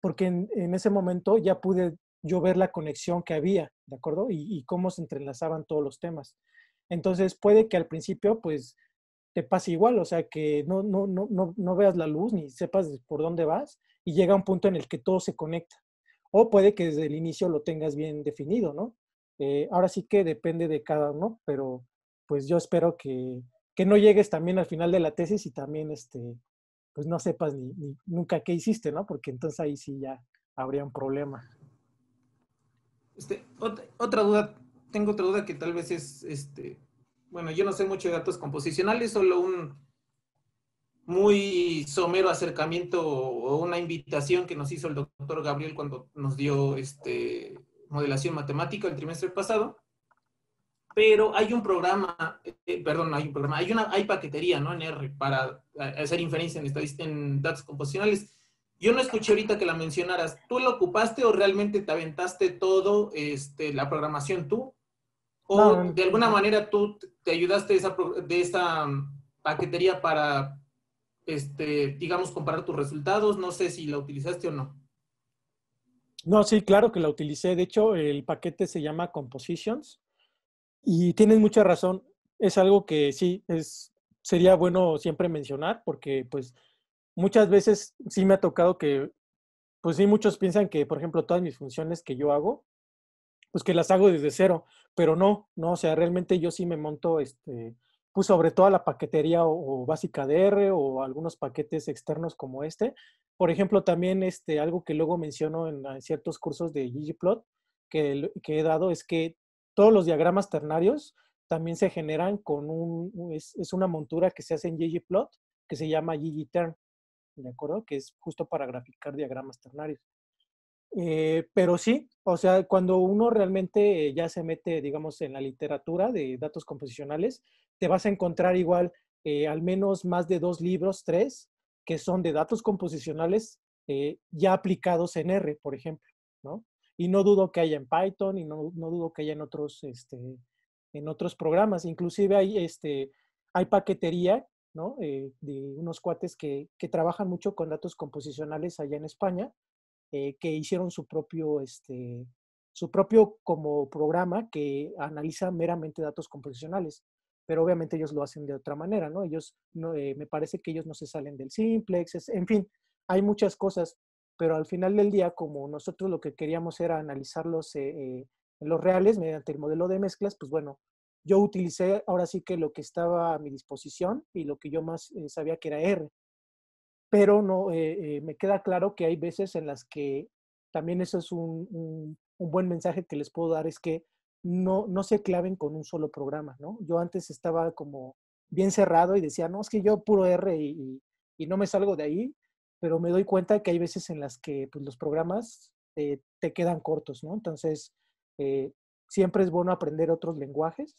porque en, ese momento ya pude yo ver la conexión que había, ¿de acuerdo? y cómo se entrelazaban todos los temas. Entonces, puede que al principio, pues, te pasa igual, o sea, que no, no, no, veas la luz ni sepas por dónde vas y llega un punto en el que todo se conecta. O puede que desde el inicio lo tengas bien definido, ¿no? Eh, ahora sí que depende de cada uno, pero pues yo espero que, no llegues también al final de la tesis y también, este, pues no sepas ni, nunca qué hiciste, ¿no? Porque entonces ahí sí ya habría un problema. Este, otra, duda, tengo otra duda que tal vez es, este, bueno, yo no sé mucho de datos composicionales, solo un muy somero acercamiento o una invitación que nos hizo el doctor Gabriel cuando nos dio este, modelación matemática el trimestre pasado. Pero hay un programa, eh, perdón, hay un programa, hay, una, hay paquetería ¿no? en R para eh, hacer inferencia en, en datos composicionales. Yo no escuché ahorita que la mencionaras. ¿Tú lo ocupaste o realmente te aventaste todo este, la programación tú? ¿O de alguna manera tú te ayudaste de esa, mm, paquetería para, este, digamos, comparar tus resultados? No sé si la utilizaste o no. No, sí, claro que la utilicé. De hecho, el paquete se llama Compositions y tienes mucha razón. Es algo que sí, es, sería bueno siempre mencionar porque pues muchas veces sí me ha tocado que, pues sí, muchos piensan que, por ejemplo, todas mis funciones que yo hago pues que las hago desde cero, pero no, no, o sea, realmente yo sí me monto, este, pues sobre toda la paquetería o, básica básica DR o algunos paquetes externos como este. Por ejemplo, también este, algo que luego menciono en, ciertos cursos de ggplot que, que he dado es que todos los diagramas ternarios también se generan con un, es, una montura que se hace en ggplot que se llama ggtern, ¿de acuerdo? Que es justo para graficar diagramas ternarios. Eh, pero sí, o sea, cuando uno realmente eh, ya se mete, digamos, en la literatura de datos composicionales, te vas a encontrar igual eh, al menos más de dos libros, tres, que son de datos composicionales ya aplicados en R, por ejemplo, ¿no? Y no dudo que haya en Python y no, dudo que haya en otros, este, en otros programas. Inclusive hay, este, hay paquetería, ¿no? de unos cuates que, que trabajan mucho con datos composicionales allá en España eh, que hicieron su propio, este, su propio como programa que analiza meramente datos composicionales. Pero obviamente ellos lo hacen de otra manera, ¿no? Ellos, eh, me parece que ellos no se salen del simplex, en fin, hay muchas cosas, pero al final del día, como nosotros lo que queríamos era analizarlos eh, eh, los reales mediante el modelo de mezclas, pues bueno, yo utilicé ahora sí que lo que estaba a mi disposición y lo que yo más sabía que era R pero no, eh, eh, me queda claro que hay veces en las que también eso es un, buen mensaje que les puedo dar, es que no, no se claven con un solo programa, ¿no? Yo antes estaba como bien cerrado y decía, no, es que yo puro R y, no me salgo de ahí, pero me doy cuenta que hay veces en las que pues, los programas eh, te quedan cortos, ¿no? Entonces, siempre es bueno aprender otros lenguajes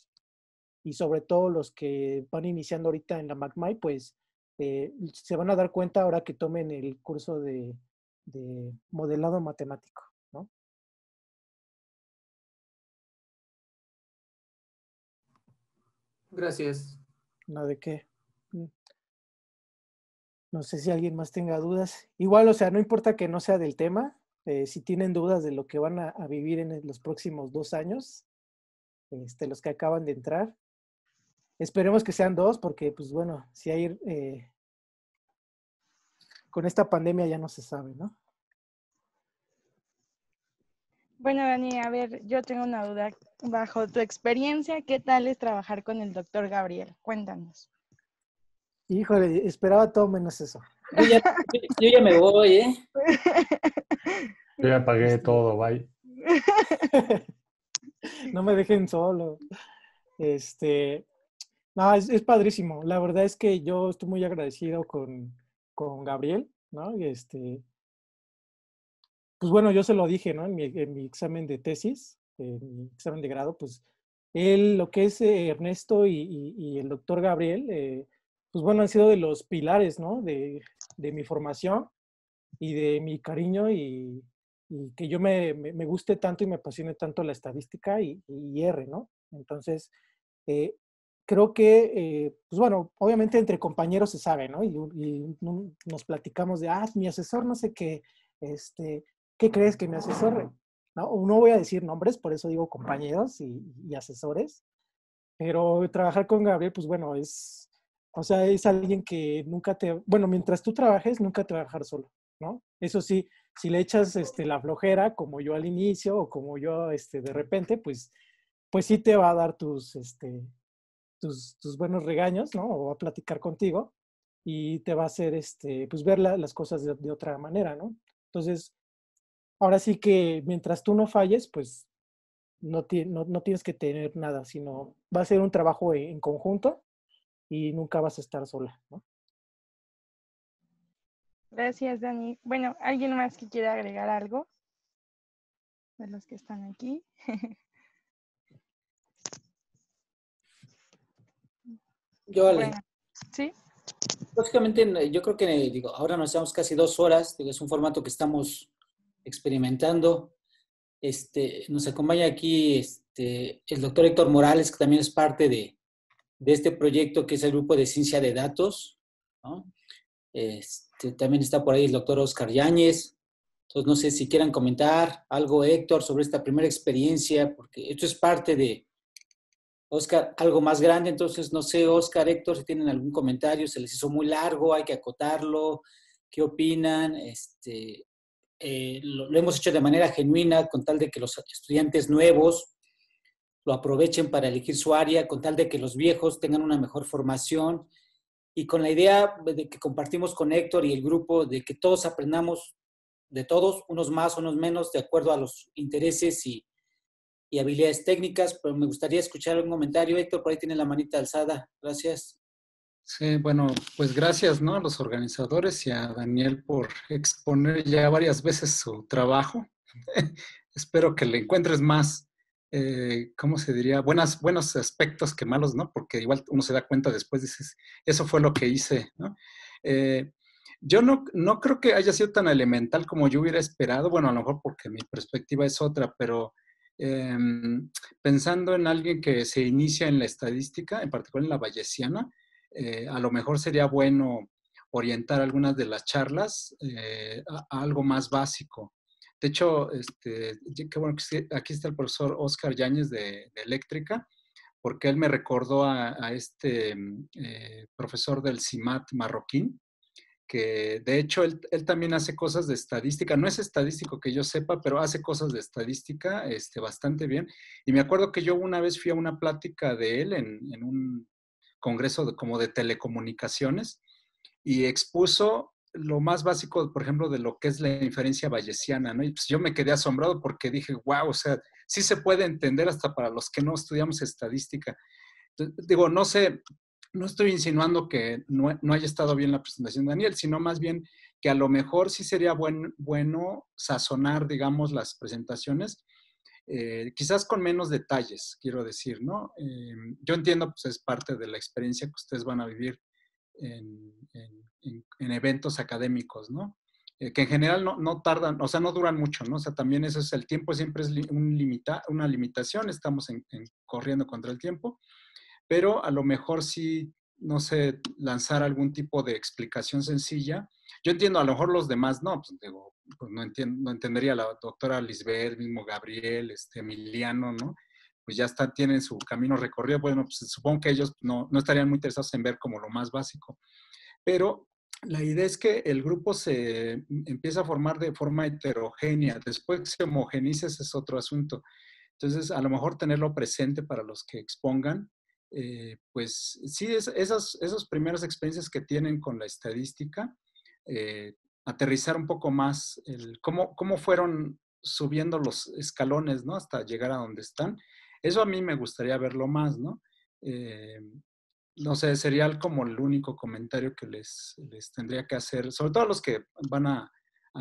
y sobre todo los que van iniciando ahorita en la MacMy, pues eh, se van a dar cuenta ahora que tomen el curso de, modelado matemático. ¿no? Gracias. No, de qué. Mm. No sé si alguien más tenga dudas. Igual, o sea, no importa que no sea del tema, eh, si tienen dudas de lo que van a, a vivir en los próximos dos años, este, los que acaban de entrar, Esperemos que sean dos, porque, pues bueno, si hay. Eh, con esta pandemia ya no se sabe, ¿no? Bueno, Dani, a ver, yo tengo una duda. Bajo tu experiencia, ¿qué tal es trabajar con el doctor Gabriel? Cuéntanos. Híjole, esperaba todo menos eso. Yo ya, yo ya me voy, ¿eh? Yo ya pagué todo, bye. No me dejen solo. Este, es, padrísimo. La verdad es que yo estoy muy agradecido con, Gabriel, ¿no? Este, pues bueno, yo se lo dije, ¿no? En mi, examen de tesis, en mi examen de grado, pues él, lo que es eh, Ernesto y, el doctor Gabriel, eh, pues bueno, han sido de los pilares, ¿no? De, mi formación y de mi cariño y, que yo me, guste tanto y me apasione tanto la estadística y, y R, ¿no? Entonces, eh, creo que, eh, pues bueno, obviamente entre compañeros se sabe, ¿no? Y, nos platicamos de, ah, mi asesor no sé qué, este, ¿qué crees que mi asesor? No, voy a decir nombres, por eso digo compañeros y, y asesores, pero trabajar con Gabriel, pues bueno, es, o sea, es alguien que nunca te, bueno, mientras tú trabajes, nunca te va a dejar solo, ¿no? Eso sí, si le echas este, la flojera, como yo al inicio o como yo este, de repente, pues, pues sí te va a dar tus, este, tus, buenos regaños, ¿no? O a platicar contigo y te va a hacer, este, pues, ver las cosas de, otra manera, ¿no? Entonces, ahora sí que mientras tú no falles, pues, no, no, tienes que tener nada, sino va a ser un trabajo e-, en conjunto y nunca vas a estar sola, ¿no? Gracias, Dani. Bueno, ¿alguien más que quiera agregar algo? De los que están aquí. Yo, sí. Lógicamente, eh, yo creo que digo, ahora nos estamos casi dos horas, digo, es un formato que estamos experimentando. Este, nos acompaña aquí este, el doctor Héctor Morales, que también es parte de, de este proyecto que es el grupo de ciencia de datos. ¿no? Este, también está por ahí el doctor Oscar Yáñez. Entonces, no sé si quieran comentar algo, Héctor, sobre esta primera experiencia, porque esto es parte de, Oscar, algo más grande, entonces no sé, Oscar, Héctor, si tienen algún comentario, se les hizo muy largo, hay que acotarlo, ¿qué opinan? Este, eh, lo, hemos hecho de manera genuina, con tal de que los estudiantes nuevos lo aprovechen para elegir su área, con tal de que los viejos tengan una mejor formación y con la idea de que compartimos con Héctor y el grupo de que todos aprendamos de todos, unos más, unos menos, de acuerdo a los intereses y, y habilidades técnicas, pero me gustaría escuchar un comentario. Héctor, por ahí tiene la manita alzada. Gracias. Sí, bueno, pues gracias ¿no? a los organizadores y a Daniel por exponer ya varias veces su trabajo. Espero que le encuentres más, eh, ¿cómo se diría? Buenas, buenos aspectos que malos, ¿no? Porque igual uno se da cuenta después, dices, eso fue lo que hice, ¿no? Eh, yo no, no creo que haya sido tan elemental como yo hubiera esperado. Bueno, a lo mejor porque mi perspectiva es otra, pero Em, pensando en alguien que se inicia en la estadística, en particular en la bayesiana, eh, a lo mejor sería bueno orientar algunas de las charlas eh, a, algo más básico. De hecho, este, aquí está el profesor Oscar Yáñez de, Eléctrica, porque él me recordó a, a este mm, eh, profesor del CIMAT marroquín, que de hecho él, también hace cosas de estadística, no es estadístico que yo sepa, pero hace cosas de estadística este, bastante bien. Y me acuerdo que yo una vez fui a una plática de él en, un congreso como de telecomunicaciones y expuso lo más básico, por ejemplo, de lo que es la inferencia bayesiana, ¿no? Y pues, yo me quedé asombrado porque dije, wow, o sea, sí se puede entender hasta para los que no estudiamos estadística. Digo, no sé, no estoy insinuando que no, haya estado bien la presentación Daniel, sino más bien que a lo mejor sí sería bueno sazonar, digamos, las presentaciones, eh, quizás con menos detalles, quiero decir, ¿no? Eh, yo entiendo, pues es parte de la experiencia que ustedes van a vivir en, eventos académicos, ¿no? Eh, que en general no, tardan, o sea, no duran mucho, ¿no? O sea, también eso es, el tiempo siempre es una limitación, estamos corriendo contra el tiempo pero a lo mejor sí, no sé, lanzar algún tipo de explicación sencilla. Yo entiendo, a lo mejor los demás no, pues digo, pues no, entiendo, entendería la doctora Lisbeth, mismo Gabriel, este Emiliano, ¿no? Pues ya está, tienen su camino recorrido. Bueno, pues, supongo que ellos no, no estarían muy interesados en ver como lo más básico. Pero la idea es que el grupo se em, empieza a formar de forma heterogénea. Después que se homogeniza, ese es otro asunto. Entonces, a lo mejor tenerlo presente para los que expongan eh, pues sí, esas, primeras experiencias que tienen con la estadística, eh, aterrizar un poco más el, cómo, cómo fueron subiendo los escalones, ¿no? Hasta llegar a donde están. Eso a mí me gustaría verlo más, ¿no? Eh, no sé, sería como el único comentario que les, les, tendría que hacer, sobre todo a los que van a,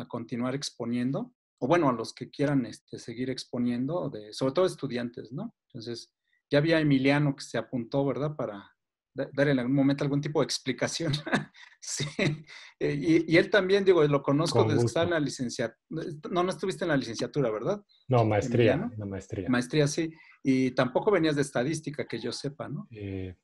continuar exponiendo, o bueno, a los que quieran este, seguir exponiendo, de, sobre todo estudiantes, ¿no? Entonces, ya había Emiliano que se apuntó, ¿verdad? Para dar en algún momento algún tipo de explicación. sí. Eh, y, él también, digo, lo conozco desde que estaba en la licenciatura. No, no estuviste en la licenciatura, ¿verdad? No, maestría. No, maestría. Maestría, sí. Y tampoco venías de estadística, que yo sepa, ¿no? Eh,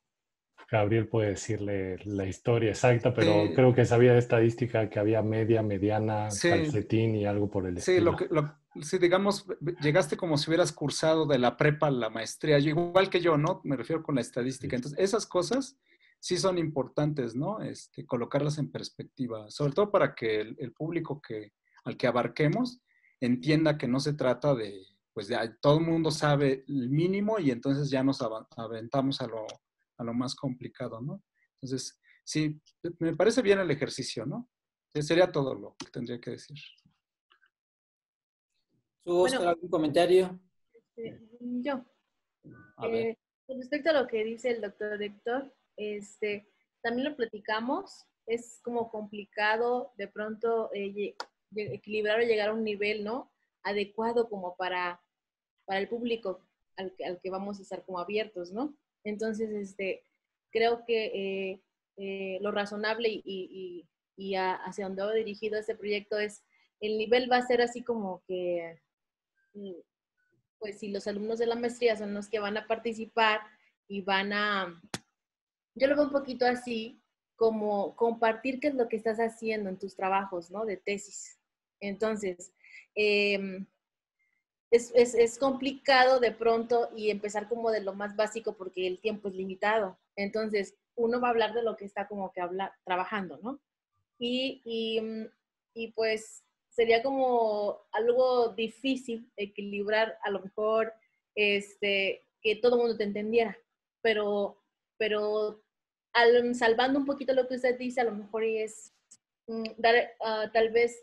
Gabriel puede decirle la historia exacta, pero creo que sabía de estadística que había media, mediana, calcetín y algo por el estilo. Sí, lo que, si digamos, llegaste como si hubieras cursado de la prepa a la maestría, yo, igual que yo, ¿no? Me refiero con la estadística. Entonces, esas cosas sí son importantes, ¿no? Este, colocarlas en perspectiva, sobre todo para que el, público que, al que abarquemos entienda que no se trata de, pues de, todo el mundo sabe el mínimo y entonces ya nos aventamos a lo, a lo más complicado, ¿no? Entonces, sí, me parece bien el ejercicio, ¿no? Eh, sería todo lo que tendría que decir algún comentario? Este, yo. Eh, con respecto a lo que dice el doctor Héctor, este, también lo platicamos, es como complicado de pronto eh, equilibrar o llegar a un nivel ¿no? adecuado como para, para el público al, que vamos a estar como abiertos, ¿no? Entonces, este, creo que eh, lo razonable y, hacia donde va dirigido este proyecto es, el nivel va a ser así como que Mm, pues si los alumnos de la maestría son los que van a participar y van a, yo lo veo un poquito así, como compartir qué es lo que estás haciendo en tus trabajos, ¿no? De tesis. Entonces, em, es, complicado de pronto y empezar como de lo más básico porque el tiempo es limitado. Entonces, uno va a hablar de lo que está como que habla, trabajando, ¿no? Y, y, mm, y pues sería como algo difícil equilibrar a lo mejor este, que todo el mundo te entendiera, pero, pero al, salvando un poquito lo que usted dice, a lo mejor es mm, dar ah, tal vez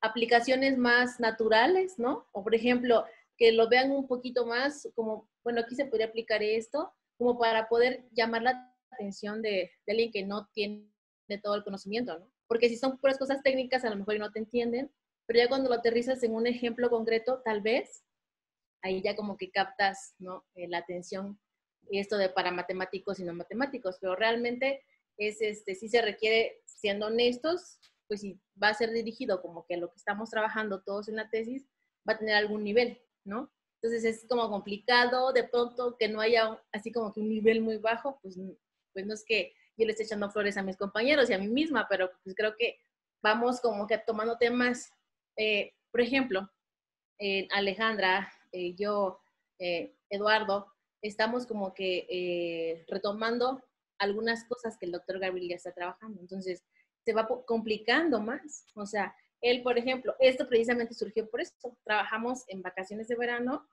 aplicaciones más naturales, ¿no? O por ejemplo, que lo vean un poquito más como, bueno, aquí se podría aplicar esto, como para poder llamar la atención de, de alguien que no tiene de todo el conocimiento, ¿no? porque si son puras cosas técnicas, a lo mejor no te entienden, pero ya cuando lo aterrizas en un ejemplo concreto, tal vez, ahí ya como que captas ¿no? Eh, la atención, y esto de para matemáticos y no matemáticos, pero realmente es este, si se requiere, siendo honestos, pues si va a ser dirigido como que a lo que estamos trabajando todos en la tesis, va a tener algún nivel, ¿no? Entonces es como complicado, de pronto que no haya así como que un nivel muy bajo, pues, pues no es que yo le estoy echando flores a mis compañeros y a mí misma, pero pues, creo que vamos como que tomando temas. Eh, por ejemplo, eh, Alejandra, eh, yo, Eduardo, estamos como que retomando algunas cosas que el doctor Gabriel ya está trabajando. Entonces, se va complicando más. O sea, él, por ejemplo, esto precisamente surgió por esto. Trabajamos en vacaciones de verano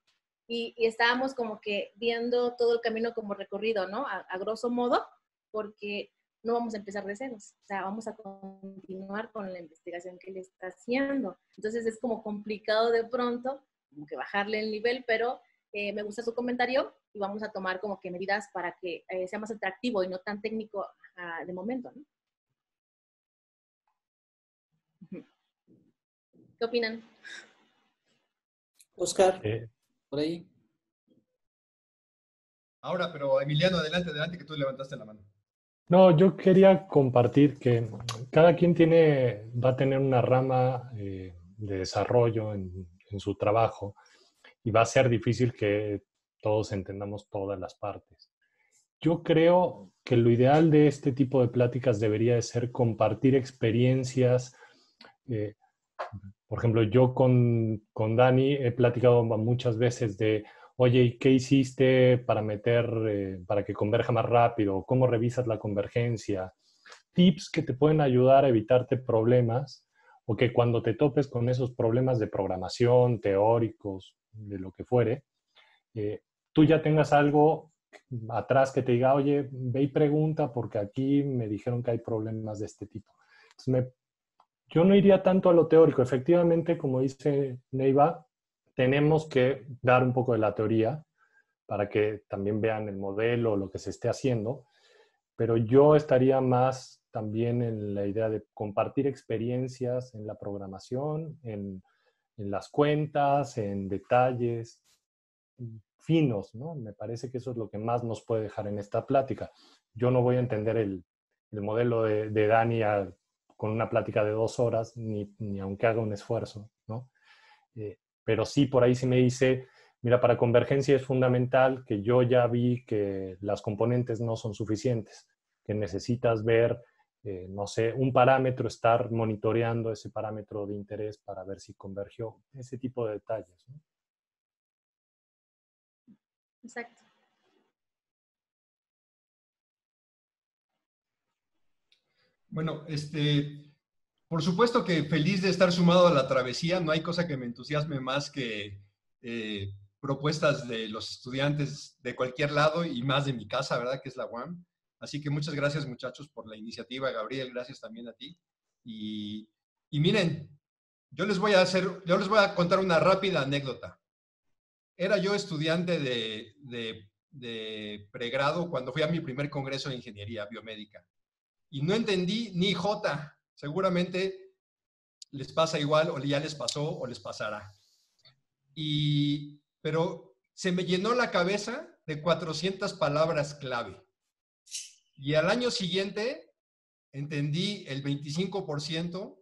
y, estábamos como que viendo todo el camino como recorrido, ¿no? a grosso modo, porque no vamos a empezar de cero. o sea, vamos a continuar con la investigación que él está haciendo. Entonces es como complicado de pronto, como que bajarle el nivel, pero eh, me gusta su comentario y vamos a tomar como que medidas para que eh, sea más atractivo y no tan técnico de momento, ¿no? ¿Qué opinan? Oscar, eh. por ahí. Ahora, pero Emiliano, adelante, adelante, que tú levantaste la mano. No, yo quería compartir que cada quien tiene, va a tener una rama eh, de desarrollo en, su trabajo y va a ser difícil que todos entendamos todas las partes. Yo creo que lo ideal de este tipo de pláticas debería de ser compartir experiencias. Eh, por ejemplo, yo con, con, Dani he platicado muchas veces de oye, ¿qué hiciste para meter, eh, para que converja más rápido? ¿Cómo revisas la convergencia? Tips que te pueden ayudar a evitarte problemas o que cuando te topes con esos problemas de programación, teóricos, de lo que fuere, eh, tú ya tengas algo atrás que te diga, oye, ve y pregunta porque aquí me dijeron que hay problemas de este tipo. yo no iría tanto a lo teórico. Efectivamente, como dice Neiva, tenemos que dar un poco de la teoría para que también vean el modelo, lo que se esté haciendo, pero yo estaría más también en la idea de compartir experiencias en la programación, en, en las cuentas, en detalles finos, ¿no? Me parece que eso es lo que más nos puede dejar en esta plática. Yo no voy a entender el, modelo de, de Dani con una plática de dos horas, ni, aunque haga un esfuerzo, ¿no? Eh, pero sí, por ahí sí me dice, mira, para convergencia es fundamental que yo ya vi que las componentes no son suficientes, que necesitas ver, eh, no sé, un parámetro, estar monitoreando ese parámetro de interés para ver si convergió, ese tipo de detalles. Exacto. Bueno, este, por supuesto que feliz de estar sumado a la travesía. No hay cosa que me entusiasme más que eh, propuestas de los estudiantes de cualquier lado y más de mi casa, ¿verdad? Que es la UAM. Así que muchas gracias muchachos por la iniciativa, Gabriel. Gracias también a ti. Y, miren, yo les voy a hacer, yo les voy a contar una rápida anécdota. Era yo estudiante de, de, de pregrado cuando fui a mi primer congreso de ingeniería biomédica y no entendí ni J seguramente les pasa igual o ya les pasó o les pasará. Y, pero se me llenó la cabeza de 400 palabras clave. Y al año siguiente entendí el 25%,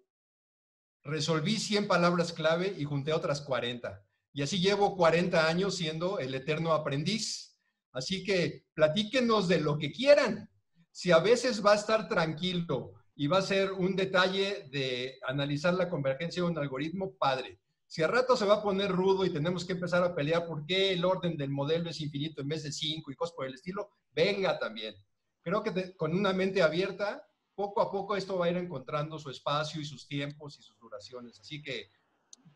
resolví 100 palabras clave y junté otras 40. Y así llevo 40 años siendo el eterno aprendiz. Así que platíquenos de lo que quieran. Si a veces va a estar tranquilo, y va a ser un detalle de analizar la convergencia de un algoritmo padre. Si al rato se va a poner rudo y tenemos que empezar a pelear por qué el orden del modelo es infinito en vez de 5 y cosas por el estilo, venga también. Creo que con una mente abierta, poco a poco esto va a ir encontrando su espacio y sus tiempos y sus duraciones. Así que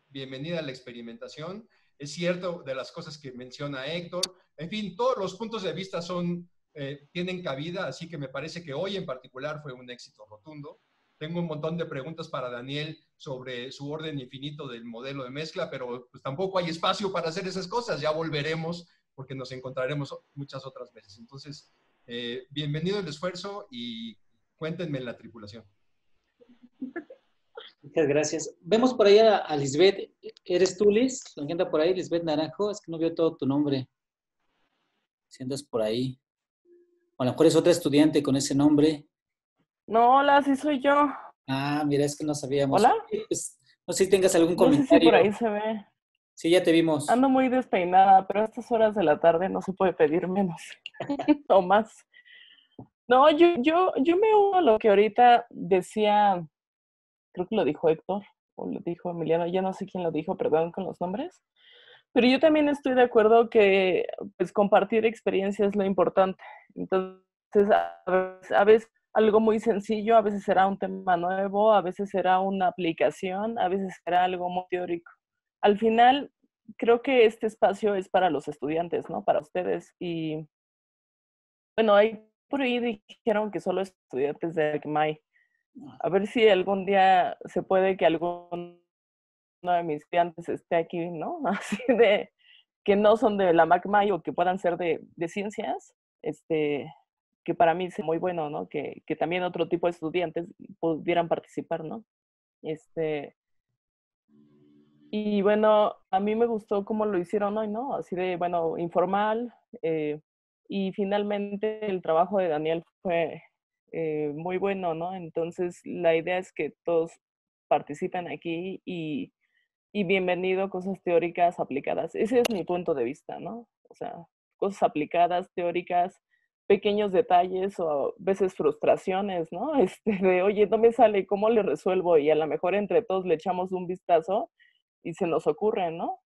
bienvenida a la experimentación. Es cierto de las cosas que menciona Héctor. En fin, todos los puntos de vista son eh, tienen cabida, así que me parece que hoy en particular fue un éxito rotundo. Tengo un montón de preguntas para Daniel sobre su orden infinito del modelo de mezcla, pero pues tampoco hay espacio para hacer esas cosas. Ya volveremos porque nos encontraremos muchas otras veces. Entonces, eh, bienvenido el esfuerzo y cuéntenme en la tripulación. Muchas gracias. Vemos por ahí a, Lisbeth. ¿Eres tú, Lis? Lo está por ahí, Lisbeth Naranjo. Es que no veo todo tu nombre. Si por ahí a lo mejor es otra estudiante con ese nombre. No, hola, sí soy yo. Ah, mira, es que no sabíamos. Hola. Pues, no sé si tengas algún comentario. por ahí se ve. Sí, ya te vimos. Ando muy despeinada, pero a estas horas de la tarde no se puede pedir menos o más. No, yo, yo, yo me uno a lo que ahorita decía, creo que lo dijo Héctor o lo dijo Emiliano, ya no sé quién lo dijo, perdón con los nombres, pero yo también estoy de acuerdo que pues, compartir experiencia es lo importante entonces, a veces, algo muy sencillo, a veces será un tema nuevo, a veces será una aplicación, a veces será algo muy teórico. Al final, creo que este espacio es para los estudiantes, ¿no? Para ustedes. Y bueno, ahí por ahí dijeron que solo estudiantes de MacMai. Ah. A ver si algún día se puede que alguno de mis estudiantes esté aquí, ¿no? Así de que no son de la MacMay o que puedan ser de, de ciencias, este, que para mí es muy bueno, ¿no? Que, que también otro tipo de estudiantes pudieran participar, ¿no? Este, y bueno, a mí me gustó cómo lo hicieron hoy, ¿no? Así de, bueno, informal. Eh, y finalmente el trabajo de Daniel fue eh, muy bueno, ¿no? Entonces la idea es que todos participen aquí y, y bienvenido cosas teóricas aplicadas. Ese es mi punto de vista, ¿no? O sea, cosas aplicadas, teóricas, pequeños detalles o a veces frustraciones, ¿no? Este, de, oye, no me sale, ¿cómo le resuelvo? Y a lo mejor entre todos le echamos un vistazo y se nos ocurre, ¿no?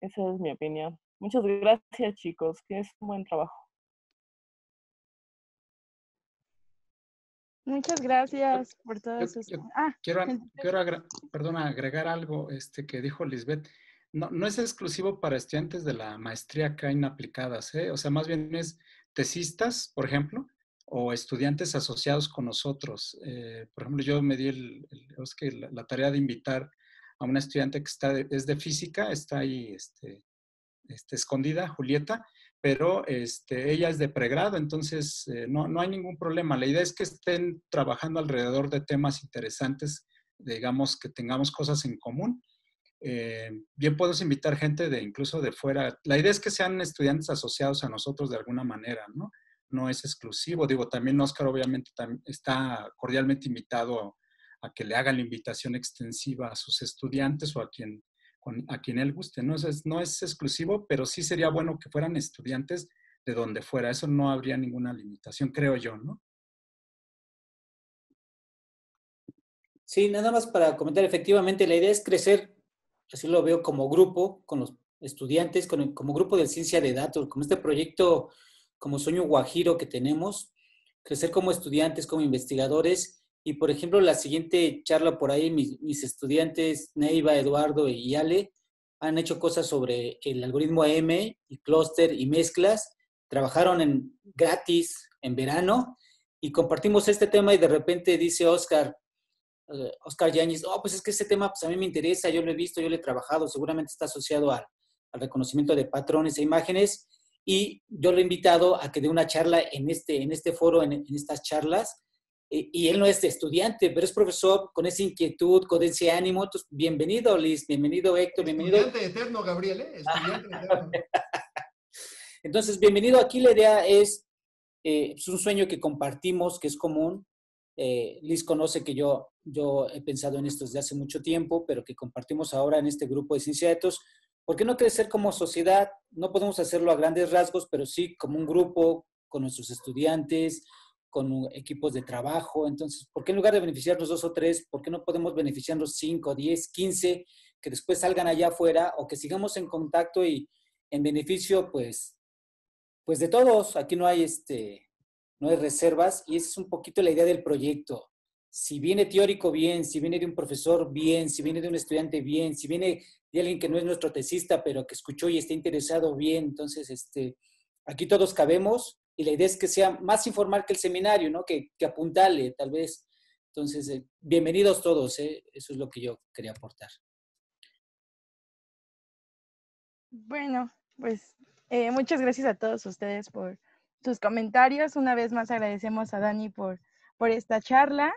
Esa es mi opinión. Muchas gracias, chicos, que es un buen trabajo. Muchas gracias por todo eso. Ah, quiero, agregar, agregar algo este, que dijo Lisbeth no, es exclusivo para estudiantes de la maestría hay en aplicadas, ¿eh? o sea, más bien es tesistas, por ejemplo, o estudiantes asociados con nosotros. Eh, por ejemplo, yo me di el, la, tarea de invitar a una estudiante que está es de física, está ahí este, este escondida, Julieta, pero este, ella es de pregrado, entonces eh, no, hay ningún problema. La idea es que estén trabajando alrededor de temas interesantes, digamos que tengamos cosas en común eh, bien puedes invitar gente de incluso de fuera. La idea es que sean estudiantes asociados a nosotros de alguna manera, ¿no? No es exclusivo. Digo, también Oscar obviamente está cordialmente invitado a, que le haga la invitación extensiva a sus estudiantes o a quien, a quien él guste, ¿no? Es, no es exclusivo, pero sí sería bueno que fueran estudiantes de donde fuera. Eso no habría ninguna limitación, creo yo, ¿no? Sí, nada más para comentar, efectivamente, la idea es crecer así lo veo como grupo, con los estudiantes, como grupo de ciencia de datos, como este proyecto, como sueño guajiro que tenemos, crecer como estudiantes, como investigadores. Y por ejemplo, la siguiente charla por ahí, mis, estudiantes, Neiva, Eduardo y Ale, han hecho cosas sobre el algoritmo M y clúster y mezclas. Trabajaron en gratis en verano y compartimos este tema y de repente dice Oscar, eh, Oscar Yáñez, oh, pues es que ese tema pues, a mí me interesa, yo lo he visto, yo lo he trabajado, seguramente está asociado al, reconocimiento de patrones e imágenes. Y yo lo he invitado a que dé una charla en este, en este foro, en, estas charlas. E, y, él no es estudiante, pero es profesor con esa inquietud, con ese ánimo. Entonces, bienvenido, Liz, bienvenido, Héctor, bienvenido. Estudiante eterno, Gabriel, ¿eh? Estudiante eterno. Entonces, bienvenido. Aquí la idea es, eh, es pues, un sueño que compartimos, que es común, eh, Liz conoce que yo, yo he pensado en esto desde hace mucho tiempo, pero que compartimos ahora en este grupo de científicos. ¿Por qué no crecer como sociedad? No podemos hacerlo a grandes rasgos, pero sí como un grupo, con nuestros estudiantes, con equipos de trabajo. Entonces, ¿por qué en lugar de beneficiarnos dos o tres, por qué no podemos beneficiarnos cinco, diez, quince, que después salgan allá afuera o que sigamos en contacto y en beneficio, pues, pues de todos? Aquí no hay este, no hay reservas y esa es un poquito la idea del proyecto. Si viene teórico, bien, si viene de un profesor, bien, si viene de un estudiante, bien, si viene de alguien que no es nuestro tesista, pero que escuchó y está interesado, bien. Entonces, este, aquí todos cabemos y la idea es que sea más informal que el seminario, ¿no? Que, apuntale, tal vez. Entonces, eh, bienvenidos todos, ¿eh? eso es lo que yo quería aportar. Bueno, pues eh, muchas gracias a todos ustedes por sus comentarios. Una vez más agradecemos a Dani por, por esta charla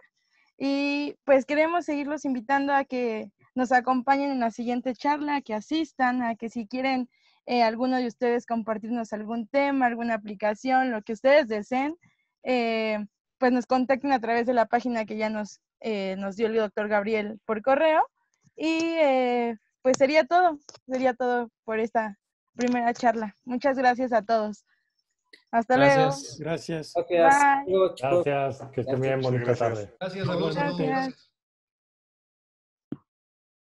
y pues queremos seguirlos invitando a que nos acompañen en la siguiente charla, que asistan, a que si quieren eh, alguno de ustedes compartirnos algún tema, alguna aplicación, lo que ustedes deseen, eh, pues nos contacten a través de la página que ya nos, eh, nos dio el doctor Gabriel por correo. Y pues sería todo, sería todo por esta primera charla. Muchas gracias a todos. Hasta luego. Gracias. Gracias. Bye. Gracias. Que estén bien. Bonita tarde. Gracias. a Gracias.